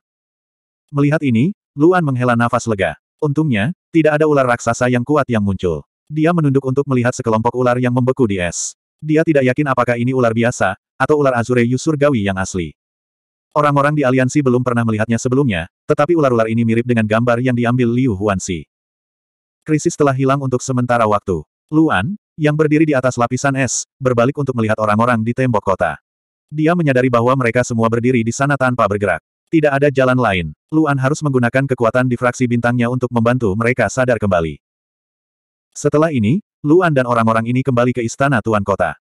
Melihat ini, Luan menghela nafas lega. Untungnya, tidak ada ular raksasa yang kuat yang muncul. Dia menunduk untuk melihat sekelompok ular yang membeku di es. Dia tidak yakin apakah ini ular biasa, atau ular Azure Yu Surgawi yang asli. Orang-orang di aliansi belum pernah melihatnya sebelumnya, tetapi ular-ular ini mirip dengan gambar yang diambil Liu Huanxi. Krisis telah hilang untuk sementara waktu. Luan, yang berdiri di atas lapisan es, berbalik untuk melihat orang-orang di tembok kota. Dia menyadari bahwa mereka semua berdiri di sana tanpa bergerak. Tidak ada jalan lain. Luan harus menggunakan kekuatan difraksi bintangnya untuk membantu mereka sadar kembali. Setelah ini, Luan dan orang-orang ini kembali ke istana Tuan Kota.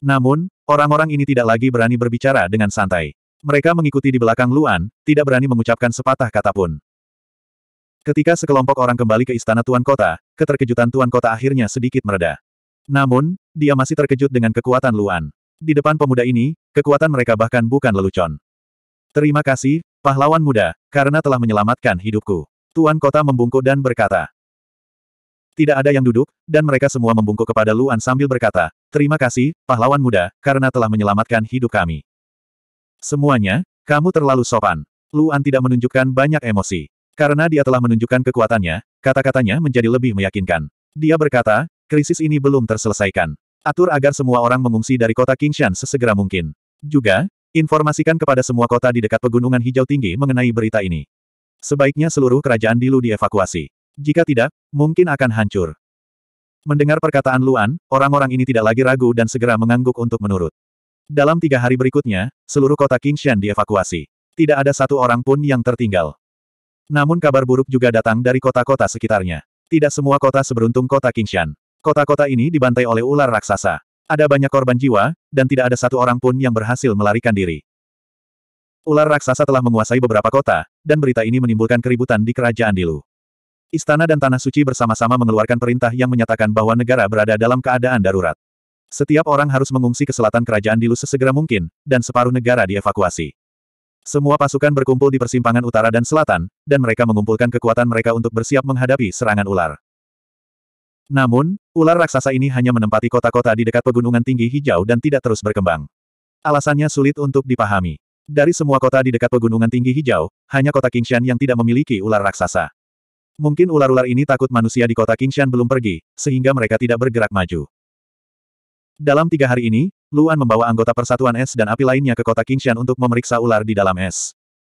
Namun, orang-orang ini tidak lagi berani berbicara dengan santai. Mereka mengikuti di belakang Luan, tidak berani mengucapkan sepatah kata pun. Ketika sekelompok orang kembali ke istana Tuan Kota, keterkejutan tuan kota akhirnya sedikit mereda. Namun, dia masih terkejut dengan kekuatan Luan. Di depan pemuda ini, kekuatan mereka bahkan bukan lelucon. Terima kasih, pahlawan muda, karena telah menyelamatkan hidupku. Tuan kota membungkuk dan berkata. Tidak ada yang duduk, dan mereka semua membungkuk kepada Luan sambil berkata, Terima kasih, pahlawan muda, karena telah menyelamatkan hidup kami. Semuanya, kamu terlalu sopan. Luan tidak menunjukkan banyak emosi. Karena dia telah menunjukkan kekuatannya, kata-katanya menjadi lebih meyakinkan. Dia berkata, krisis ini belum terselesaikan. Atur agar semua orang mengungsi dari kota Kingshan sesegera mungkin. Juga, informasikan kepada semua kota di dekat pegunungan hijau tinggi mengenai berita ini. Sebaiknya seluruh kerajaan Dilu dievakuasi. Jika tidak, mungkin akan hancur. Mendengar perkataan Luan, orang-orang ini tidak lagi ragu dan segera mengangguk untuk menurut. Dalam tiga hari berikutnya, seluruh kota Kingshan dievakuasi. Tidak ada satu orang pun yang tertinggal. Namun kabar buruk juga datang dari kota-kota sekitarnya. Tidak semua kota seberuntung kota Kingshan. Kota-kota ini dibantai oleh ular raksasa. Ada banyak korban jiwa, dan tidak ada satu orang pun yang berhasil melarikan diri. Ular raksasa telah menguasai beberapa kota, dan berita ini menimbulkan keributan di kerajaan Dilu. Istana dan Tanah Suci bersama-sama mengeluarkan perintah yang menyatakan bahwa negara berada dalam keadaan darurat. Setiap orang harus mengungsi ke selatan kerajaan Dilu sesegera mungkin, dan separuh negara dievakuasi. Semua pasukan berkumpul di persimpangan utara dan selatan, dan mereka mengumpulkan kekuatan mereka untuk bersiap menghadapi serangan ular. Namun, ular raksasa ini hanya menempati kota-kota di dekat pegunungan tinggi hijau dan tidak terus berkembang. Alasannya sulit untuk dipahami. Dari semua kota di dekat pegunungan tinggi hijau, hanya kota Kingshan yang tidak memiliki ular raksasa. Mungkin ular-ular ini takut manusia di kota Kingshan belum pergi, sehingga mereka tidak bergerak maju. Dalam tiga hari ini, Luan membawa anggota Persatuan Es dan api lainnya ke kota Qingshan untuk memeriksa ular di dalam es.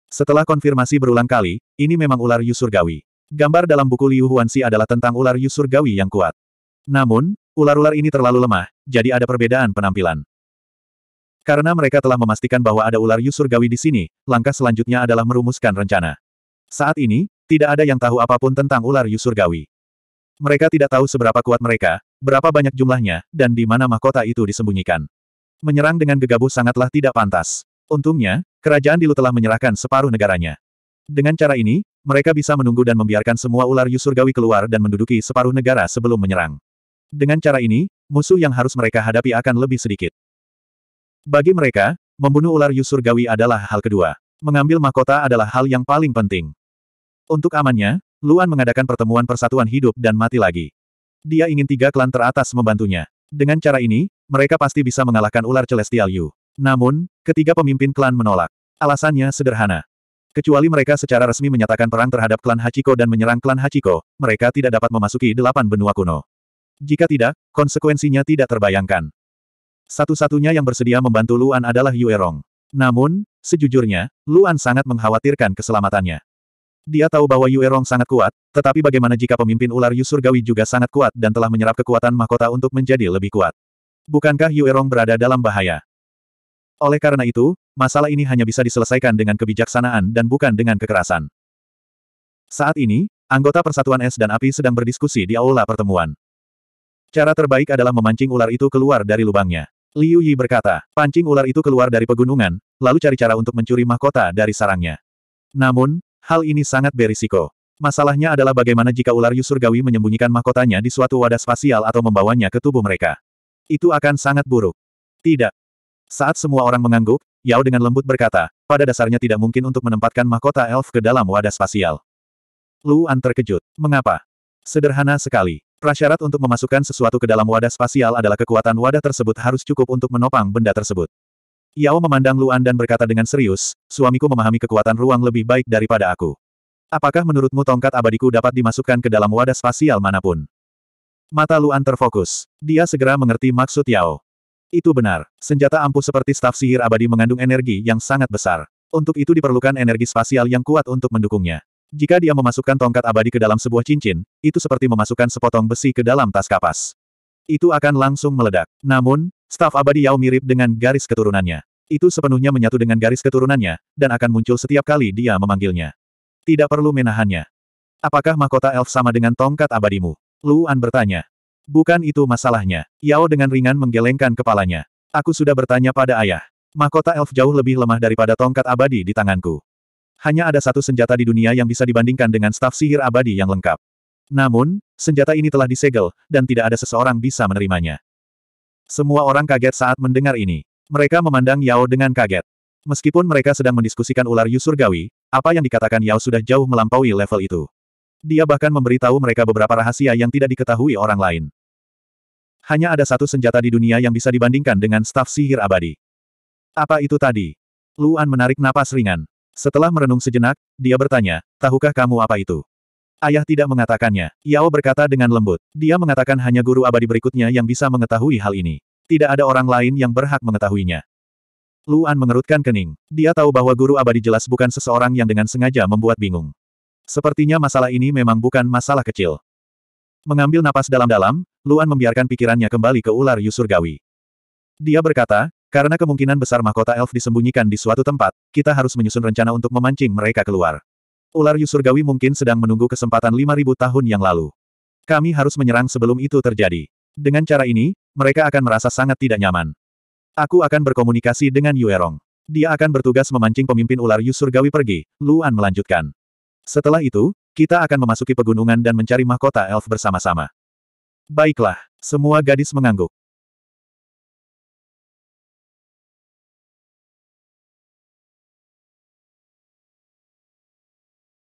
Setelah konfirmasi berulang kali, ini memang ular Yusurgawi. Gambar dalam buku Liu Huanxi adalah tentang ular Yusurgawi yang kuat. Namun, ular-ular ini terlalu lemah, jadi ada perbedaan penampilan. Karena mereka telah memastikan bahwa ada ular Yusurgawi di sini, langkah selanjutnya adalah merumuskan rencana. Saat ini, tidak ada yang tahu apapun tentang ular Yusurgawi. Mereka tidak tahu seberapa kuat mereka, berapa banyak jumlahnya, dan di mana mahkota itu disembunyikan. Menyerang dengan gegabah sangatlah tidak pantas. Untungnya, kerajaan Dilu telah menyerahkan separuh negaranya. Dengan cara ini, mereka bisa menunggu dan membiarkan semua ular Yusurgawi keluar dan menduduki separuh negara sebelum menyerang. Dengan cara ini, musuh yang harus mereka hadapi akan lebih sedikit. Bagi mereka, membunuh ular Yusurgawi adalah hal kedua. Mengambil mahkota adalah hal yang paling penting. Untuk amannya, Luan mengadakan pertemuan persatuan hidup dan mati lagi. Dia ingin tiga klan teratas membantunya. Dengan cara ini, mereka pasti bisa mengalahkan ular Celestial Yu. Namun, ketiga pemimpin klan menolak. Alasannya sederhana. Kecuali mereka secara resmi menyatakan perang terhadap klan Hachiko dan menyerang klan Hachiko, mereka tidak dapat memasuki delapan benua kuno. Jika tidak, konsekuensinya tidak terbayangkan. Satu-satunya yang bersedia membantu Luan adalah Yuerong. Namun, sejujurnya, Luan sangat mengkhawatirkan keselamatannya. Dia tahu bahwa Yuerong sangat kuat, tetapi bagaimana jika pemimpin ular Yusurgawi juga sangat kuat dan telah menyerap kekuatan mahkota untuk menjadi lebih kuat. Bukankah Yuerong berada dalam bahaya? Oleh karena itu, masalah ini hanya bisa diselesaikan dengan kebijaksanaan dan bukan dengan kekerasan. Saat ini, anggota Persatuan Es dan Api sedang berdiskusi di aula pertemuan. Cara terbaik adalah memancing ular itu keluar dari lubangnya. Liu Yi berkata, pancing ular itu keluar dari pegunungan, lalu cari cara untuk mencuri mahkota dari sarangnya. Namun, hal ini sangat berisiko. Masalahnya adalah bagaimana jika ular Yusurgawi menyembunyikan mahkotanya di suatu wadah spasial atau membawanya ke tubuh mereka. Itu akan sangat buruk. Tidak. Saat semua orang mengangguk, Yao dengan lembut berkata, pada dasarnya tidak mungkin untuk menempatkan mahkota elf ke dalam wadah spasial. Luan terkejut. Mengapa? Sederhana sekali. Prasyarat untuk memasukkan sesuatu ke dalam wadah spasial adalah kekuatan wadah tersebut harus cukup untuk menopang benda tersebut. Yao memandang Luan dan berkata dengan serius, suamiku memahami kekuatan ruang lebih baik daripada aku. Apakah menurutmu tongkat abadiku dapat dimasukkan ke dalam wadah spasial manapun? Mata Luan terfokus. Dia segera mengerti maksud Yao. Itu benar, senjata ampuh seperti staf sihir abadi mengandung energi yang sangat besar. Untuk itu diperlukan energi spasial yang kuat untuk mendukungnya. Jika dia memasukkan tongkat abadi ke dalam sebuah cincin, itu seperti memasukkan sepotong besi ke dalam tas kapas. Itu akan langsung meledak. Namun, staf abadi Yao mirip dengan garis keturunannya. Itu sepenuhnya menyatu dengan garis keturunannya, dan akan muncul setiap kali dia memanggilnya. Tidak perlu menahannya. Apakah mahkota elf sama dengan tongkat abadimu? Luan bertanya. Bukan itu masalahnya. Yao dengan ringan menggelengkan kepalanya. Aku sudah bertanya pada ayah. Mahkota elf jauh lebih lemah daripada tongkat abadi di tanganku. Hanya ada satu senjata di dunia yang bisa dibandingkan dengan staf sihir abadi yang lengkap. Namun, senjata ini telah disegel, dan tidak ada seseorang bisa menerimanya. Semua orang kaget saat mendengar ini. Mereka memandang Yao dengan kaget. Meskipun mereka sedang mendiskusikan ular Yusurgawi, apa yang dikatakan Yao sudah jauh melampaui level itu. Dia bahkan memberitahu mereka beberapa rahasia yang tidak diketahui orang lain. Hanya ada satu senjata di dunia yang bisa dibandingkan dengan staf sihir abadi. Apa itu tadi? Luan menarik napas ringan. Setelah merenung sejenak, dia bertanya, tahukah kamu apa itu? Ayah tidak mengatakannya. Yao berkata dengan lembut. Dia mengatakan hanya guru abadi berikutnya yang bisa mengetahui hal ini. Tidak ada orang lain yang berhak mengetahuinya. Luan mengerutkan kening. Dia tahu bahwa guru abadi jelas bukan seseorang yang dengan sengaja membuat bingung. Sepertinya masalah ini memang bukan masalah kecil. Mengambil napas dalam-dalam, Luan membiarkan pikirannya kembali ke ular Yusurgawi. Dia berkata, karena kemungkinan besar mahkota elf disembunyikan di suatu tempat, kita harus menyusun rencana untuk memancing mereka keluar. Ular Yusurgawi mungkin sedang menunggu kesempatan 5000 tahun yang lalu. Kami harus menyerang sebelum itu terjadi. Dengan cara ini, mereka akan merasa sangat tidak nyaman. Aku akan berkomunikasi dengan Yuerong. Dia akan bertugas memancing pemimpin ular Yusurgawi pergi, Luan melanjutkan. Setelah itu, kita akan memasuki pegunungan dan mencari mahkota elf bersama-sama. Baiklah, semua gadis mengangguk.